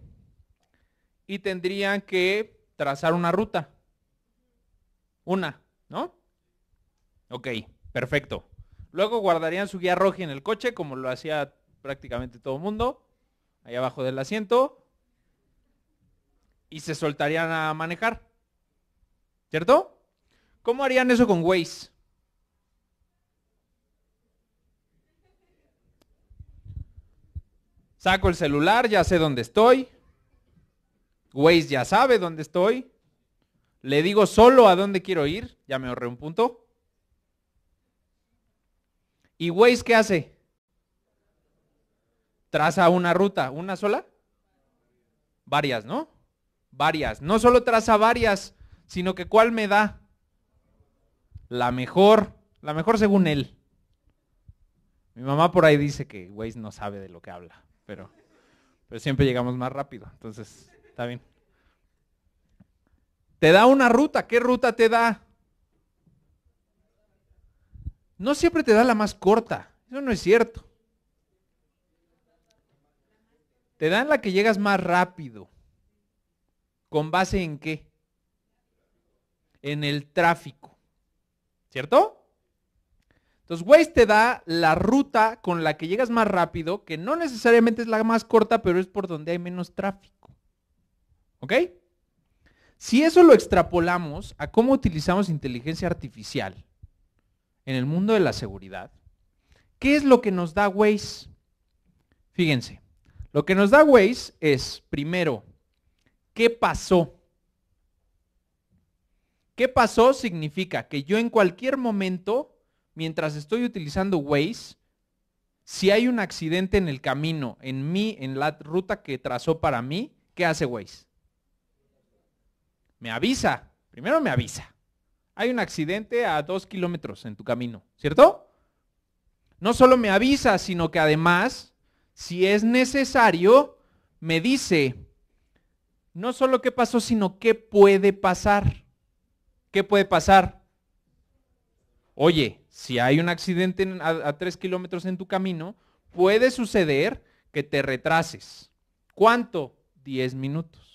Speaker 4: y tendrían que trazar una ruta. Una, ¿no? Ok, perfecto. Luego guardarían su guía roja en el coche, como lo hacía prácticamente todo el mundo, ahí abajo del asiento, y se soltarían a manejar. ¿Cierto? ¿Cómo harían eso con Waze? Saco el celular, ya sé dónde estoy. Waze ya sabe dónde estoy le digo solo a dónde quiero ir, ya me ahorré un punto. ¿Y Waze qué hace? Traza una ruta, una sola. Varias, ¿no? Varias. No solo traza varias, sino que cuál me da la mejor, la mejor según él. Mi mamá por ahí dice que Waze no sabe de lo que habla, pero, pero siempre llegamos más rápido, entonces está bien. Te da una ruta. ¿Qué ruta te da? No siempre te da la más corta. Eso no es cierto. Te dan la que llegas más rápido. ¿Con base en qué? En el tráfico. ¿Cierto? Entonces, Waze te da la ruta con la que llegas más rápido, que no necesariamente es la más corta, pero es por donde hay menos tráfico. ¿Ok? Si eso lo extrapolamos a cómo utilizamos inteligencia artificial en el mundo de la seguridad, ¿qué es lo que nos da Waze? Fíjense, lo que nos da Waze es, primero, ¿qué pasó? ¿Qué pasó significa que yo en cualquier momento, mientras estoy utilizando Waze, si hay un accidente en el camino, en mí, en la ruta que trazó para mí, ¿qué hace Waze? me avisa. Primero me avisa. Hay un accidente a dos kilómetros en tu camino, ¿cierto? No solo me avisa, sino que además, si es necesario, me dice no solo qué pasó, sino qué puede pasar. ¿Qué puede pasar? Oye, si hay un accidente a, tres kilómetros en tu camino, puede suceder que te retrases. ¿Cuánto? Diez minutos.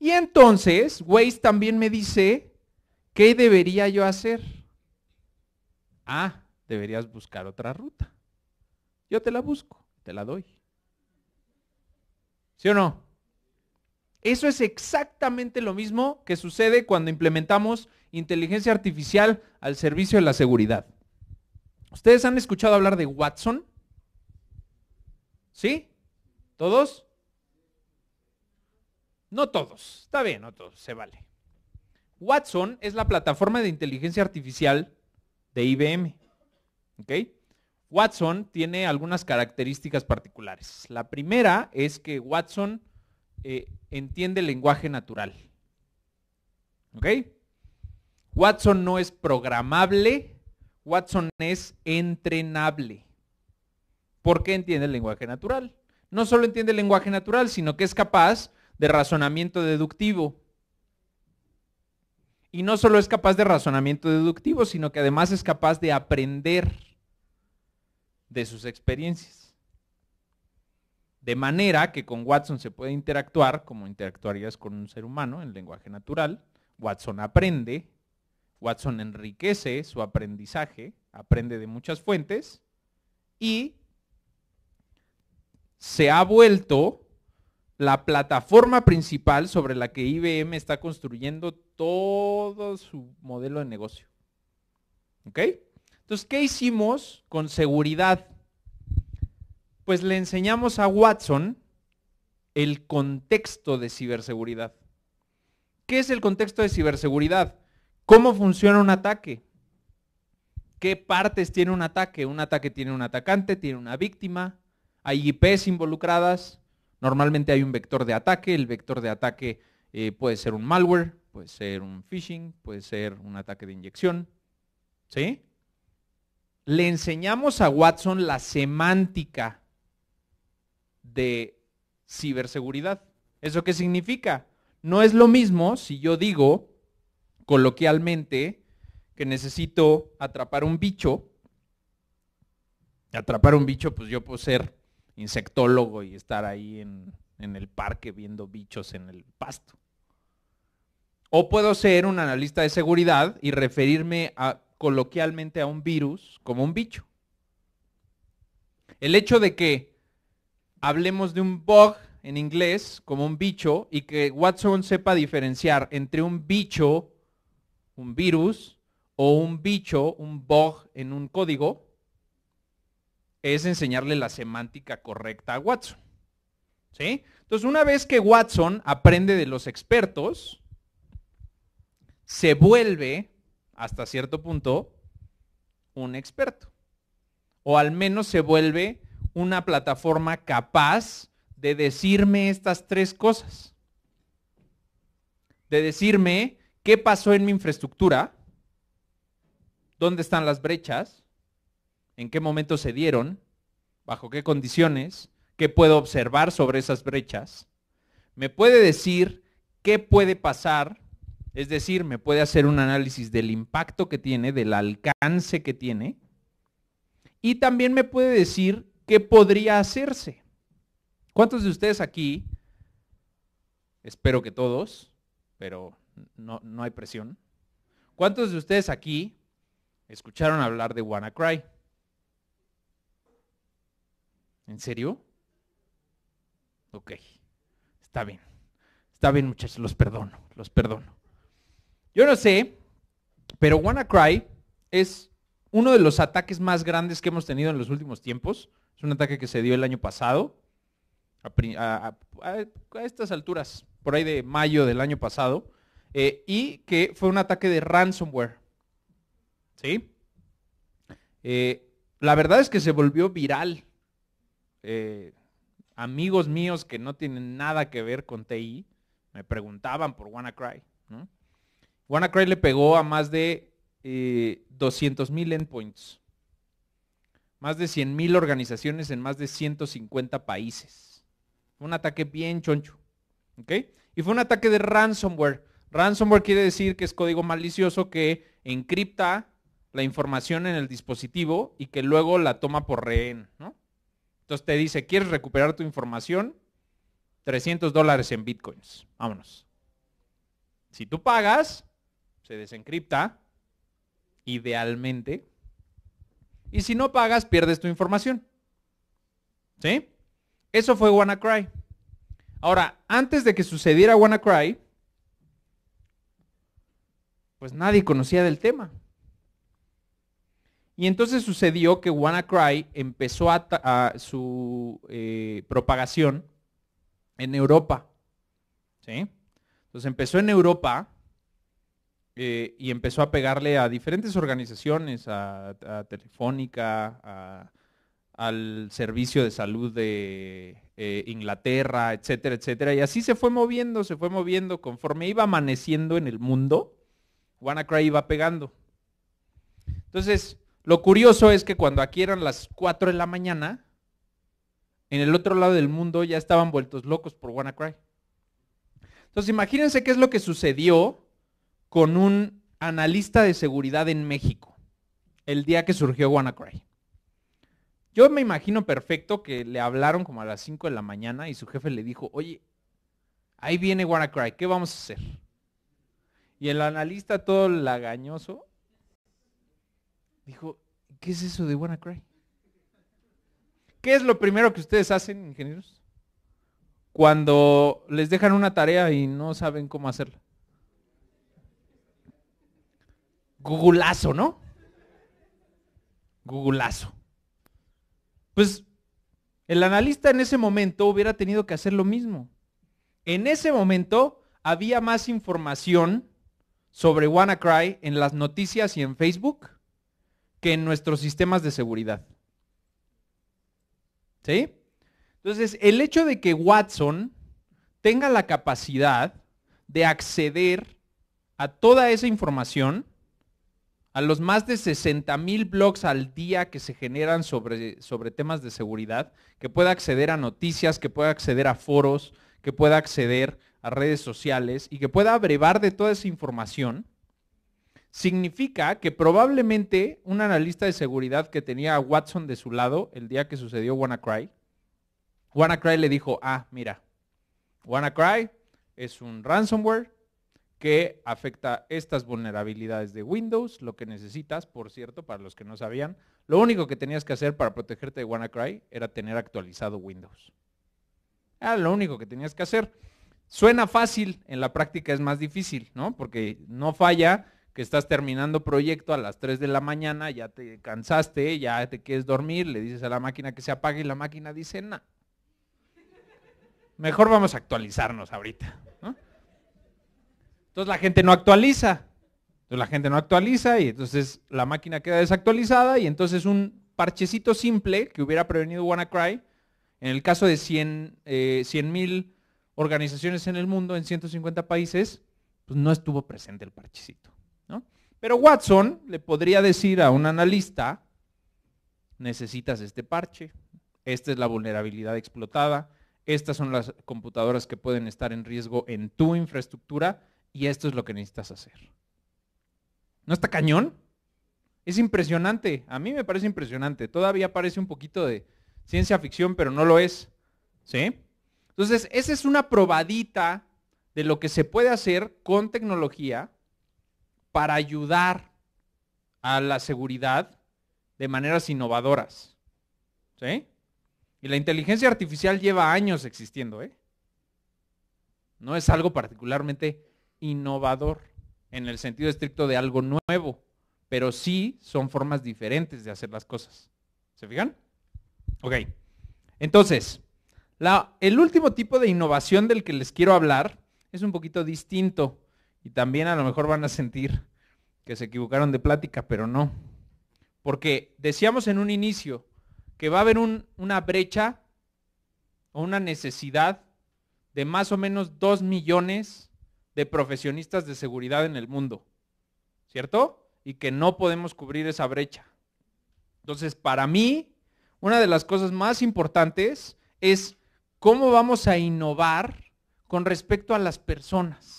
Speaker 4: Y entonces, Waze también me dice, ¿qué debería yo hacer? Ah, deberías buscar otra ruta. Yo te la busco, te la doy. ¿Sí o no? Eso es exactamente lo mismo que sucede cuando implementamos inteligencia artificial al servicio de la seguridad. ¿Ustedes han escuchado hablar de Watson? ¿Sí? ¿Todos? No todos, está bien, no todos, se vale. Watson es la plataforma de inteligencia artificial de IBM. Okay, Watson tiene algunas características particulares. La primera es que Watson eh, entiende el lenguaje natural. Okay, Watson no es programable, Watson es entrenable. ¿Por qué entiende el lenguaje natural? No solo entiende el lenguaje natural, sino que es capaz de razonamiento deductivo. Y no solo es capaz de razonamiento deductivo, sino que además es capaz de aprender de sus experiencias. De manera que con Watson se puede interactuar como interactuarías con un ser humano en lenguaje natural. Watson aprende, Watson enriquece su aprendizaje, aprende de muchas fuentes y se ha vuelto la plataforma principal sobre la que IBM está construyendo todo su modelo de negocio. ¿Ok? Entonces, ¿qué hicimos con seguridad? Pues le enseñamos a Watson el contexto de ciberseguridad. ¿Qué es el contexto de ciberseguridad? ¿Cómo funciona un ataque? ¿Qué partes tiene un ataque? Un ataque tiene un atacante, tiene una víctima, hay IPs involucradas, Normalmente hay un vector de ataque, el vector de ataque eh, puede ser un malware, puede ser un phishing, puede ser un ataque de inyección. ¿Sí? Le enseñamos a Watson la semántica de ciberseguridad. ¿Eso qué significa? No es lo mismo si yo digo coloquialmente que necesito atrapar un bicho. Atrapar un bicho, pues yo puedo ser insectólogo y estar ahí en, en el parque viendo bichos en el pasto. O puedo ser un analista de seguridad y referirme a, coloquialmente a un virus como un bicho. El hecho de que hablemos de un bug en inglés como un bicho y que Watson sepa diferenciar entre un bicho, un virus, o un bicho, un bug en un código, es enseñarle la semántica correcta a Watson. ¿Sí? Entonces, una vez que Watson aprende de los expertos, se vuelve, hasta cierto punto, un experto. O al menos se vuelve una plataforma capaz de decirme estas tres cosas. De decirme qué pasó en mi infraestructura, dónde están las brechas, en qué momento se dieron, bajo qué condiciones, qué puedo observar sobre esas brechas. Me puede decir qué puede pasar, es decir, me puede hacer un análisis del impacto que tiene, del alcance que tiene, y también me puede decir qué podría hacerse. ¿Cuántos de ustedes aquí, espero que todos, pero no, no hay presión, ¿cuántos de ustedes aquí escucharon hablar de WannaCry? ¿En serio? Ok, está bien. Está bien, muchachos, los perdono, los perdono. Yo no sé, pero WannaCry es uno de los ataques más grandes que hemos tenido en los últimos tiempos. Es un ataque que se dio el año pasado, a, estas alturas, por ahí de mayo del año pasado, eh, y que fue un ataque de ransomware. ¿Sí? Eh, la verdad es que se volvió viral eh, amigos míos que no tienen nada que ver con TI me preguntaban por WannaCry. ¿no? WannaCry le pegó a más de eh, 200 mil endpoints, más de 100.000 mil organizaciones en más de 150 países. un ataque bien choncho. ¿ok? Y fue un ataque de ransomware. Ransomware quiere decir que es código malicioso que encripta la información en el dispositivo y que luego la toma por rehén. ¿no? Entonces te dice, ¿quieres recuperar tu información? 300 dólares en bitcoins. Vámonos. Si tú pagas, se desencripta, idealmente. Y si no pagas, pierdes tu información. ¿Sí? Eso fue WannaCry. Ahora, antes de que sucediera WannaCry, pues nadie conocía del tema. Y entonces sucedió que WannaCry empezó a, su eh, propagación en Europa. ¿Sí? Entonces empezó en Europa eh, y empezó a pegarle a diferentes organizaciones, a, Telefónica, al Servicio de Salud de eh, Inglaterra, etcétera, etcétera. Y así se fue moviendo, se fue moviendo. Conforme iba amaneciendo en el mundo, WannaCry iba pegando. Entonces, lo curioso es que cuando aquí eran las 4 de la mañana, en el otro lado del mundo ya estaban vueltos locos por WannaCry. Entonces imagínense qué es lo que sucedió con un analista de seguridad en México el día que surgió WannaCry. Yo me imagino perfecto que le hablaron como a las 5 de la mañana y su jefe le dijo, oye, ahí viene WannaCry, ¿qué vamos a hacer? Y el analista todo lagañoso Dijo, ¿qué es eso de WannaCry? ¿Qué es lo primero que ustedes hacen, ingenieros? Cuando les dejan una tarea y no saben cómo hacerla. Googleazo, ¿no? Googleazo. Pues el analista en ese momento hubiera tenido que hacer lo mismo. En ese momento había más información sobre WannaCry en las noticias y en Facebook que en nuestros sistemas de seguridad. ¿Sí? Entonces, el hecho de que Watson tenga la capacidad de acceder a toda esa información, a los más de 60 mil blogs al día que se generan sobre, sobre, temas de seguridad, que pueda acceder a noticias, que pueda acceder a foros, que pueda acceder a redes sociales y que pueda abrevar de toda esa información, significa que probablemente un analista de seguridad que tenía a Watson de su lado el día que sucedió WannaCry, WannaCry le dijo, ah, mira, WannaCry es un ransomware que afecta estas vulnerabilidades de Windows, lo que necesitas, por cierto, para los que no sabían, lo único que tenías que hacer para protegerte de WannaCry era tener actualizado Windows. Era ah, lo único que tenías que hacer. Suena fácil, en la práctica es más difícil, ¿no? Porque no falla, que estás terminando proyecto a las 3 de la mañana, ya te cansaste, ya te quieres dormir, le dices a la máquina que se apague y la máquina dice, no, mejor vamos a actualizarnos ahorita.
Speaker 1: Entonces
Speaker 4: la gente no actualiza, entonces la gente no actualiza y entonces la máquina queda desactualizada y entonces un parchecito simple que hubiera prevenido WannaCry, en el caso de 100 eh, mil organizaciones en el mundo, en 150 países, pues no estuvo presente el parchecito. Pero Watson le podría decir a un analista, necesitas este parche, esta es la vulnerabilidad explotada, estas son las computadoras que pueden estar en riesgo en tu infraestructura y esto es lo que necesitas hacer. ¿No está cañón? Es impresionante, a mí me parece impresionante, todavía parece un poquito de ciencia ficción, pero no lo es. ¿Sí? Entonces, esa es una probadita de lo que se puede hacer con tecnología para ayudar a la seguridad de maneras innovadoras. ¿Sí? Y la inteligencia artificial lleva años existiendo, ¿eh? No es algo particularmente innovador en el sentido estricto de algo nuevo, pero sí son formas diferentes de hacer las cosas. ¿Se fijan? Ok. Entonces, la, el último tipo de innovación del que les quiero hablar es un poquito distinto y también a lo mejor van a sentir que se equivocaron de plática, pero no. Porque decíamos en un inicio que va a haber una brecha o una necesidad de más o menos 2 millones de profesionistas de seguridad en el mundo, ¿cierto? Y que no podemos cubrir esa brecha. Entonces, para mí, una de las cosas más importantes es cómo vamos a innovar con respecto a las personas.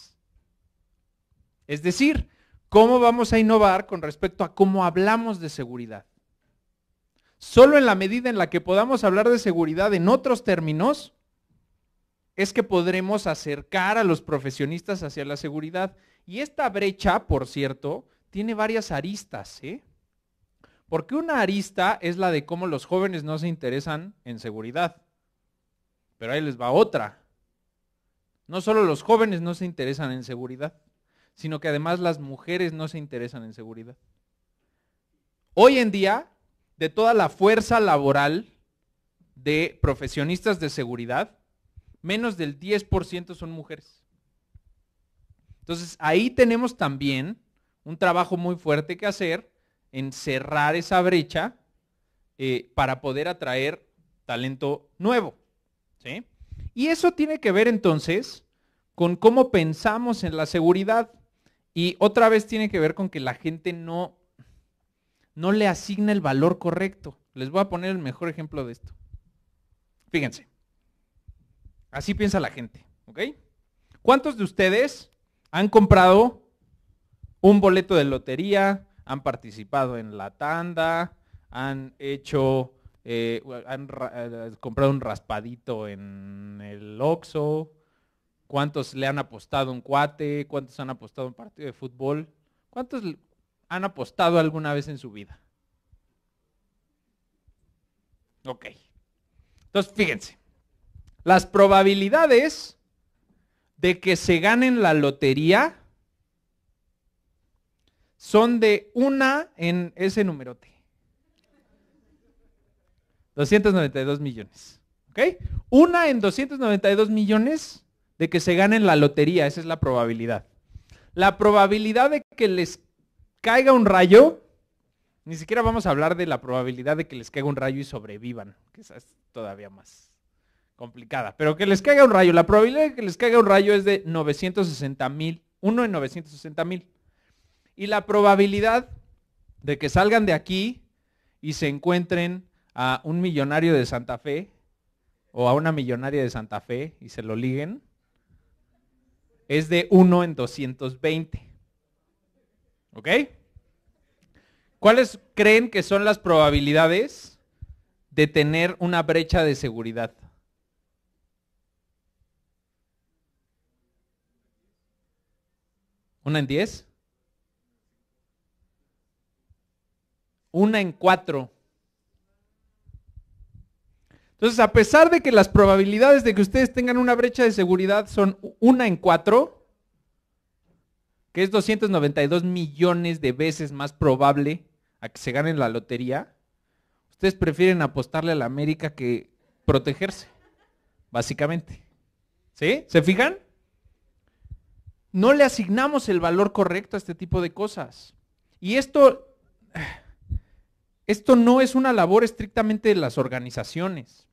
Speaker 4: Es decir, ¿cómo vamos a innovar con respecto a cómo hablamos de seguridad? Solo en la medida en la que podamos hablar de seguridad en otros términos, es que podremos acercar a los profesionistas hacia la seguridad. Y esta brecha, por cierto, tiene varias aristas, ¿eh? Porque una arista es la de cómo los jóvenes no se interesan en seguridad. Pero ahí les va otra. No solo los jóvenes no se interesan en seguridad sino que además las mujeres no se interesan en seguridad. Hoy en día, de toda la fuerza laboral de profesionistas de seguridad, menos del 10% son mujeres. Entonces, ahí tenemos también un trabajo muy fuerte que hacer en cerrar esa brecha eh, para poder atraer talento nuevo. Y eso tiene que ver entonces con cómo pensamos en la seguridad. Y otra vez tiene que ver con que la gente no, no le asigna el valor correcto. Les voy a poner el mejor ejemplo de esto. Fíjense. Así piensa la gente, ¿ok? ¿Cuántos de ustedes han comprado un boleto de lotería, han participado en la tanda, han hecho, eh, han eh, comprado un raspadito en el Oxxo, ¿Cuántos le han apostado un cuate? ¿Cuántos han apostado un partido de fútbol? ¿Cuántos han apostado alguna vez en su vida? Ok. Entonces, fíjense. Las probabilidades de que se ganen la lotería son de una en ese numerote. 292 millones. ¿Ok? Una en 292 millones de que se ganen la lotería, esa es la probabilidad. La probabilidad de que les caiga un rayo, ni siquiera vamos a hablar de la probabilidad de que les caiga un rayo y sobrevivan, que esa es todavía más complicada, pero que les caiga un rayo, la probabilidad de que les caiga un rayo es de 960 mil, uno en 960 mil. Y la probabilidad de que salgan de aquí y se encuentren a un millonario de Santa Fe o a una millonaria de Santa Fe y se lo liguen, es de 1 en 220. ¿Ok? ¿Cuáles creen que son las probabilidades de tener una brecha de seguridad? ¿Una en 10? Una en 4. Entonces, a pesar de que las probabilidades de que ustedes tengan una brecha de seguridad son una en cuatro, que es 292 millones de veces más probable a que se ganen la lotería, ustedes prefieren apostarle a la América que protegerse, básicamente. ¿Sí? ¿Se fijan? No le asignamos el valor correcto a este tipo de cosas. Y esto, esto no es una labor estrictamente de las organizaciones.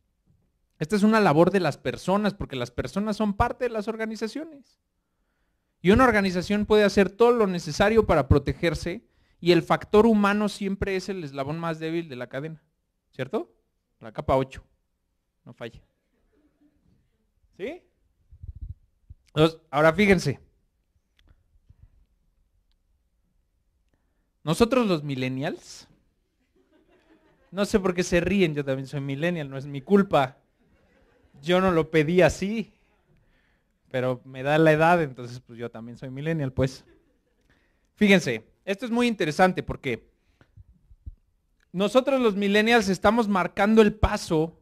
Speaker 4: Esta es una labor de las personas, porque las personas son parte de las organizaciones. Y una organización puede hacer todo lo necesario para protegerse y el factor humano siempre es el eslabón más débil de la cadena, ¿cierto? La capa 8, no falla. ¿Sí? ahora fíjense. Nosotros los millennials, no sé por qué se ríen, yo también soy millennial, no es mi culpa. Yo no lo pedí así, pero me da la edad, entonces pues yo también soy millennial, pues. Fíjense, esto es muy interesante porque nosotros los millennials estamos marcando el paso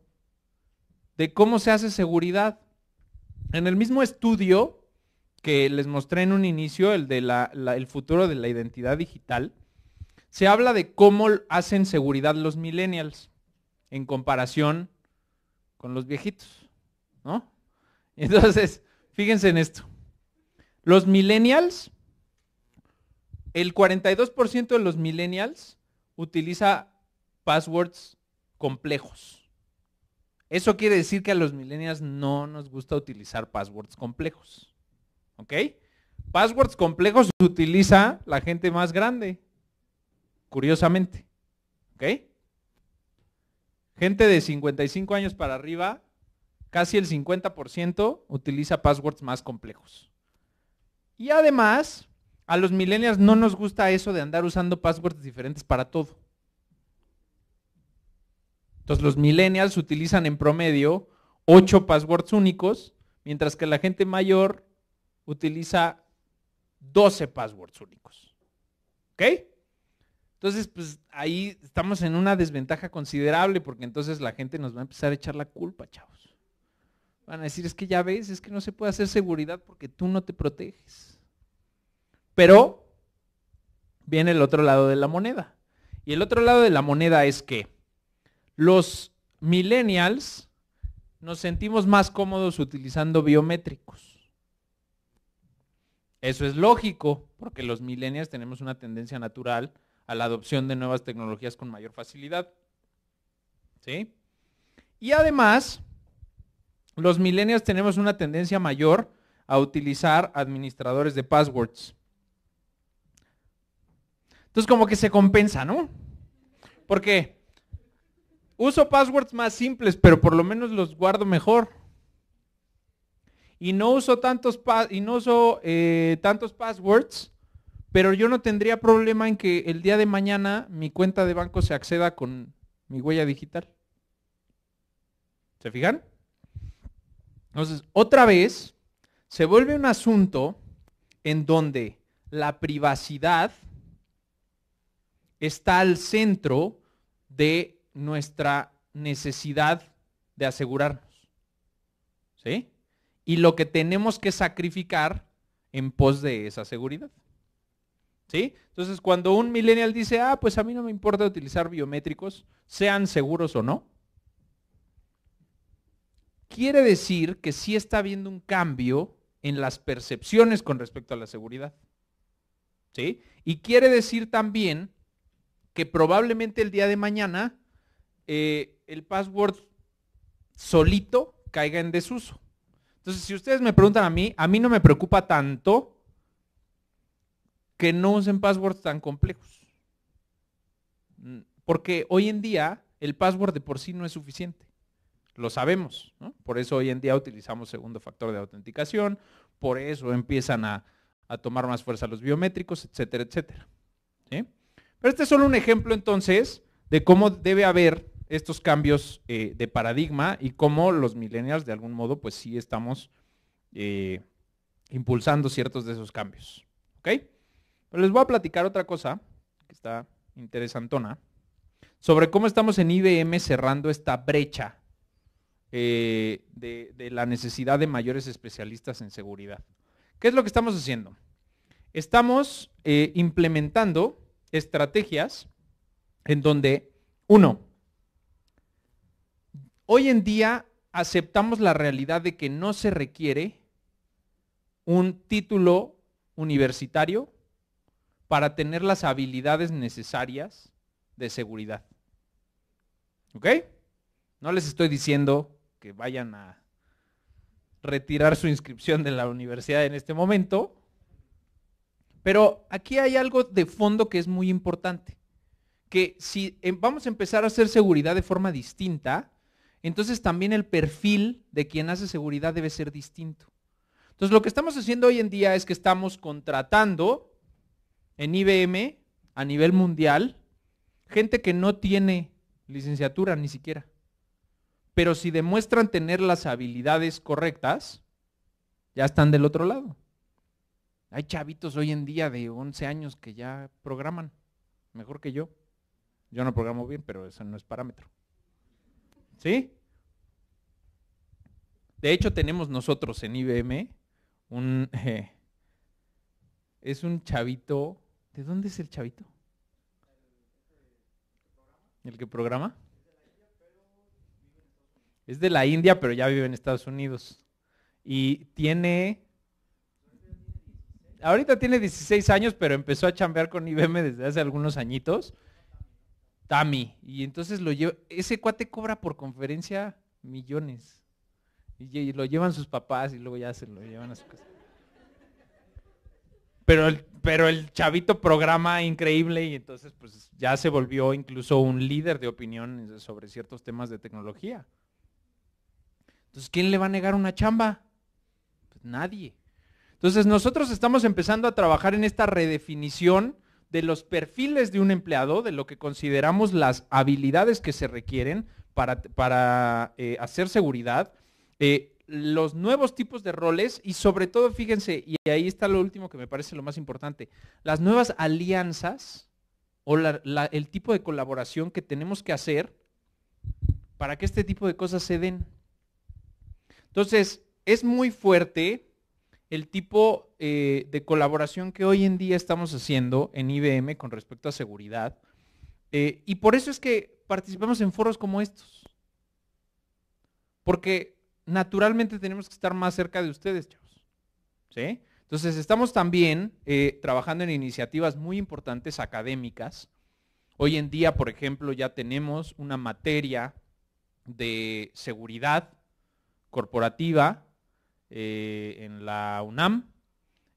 Speaker 4: de cómo se hace seguridad. En el mismo estudio que les mostré en un inicio, el de el futuro de la identidad digital, se habla de cómo hacen seguridad los millennials en comparación con los viejitos. ¿no? <laughs> Entonces, fíjense en esto. Los millennials, el 42% de los millennials utiliza passwords complejos. Eso quiere decir que a los millennials no nos gusta utilizar passwords complejos. ¿Ok? Passwords complejos utiliza la gente más grande, curiosamente. ¿Ok? Gente de 55 años para arriba casi el 50% utiliza passwords más complejos. Y además, a los millennials no nos gusta eso de andar usando passwords diferentes para todo. Entonces los millennials utilizan en promedio 8 passwords únicos, mientras que la gente mayor utiliza 12 passwords únicos. ¿Ok? Entonces, pues ahí estamos en una desventaja considerable porque entonces la gente nos va a empezar a echar la culpa, chavos. Van a decir, es que ya ves, es que no se puede hacer seguridad porque tú no te proteges. Pero viene el otro lado de la moneda. Y el otro lado de la moneda es que los millennials nos sentimos más cómodos utilizando biométricos. Eso es lógico, porque los millennials tenemos una tendencia natural a la adopción de nuevas tecnologías con mayor facilidad. ¿Sí? Y además, los millennials tenemos una tendencia mayor a utilizar administradores de passwords. Entonces como que se compensa, ¿no? Porque uso passwords más simples, pero por lo menos los guardo mejor. Y no uso tantos, y no uso, eh, tantos passwords, pero yo no tendría problema en que el día de mañana mi cuenta de banco se acceda con mi huella digital. ¿Se fijan? Entonces, otra vez, se vuelve un asunto en donde la privacidad está al centro de nuestra necesidad de asegurarnos. ¿Sí? Y lo que tenemos que sacrificar en pos de esa seguridad. ¿Sí? Entonces, cuando un millennial dice, ah, pues a mí no me importa utilizar biométricos, sean seguros o no, quiere decir que sí está habiendo un cambio en las percepciones con respecto a la seguridad. ¿Sí? Y quiere decir también que probablemente el día de mañana eh, el password solito caiga en desuso. Entonces, si ustedes me preguntan a mí, a mí no me preocupa tanto que no usen passwords tan complejos. Mm, porque hoy en día el password de por sí no es suficiente. Lo sabemos, Por eso hoy en día utilizamos segundo factor de autenticación, por eso empiezan a, tomar más fuerza los biométricos, etcétera, etcétera. Pero este es solo un ejemplo entonces de cómo debe haber estos cambios eh, de paradigma y cómo los millennials de algún modo pues sí estamos eh, impulsando ciertos de esos cambios. ¿Ok? Pero les voy a platicar otra cosa que está interesantona sobre cómo estamos en IBM cerrando esta brecha eh, de, la necesidad de mayores especialistas en seguridad. ¿Qué es lo que estamos haciendo? Estamos eh, implementando estrategias en donde, uno, hoy en día aceptamos la realidad de que no se requiere un título universitario para tener las habilidades necesarias de seguridad. ¿Ok? No les estoy diciendo que vayan a retirar su inscripción de la universidad en este momento. Pero aquí hay algo de fondo que es muy importante, que si em, vamos a empezar a hacer seguridad de forma distinta, entonces también el perfil de quien hace seguridad debe ser distinto. Entonces lo que estamos haciendo hoy en día es que estamos contratando en IBM a nivel mundial gente que no tiene licenciatura ni siquiera. Pero si demuestran tener las habilidades correctas, ya están del otro lado. Hay chavitos hoy en día de 11 años que ya programan, mejor que yo. Yo no programo bien, pero eso no es parámetro. ¿Sí? De hecho, tenemos nosotros en IBM un... <laughs> es un chavito... ¿De dónde es el chavito? ¿El que programa? es de la India, pero ya vive en Estados Unidos. Y tiene... Ahorita tiene 16 años, pero empezó a chambear con IBM desde hace algunos añitos. Tami. Y entonces lo lleva... Ese cuate cobra por conferencia millones. Y, lo llevan sus papás y luego ya se lo llevan a su casa. Pero el, pero el chavito programa increíble y entonces pues ya se volvió incluso un líder de opinión sobre ciertos temas de tecnología. Entonces, ¿quién le va a negar una chamba? Pues nadie. Entonces, nosotros estamos empezando a trabajar en esta redefinición de los perfiles de un empleado, de lo que consideramos las habilidades que se requieren para, para eh, hacer seguridad, eh, los nuevos tipos de roles y sobre todo, fíjense, y ahí está lo último que me parece lo más importante, las nuevas alianzas o el tipo de colaboración que tenemos que hacer para que este tipo de cosas se den. Entonces, es muy fuerte el tipo eh, de colaboración que hoy en día estamos haciendo en IBM con respecto a seguridad. Eh, y por eso es que participamos en foros como estos. Porque naturalmente tenemos que estar más cerca de ustedes, ¿Sí? Entonces, estamos también eh, trabajando en iniciativas muy importantes académicas. Hoy en día, por ejemplo, ya tenemos una materia de seguridad corporativa eh, en la UNAM.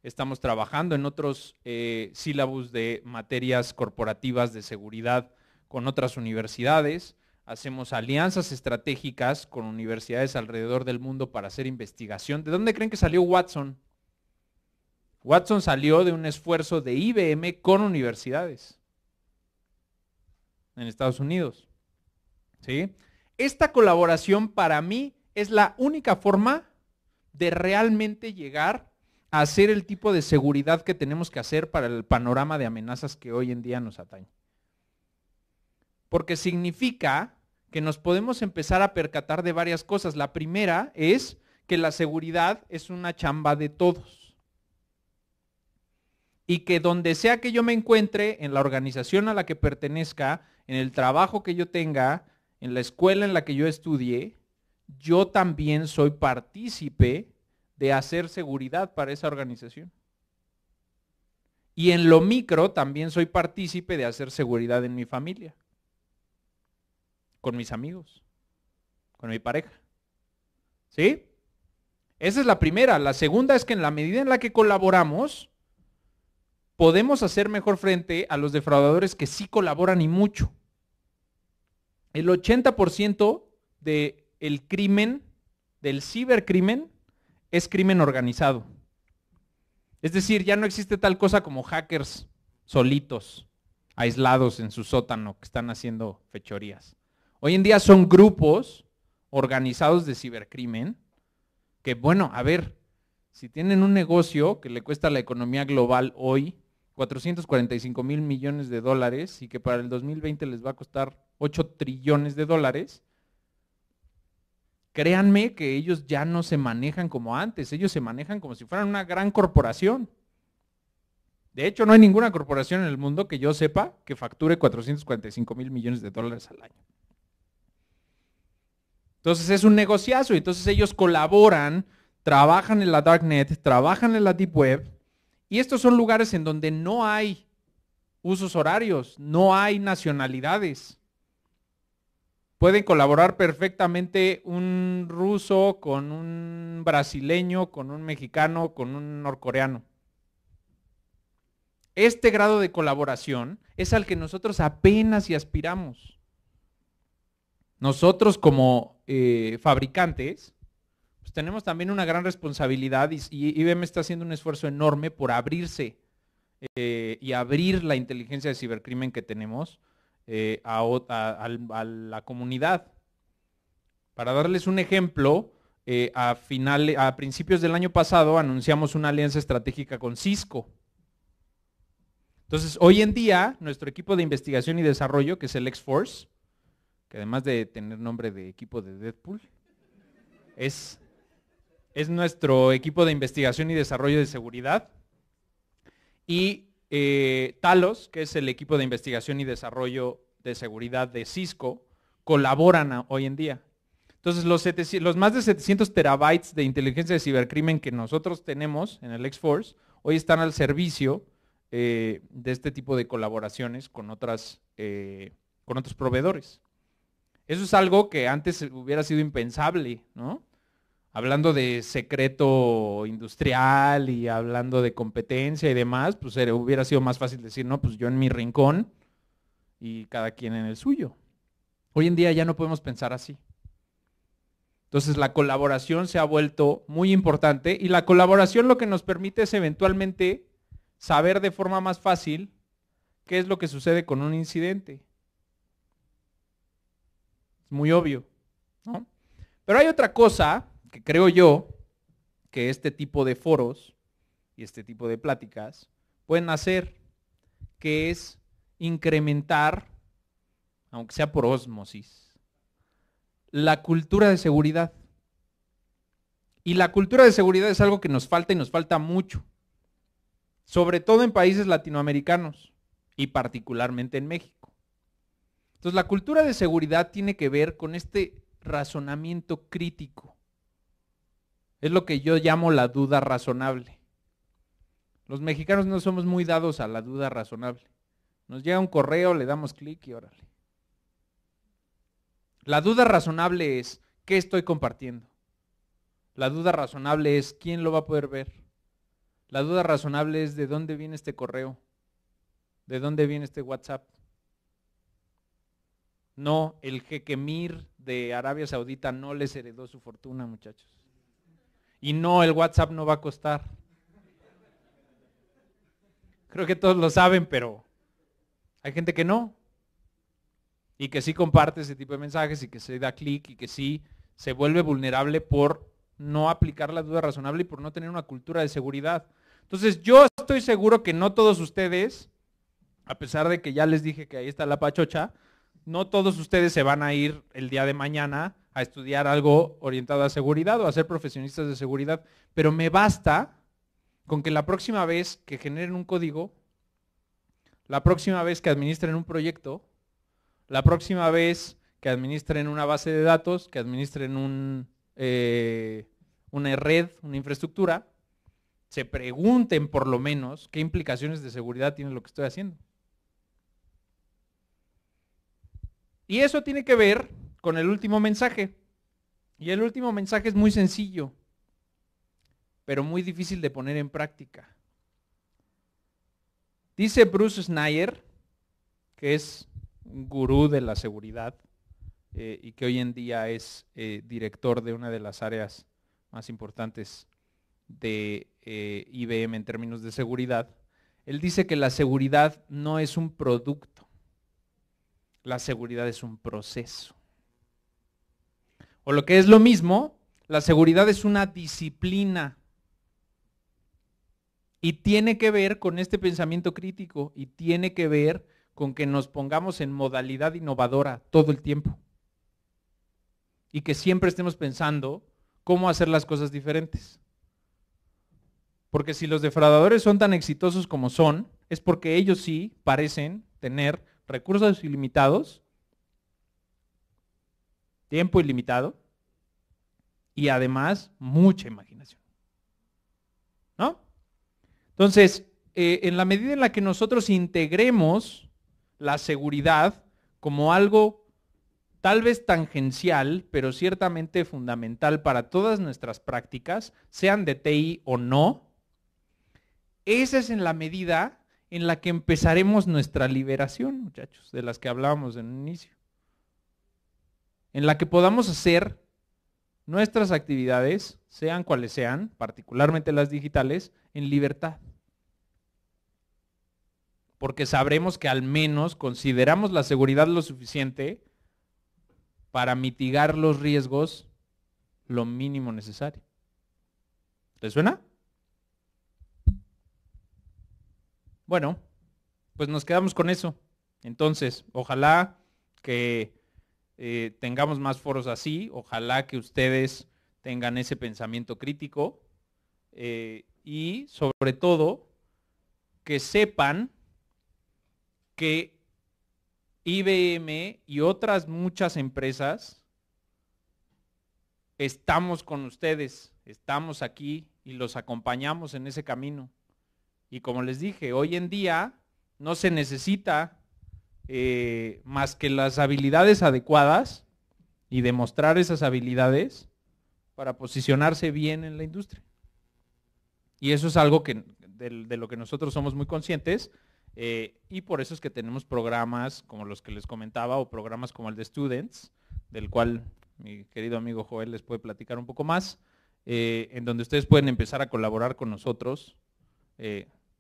Speaker 4: Estamos trabajando en otros eh, sílabos de materias corporativas de seguridad con otras universidades. Hacemos alianzas estratégicas con universidades alrededor del mundo para hacer investigación. ¿De dónde creen que salió Watson? Watson salió de un esfuerzo de IBM con universidades en Estados Unidos. ¿Sí? Esta colaboración para mí es la única forma de realmente llegar a hacer el tipo de seguridad que tenemos que hacer para el panorama de amenazas que hoy en día nos atañe. Porque significa que nos podemos empezar a percatar de varias cosas. La primera es que la seguridad es una chamba de todos. Y que donde sea que yo me encuentre, en la organización a la que pertenezca, en el trabajo que yo tenga, en la escuela en la que yo estudie, yo también soy partícipe de hacer seguridad para esa organización. Y en lo micro también soy partícipe de hacer seguridad en mi familia, con mis amigos, con mi pareja. ¿Sí? Esa es la primera. La segunda es que en la medida en la que colaboramos, podemos hacer mejor frente a los defraudadores que sí colaboran y mucho. El 80% de el crimen, del cibercrimen, es crimen organizado. Es decir, ya no existe tal cosa como hackers solitos, aislados en su sótano, que están haciendo fechorías. Hoy en día son grupos organizados de cibercrimen que, bueno, a ver, si tienen un negocio que le cuesta a la economía global hoy 445 mil millones de dólares y que para el 2020 les va a costar 8 trillones de dólares, Créanme que ellos ya no se manejan como antes, ellos se manejan como si fueran una gran corporación. De hecho, no hay ninguna corporación en el mundo que yo sepa que facture 445 mil millones de dólares al año. Entonces es un negociazo y entonces ellos colaboran, trabajan en la darknet, trabajan en la deep web y estos son lugares en donde no hay usos horarios, no hay nacionalidades pueden colaborar perfectamente un ruso con un brasileño, con un mexicano, con un norcoreano. Este grado de colaboración es al que nosotros apenas y aspiramos. Nosotros como eh, fabricantes, pues tenemos también una gran responsabilidad y, IBM está haciendo un esfuerzo enorme por abrirse eh, y abrir la inteligencia de cibercrimen que tenemos eh, a, la comunidad. Para darles un ejemplo, eh, a, a principios del año pasado anunciamos una alianza estratégica con Cisco. Entonces, hoy en día, nuestro equipo de investigación y desarrollo, que es el X-Force, que además de tener nombre de equipo de Deadpool, es, es nuestro equipo de investigación y desarrollo de seguridad. Y eh, Talos, que es el equipo de investigación y desarrollo de seguridad de Cisco, colaboran hoy en día. Entonces, los, más de 700 terabytes de inteligencia de cibercrimen que nosotros tenemos en el X-Force, hoy están al servicio eh, de este tipo de colaboraciones con, otras, eh, con otros proveedores. Eso es algo que antes hubiera sido impensable, ¿no? hablando de secreto industrial y hablando de competencia y demás, pues hubiera sido más fácil decir, no, pues yo en mi rincón y cada quien en el suyo. Hoy en día ya no podemos pensar así. Entonces la colaboración se ha vuelto muy importante y la colaboración lo que nos permite es eventualmente saber de forma más fácil qué es lo que sucede con un incidente. Es muy obvio, ¿no? Pero hay otra cosa creo yo que este tipo de foros y este tipo de pláticas pueden hacer que es incrementar, aunque sea por osmosis, la cultura de seguridad. Y la cultura de seguridad es algo que nos falta y nos falta mucho, sobre todo en países latinoamericanos y particularmente en México. Entonces la cultura de seguridad tiene que ver con este razonamiento crítico es lo que yo llamo la duda razonable. Los mexicanos no somos muy dados a la duda razonable. Nos llega un correo, le damos clic y órale. La duda razonable es, ¿qué estoy compartiendo? La duda razonable es, ¿quién lo va a poder ver? La duda razonable es, ¿de dónde viene este correo? ¿De dónde viene este WhatsApp? No, el jequemir de Arabia Saudita no les heredó su fortuna, muchachos. Y no, el WhatsApp no va a costar. Creo que todos lo saben, pero hay gente que no. Y que sí comparte ese tipo de mensajes y que se da clic y que sí se vuelve vulnerable por no aplicar la duda razonable y por no tener una cultura de seguridad. Entonces yo estoy seguro que no todos ustedes, a pesar de que ya les dije que ahí está la pachocha, no todos ustedes se van a ir el día de mañana a estudiar algo orientado a seguridad o a ser profesionistas de seguridad, pero me basta con que la próxima vez que generen un código, la próxima vez que administren un proyecto, la próxima vez que administren una base de datos, que administren un, eh, una red, una infraestructura, se pregunten por lo menos qué implicaciones de seguridad tiene lo que estoy haciendo. Y eso tiene que ver con el último mensaje. Y el último mensaje es muy sencillo, pero muy difícil de poner en práctica. Dice Bruce Schneier, que es un gurú de la seguridad eh, y que hoy en día es eh, director de una de las áreas más importantes de eh, IBM en términos de seguridad, él dice que la seguridad no es un producto, la seguridad es un proceso. O lo que es lo mismo, la seguridad es una disciplina y tiene que ver con este pensamiento crítico y tiene que ver con que nos pongamos en modalidad innovadora todo el tiempo. Y que siempre estemos pensando cómo hacer las cosas diferentes. Porque si los defraudadores son tan exitosos como son, es porque ellos sí parecen tener recursos ilimitados tiempo ilimitado y además mucha imaginación. ¿No? Entonces, eh, en la medida en la que nosotros integremos la seguridad como algo tal vez tangencial, pero ciertamente fundamental para todas nuestras prácticas, sean de TI o no, esa es en la medida en la que empezaremos nuestra liberación, muchachos, de las que hablábamos en el inicio en la que podamos hacer nuestras actividades, sean cuales sean, particularmente las digitales, en libertad. Porque sabremos que al menos consideramos la seguridad lo suficiente para mitigar los riesgos lo mínimo necesario. ¿Les suena? Bueno, pues nos quedamos con eso. Entonces, ojalá que eh, tengamos más foros así. Ojalá que ustedes tengan ese pensamiento crítico eh, y sobre todo que sepan que IBM y otras muchas empresas estamos con ustedes, estamos aquí y los acompañamos en ese camino. Y como les dije, hoy en día no se necesita eh, más que las habilidades adecuadas y demostrar esas habilidades para posicionarse bien en la industria. Y eso es algo que, de, lo que nosotros somos muy conscientes eh, y por eso es que tenemos programas como los que les comentaba o programas como el de Students, del cual mi querido amigo Joel les puede platicar un poco más, eh, en donde ustedes pueden empezar a colaborar con nosotros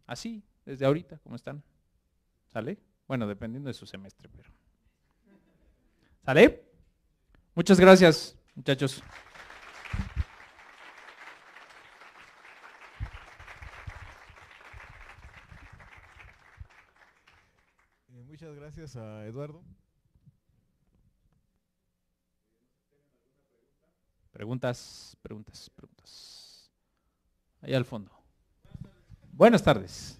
Speaker 4: así, desde ahorita, ¿cómo están. ¿Sale? Bueno, dependiendo de su semestre, pero. ¿Sale? Muchas gracias, muchachos.
Speaker 3: Eh, muchas gracias a Eduardo.
Speaker 4: Preguntas, preguntas, preguntas. Ahí al fondo. Buenas tardes.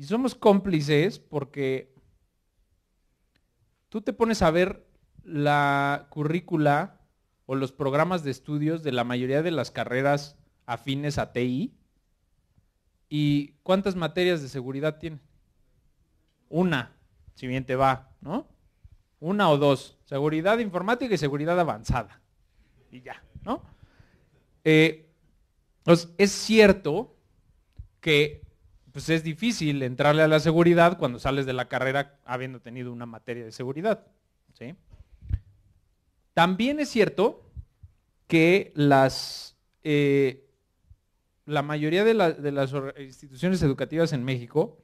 Speaker 4: Y somos cómplices porque tú te pones a ver la currícula o los programas de estudios de la mayoría de las carreras afines a TI y cuántas materias de seguridad tienen? Una, si bien te va, ¿no? Una o dos, seguridad informática y seguridad avanzada. Y ya, ¿no? Eh, pues es cierto que pues es difícil entrarle a la seguridad cuando sales de la carrera habiendo tenido una materia de seguridad. También es cierto que las, eh, la mayoría de, las instituciones educativas en México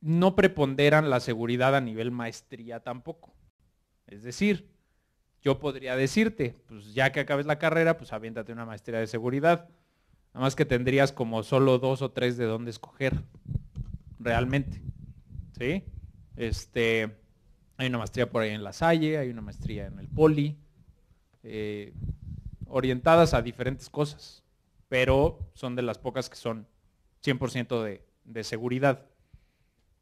Speaker 4: no preponderan la seguridad a nivel maestría tampoco. Es decir, yo podría decirte, pues ya que acabes la carrera, pues aviéntate una maestría de seguridad Nada más que tendrías como solo dos o tres de dónde escoger, realmente. Este, hay una maestría por ahí en La Salle, hay una maestría en el Poli, eh, orientadas a diferentes cosas, pero son de las pocas que son 100% de, seguridad.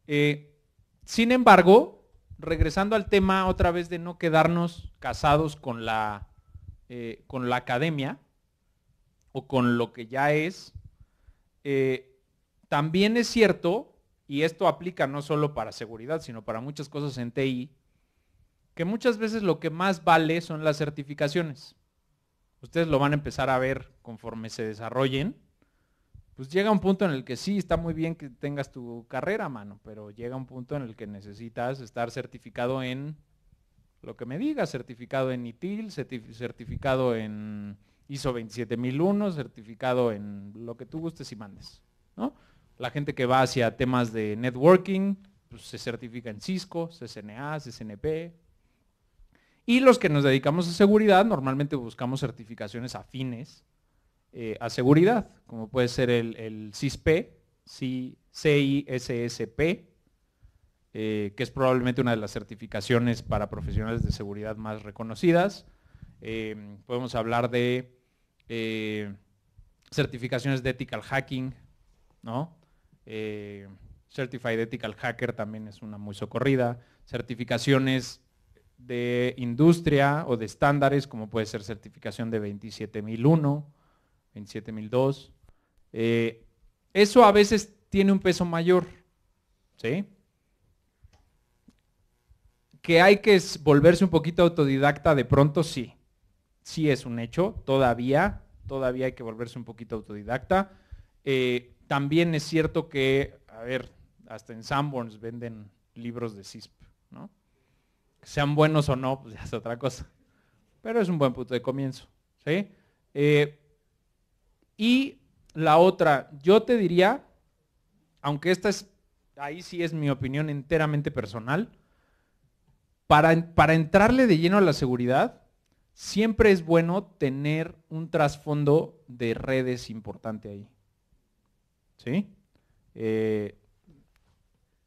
Speaker 4: Eh, sin embargo, regresando al tema otra vez de no quedarnos casados con la, eh, con la academia, o con lo que ya es, eh, también es cierto, y esto aplica no solo para seguridad, sino para muchas cosas en TI, que muchas veces lo que más vale son las certificaciones. Ustedes lo van a empezar a ver conforme se desarrollen. Pues llega un punto en el que sí, está muy bien que tengas tu carrera, a mano, pero llega un punto en el que necesitas estar certificado en lo que me digas, certificado en ITIL, certificado en ISO 27001, certificado en lo que tú gustes y mandes. ¿no? La gente que va hacia temas de networking, pues se certifica en Cisco, CCNA, CCNP. Y los que nos dedicamos a seguridad, normalmente buscamos certificaciones afines eh, a seguridad, como puede ser el, el CISP, CISSP, eh, que es probablemente una de las certificaciones para profesionales de seguridad más reconocidas. Eh, podemos hablar de eh, certificaciones de ethical hacking, ¿no? Eh, certified Ethical Hacker también es una muy socorrida. Certificaciones de industria o de estándares, como puede ser certificación de 27001, 27002. Eh, eso a veces tiene un peso mayor, ¿sí? Que hay que volverse un poquito autodidacta de pronto, sí sí es un hecho, todavía, todavía hay que volverse un poquito autodidacta. Eh, también es cierto que, a ver, hasta en Sanborns venden libros de CISP, ¿no? sean buenos o no, pues <laughs> ya es otra cosa. Pero es un buen punto de comienzo, ¿sí? Eh, y la otra, yo te diría, aunque esta es, ahí sí es mi opinión enteramente personal, para, para entrarle de lleno a la seguridad, siempre es bueno tener un trasfondo de redes importante ahí. ¿Sí? Eh,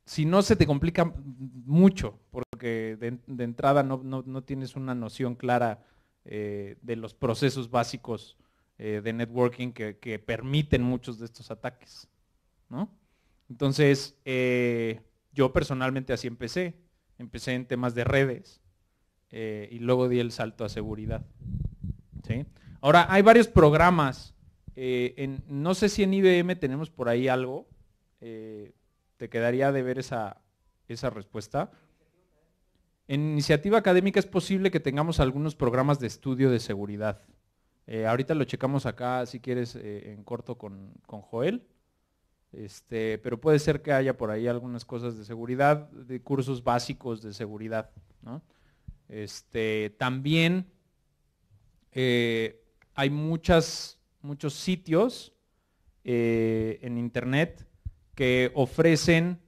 Speaker 4: si no se te complica mucho, porque de, entrada no, tienes una noción clara eh, de los procesos básicos eh, de networking que, permiten muchos de estos ataques. Entonces, yo personalmente así empecé. Empecé en temas de redes eh, y luego di el salto a seguridad. Ahora, hay varios programas. Eh, no sé si en IBM tenemos por ahí algo. Eh, te quedaría de ver esa, respuesta. En iniciativa académica es posible que tengamos algunos programas de estudio de seguridad. ahorita lo checamos acá, si quieres, en corto con, Joel. Este, pero puede ser que haya por ahí algunas cosas de seguridad, de cursos básicos de seguridad. ¿no? Este, también eh, hay muchos sitios eh, en Internet que ofrecen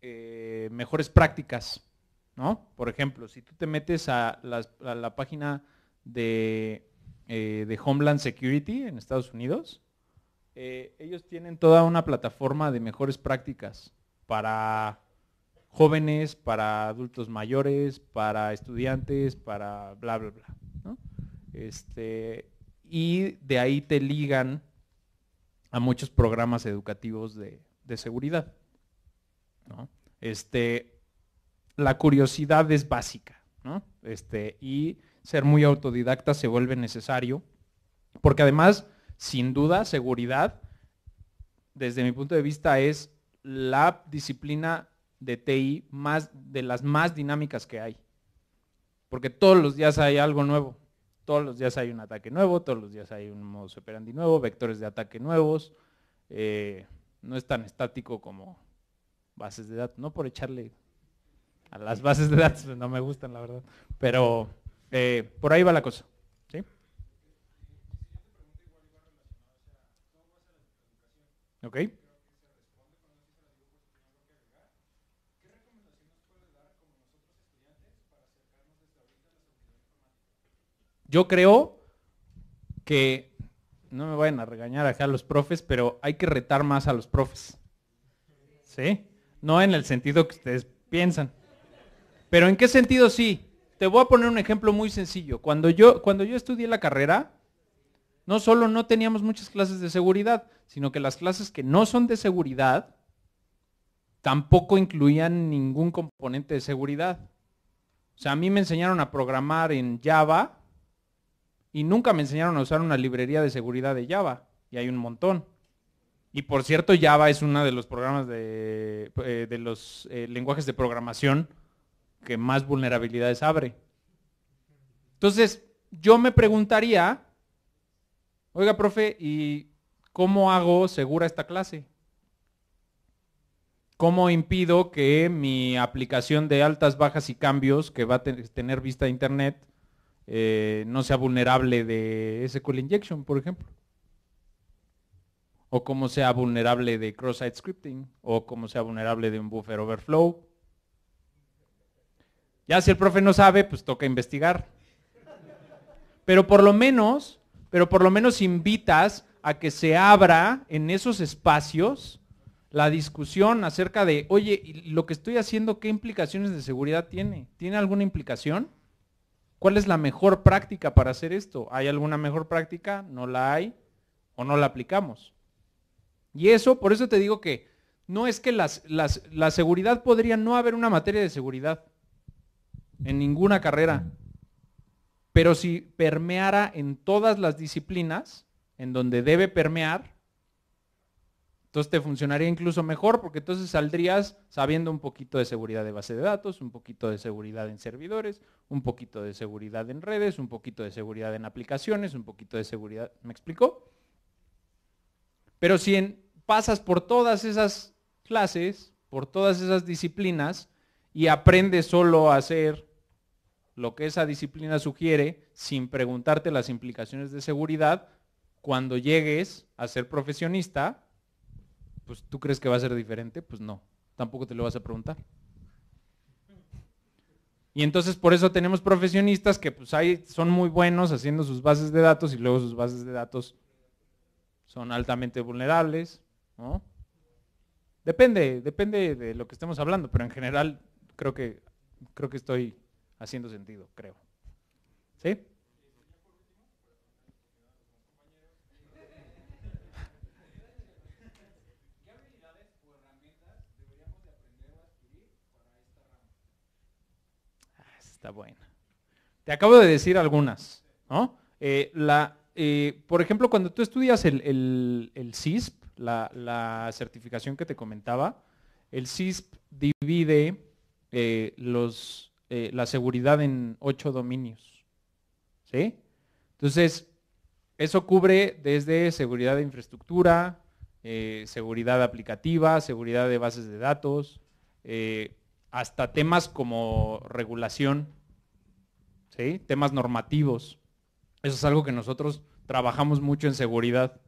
Speaker 4: eh, mejores prácticas. ¿no? Por ejemplo, si tú te metes a la, página de, Homeland Security en Estados Unidos, ellos tienen toda una plataforma de mejores prácticas para jóvenes, para adultos mayores, para estudiantes, para bla, bla, bla. Este, y de ahí te ligan a muchos programas educativos de, seguridad. Este, la curiosidad es básica ¿no? este, y ser muy autodidacta se vuelve necesario, porque además, sin duda, seguridad, desde mi punto de vista, es la disciplina de TI más, de las más dinámicas que hay. Porque todos los días hay algo nuevo. Todos los días hay un ataque nuevo, todos los días hay un modus operandi nuevo, vectores de ataque nuevos. Eh, no es tan estático como bases de datos. No por echarle a las bases de datos, no me gustan, la verdad. Pero eh, por ahí va la cosa. ¿sí? Ok. Yo creo que, no me vayan a regañar acá los profes, pero hay que retar más a los profes. ¿Sí? No en el sentido que ustedes piensan. Pero ¿en qué sentido sí? Te voy a poner un ejemplo muy sencillo. Cuando yo, cuando yo estudié la carrera, no solo no teníamos muchas clases de seguridad, sino que las clases que no son de seguridad tampoco incluían ningún componente de seguridad. O sea, a mí me enseñaron a programar en Java y nunca me enseñaron a usar una librería de seguridad de Java. Y hay un montón. Y por cierto, Java es uno de los programas de, eh, de los eh, lenguajes de programación que más vulnerabilidades abre. Entonces, yo me preguntaría, oiga, profe, ¿y cómo hago segura esta clase? ¿Cómo impido que mi aplicación de altas, bajas y cambios que va a tener vista a Internet eh, no sea vulnerable de SQL Injection, por ejemplo. O como sea vulnerable de cross-site scripting, o como sea vulnerable de un buffer overflow. Ya si el profe no sabe, pues toca investigar. Pero por lo menos, pero por lo menos invitas a que se abra en esos espacios la discusión acerca de, oye, lo que estoy haciendo, ¿qué implicaciones de seguridad tiene? ¿Tiene alguna implicación? ¿Cuál es la mejor práctica para hacer esto? ¿Hay alguna mejor práctica? ¿No la hay? ¿O no la aplicamos? Y eso, por eso te digo que no es que las, la seguridad podría no haber una materia de seguridad en ninguna carrera. Pero si permeara en todas las disciplinas, en donde debe permear, entonces te funcionaría incluso mejor porque entonces saldrías sabiendo un poquito de seguridad de base de datos, un poquito de seguridad en servidores, un poquito de seguridad en redes, un poquito de seguridad en aplicaciones, un poquito de seguridad, ¿me explico? Pero si pasas por todas esas clases, por todas esas disciplinas y aprendes solo a hacer lo que esa disciplina sugiere sin preguntarte las implicaciones de seguridad, cuando llegues a ser profesionista, pues tú crees que va a ser diferente, pues no, tampoco te lo vas a preguntar. Y entonces por eso tenemos profesionistas que pues ahí son muy buenos haciendo sus bases de datos y luego sus bases de datos son altamente vulnerables, Depende, depende de lo que estemos hablando, pero en general creo que creo que estoy haciendo sentido, creo. ¿Sí? buena. Te acabo de decir algunas, ¿no? Eh, la, eh, por ejemplo, cuando tú estudias el, CISP, la, certificación que te comentaba, el CISP divide eh, los, la seguridad en ocho dominios. ¿Sí? Entonces, eso cubre desde seguridad de infraestructura, seguridad aplicativa, seguridad de bases de datos, hasta temas como regulación, ¿sí? temas normativos. Eso es algo que nosotros trabajamos mucho en seguridad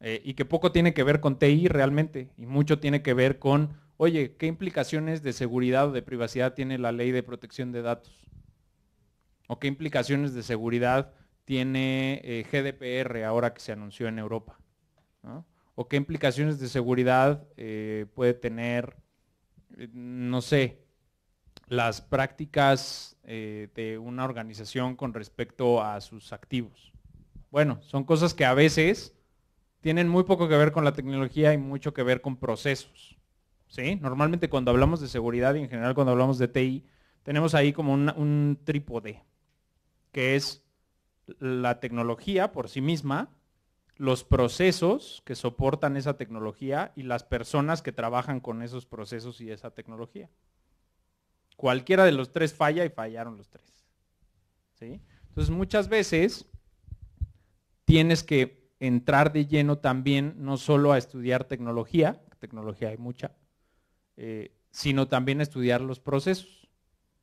Speaker 4: eh, y que poco tiene que ver con TI realmente y mucho tiene que ver con, oye, ¿qué implicaciones de seguridad o de privacidad tiene la ley de protección de datos? ¿O qué implicaciones de seguridad tiene eh, GDPR ahora que se anunció en Europa? ¿O qué implicaciones de seguridad eh, puede tener eh, no sé, las prácticas eh, de una organización con respecto a sus activos. Bueno, son cosas que a veces tienen muy poco que ver con la tecnología y mucho que ver con procesos. ¿sí? Normalmente cuando hablamos de seguridad y en general cuando hablamos de TI, tenemos ahí como un trípode, que es la tecnología por sí misma, los procesos que soportan esa tecnología y las personas que trabajan con esos procesos y esa tecnología. Cualquiera de los tres falla y fallaron los tres. ¿sí? Entonces muchas veces tienes que entrar de lleno también no solo a estudiar tecnología, tecnología hay mucha, eh, sino también a estudiar los procesos.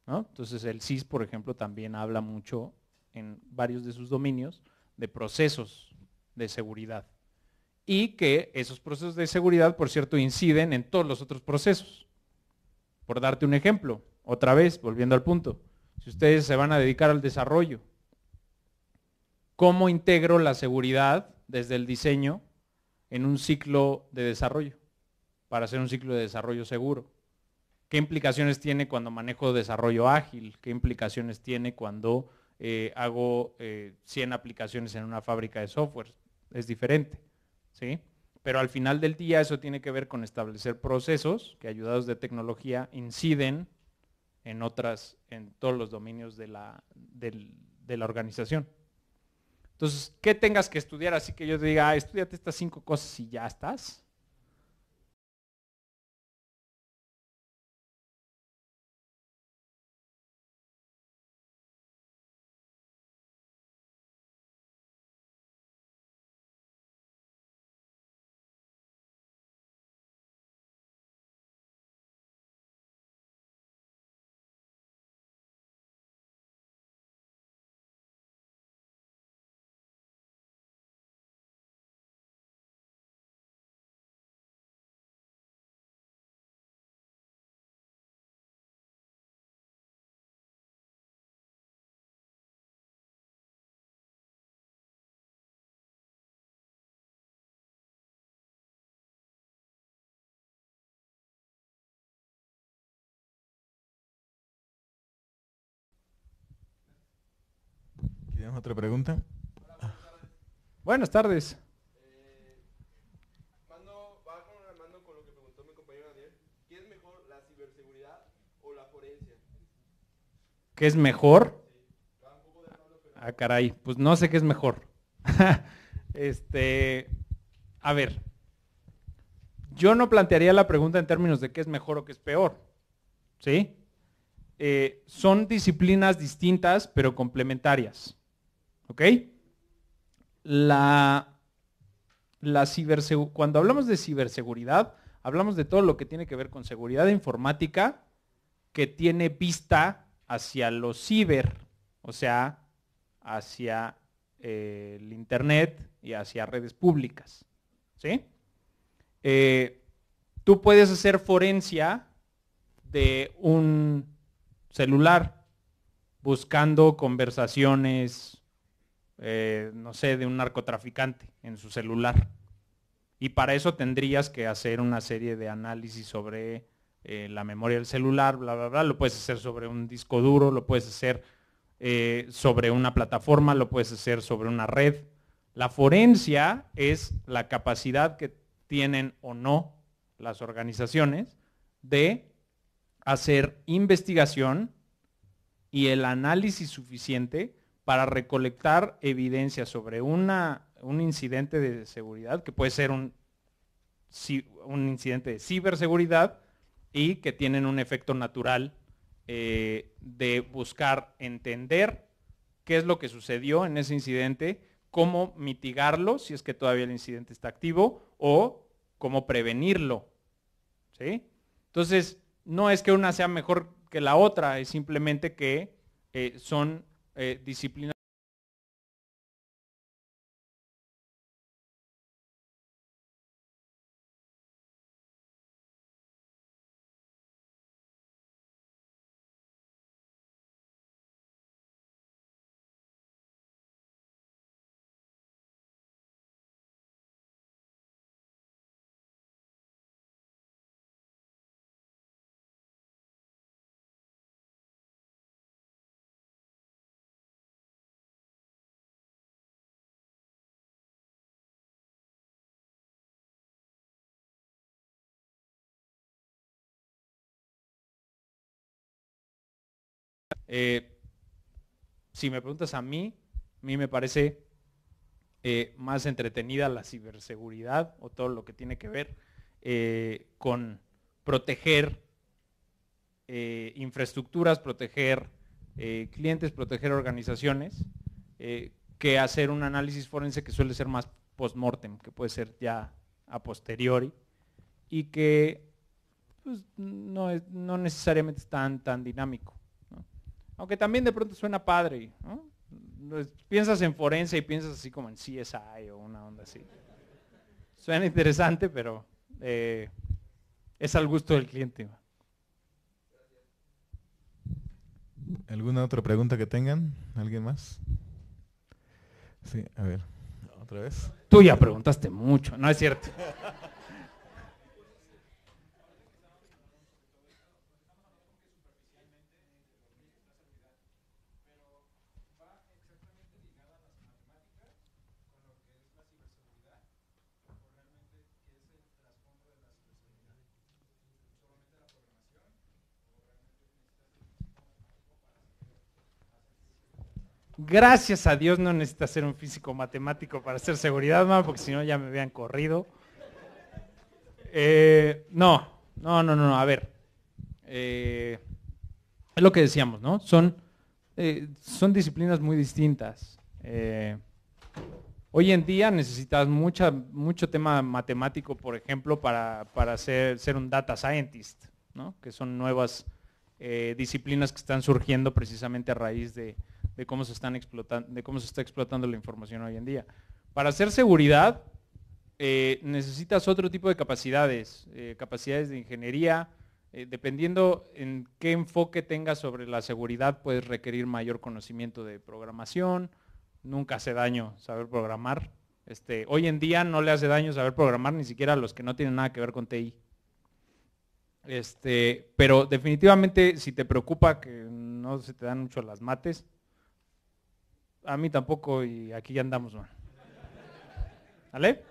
Speaker 4: Entonces el CIS, por ejemplo, también habla mucho en varios de sus dominios de procesos de seguridad. Y que esos procesos de seguridad, por cierto, inciden en todos los otros procesos. Por darte un ejemplo, otra vez, volviendo al punto, si ustedes se van a dedicar al desarrollo, ¿cómo integro la seguridad desde el diseño en un ciclo de desarrollo? Para hacer un ciclo de desarrollo seguro. ¿Qué implicaciones tiene cuando manejo desarrollo ágil? ¿Qué implicaciones tiene cuando eh, hago 100 eh, aplicaciones en una fábrica de software? es diferente. ¿sí? Pero al final del día eso tiene que ver con establecer procesos que ayudados de tecnología inciden en otras, en todos los dominios de la, la organización. Entonces, ¿qué tengas que estudiar? Así que yo te diga, ah, estudiate estas cinco cosas y ya estás.
Speaker 3: otra pregunta.
Speaker 4: buenas tardes. ¿Qué es mejor? Ah, caray, pues no sé qué es mejor. <laughs> este, a ver, yo no plantearía la pregunta en términos de qué es mejor o qué es peor. ¿Sí? Eh, son disciplinas distintas pero complementarias. ¿Ok? La, la cuando hablamos de ciberseguridad, hablamos de todo lo que tiene que ver con seguridad informática que tiene vista hacia lo ciber, o sea, hacia eh, el Internet y hacia redes públicas. Eh, tú puedes hacer forencia de un celular buscando conversaciones eh, no sé, de un narcotraficante en su celular. Y para eso tendrías que hacer una serie de análisis sobre eh, la memoria del celular, bla, bla, bla. Lo puedes hacer sobre un disco duro, lo puedes hacer eh, sobre una plataforma, lo puedes hacer sobre una red. La forencia es la capacidad que tienen o no las organizaciones de hacer investigación y el análisis suficiente para recolectar evidencia sobre un incidente de seguridad, que puede ser un, incidente de ciberseguridad y que tienen un efecto natural eh, de buscar entender qué es lo que sucedió en ese incidente, cómo mitigarlo si es que todavía el incidente está activo o cómo prevenirlo. Entonces, no es que una sea mejor que la otra, es simplemente que eh, son eh, disciplina Eh, si me preguntas a mí, a mí me parece eh, más entretenida la ciberseguridad o todo lo que tiene que ver eh, con proteger infraestructuras, proteger clientes, proteger organizaciones, que hacer un análisis forense que suele ser más post-mortem, que puede ser ya a posteriori, y que pues, no, no necesariamente es tan dinámico. Aunque también de pronto suena padre, Piensas en forense y piensas así como en CSI o una onda así. Suena interesante, pero eh, es al gusto
Speaker 3: del cliente. ¿Alguna otra pregunta que tengan? ¿Alguien más? Sí, a ver, otra vez. Tú ya preguntaste mucho, no es cierto. <laughs>
Speaker 4: Gracias a Dios no necesita ser un físico matemático para hacer seguridad, porque si no ya me habían corrido. Eh, no, no, no, no, a ver. Eh, es lo que decíamos, ¿no? Son, eh, son disciplinas muy distintas. hoy en día necesitas mucha, mucho tema matemático, por ejemplo, para, para ser, ser, un data scientist, ¿no? Que son nuevas disciplinas que están surgiendo precisamente a raíz de, de cómo se, están de cómo se está explotando la información hoy en día. Para hacer seguridad eh, necesitas otro tipo de capacidades, eh, capacidades de ingeniería, eh, dependiendo en qué enfoque tengas sobre la seguridad, puedes requerir mayor conocimiento de programación. Nunca hace daño saber programar. Este, hoy en día no le hace daño saber programar ni siquiera a los que no tienen nada que ver con TI. Este, pero definitivamente si te preocupa que no se te dan mucho las mates, a mí tampoco y aquí ya andamos, mal.
Speaker 3: ¿Vale?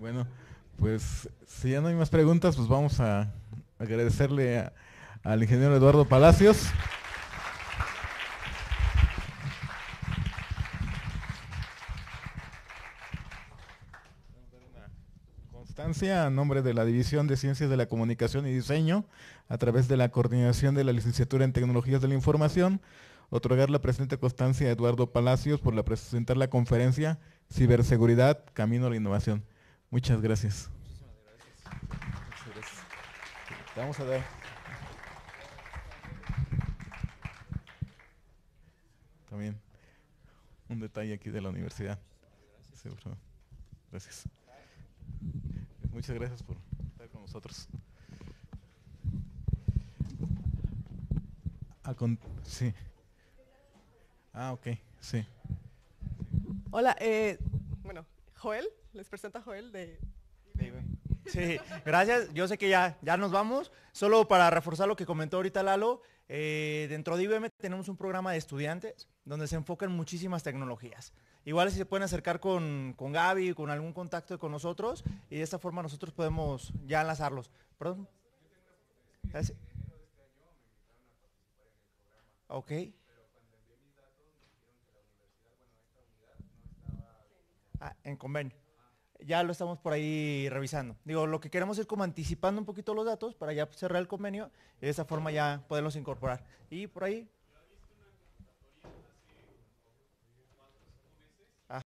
Speaker 3: Bueno, pues si ya no hay más preguntas, pues vamos a agradecerle al ingeniero Eduardo Palacios. Constancia, a nombre de la División de Ciencias de la Comunicación y Diseño, a través de la coordinación de la Licenciatura en Tecnologías de la Información, otorgar la presente constancia a Eduardo Palacios por presentar la conferencia Ciberseguridad, Camino a la Innovación. Muchas gracias. Muchas gracias. vamos a dar. También un detalle aquí de la universidad. gracias. Muchas gracias por estar con nosotros. sí. Ah, ok, sí.
Speaker 1: Hola, eh, bueno, Joel, les presento a Joel de... Sí,
Speaker 2: gracias. Yo sé que ya, ya nos vamos. Solo para reforzar lo que comentó ahorita Lalo, eh, dentro de IBM tenemos un programa de estudiantes donde se enfocan muchísimas tecnologías. Igual si se pueden
Speaker 4: acercar con, con Gaby, con algún contacto con nosotros, y de esta forma nosotros podemos ya enlazarlos. ¿Perdón?
Speaker 2: Ok. Ah, en convenio. Ya lo estamos por ahí revisando. Digo, lo que queremos es como
Speaker 4: anticipando un poquito los datos para ya cerrar el convenio y de esa forma ya poderlos incorporar. Y por ahí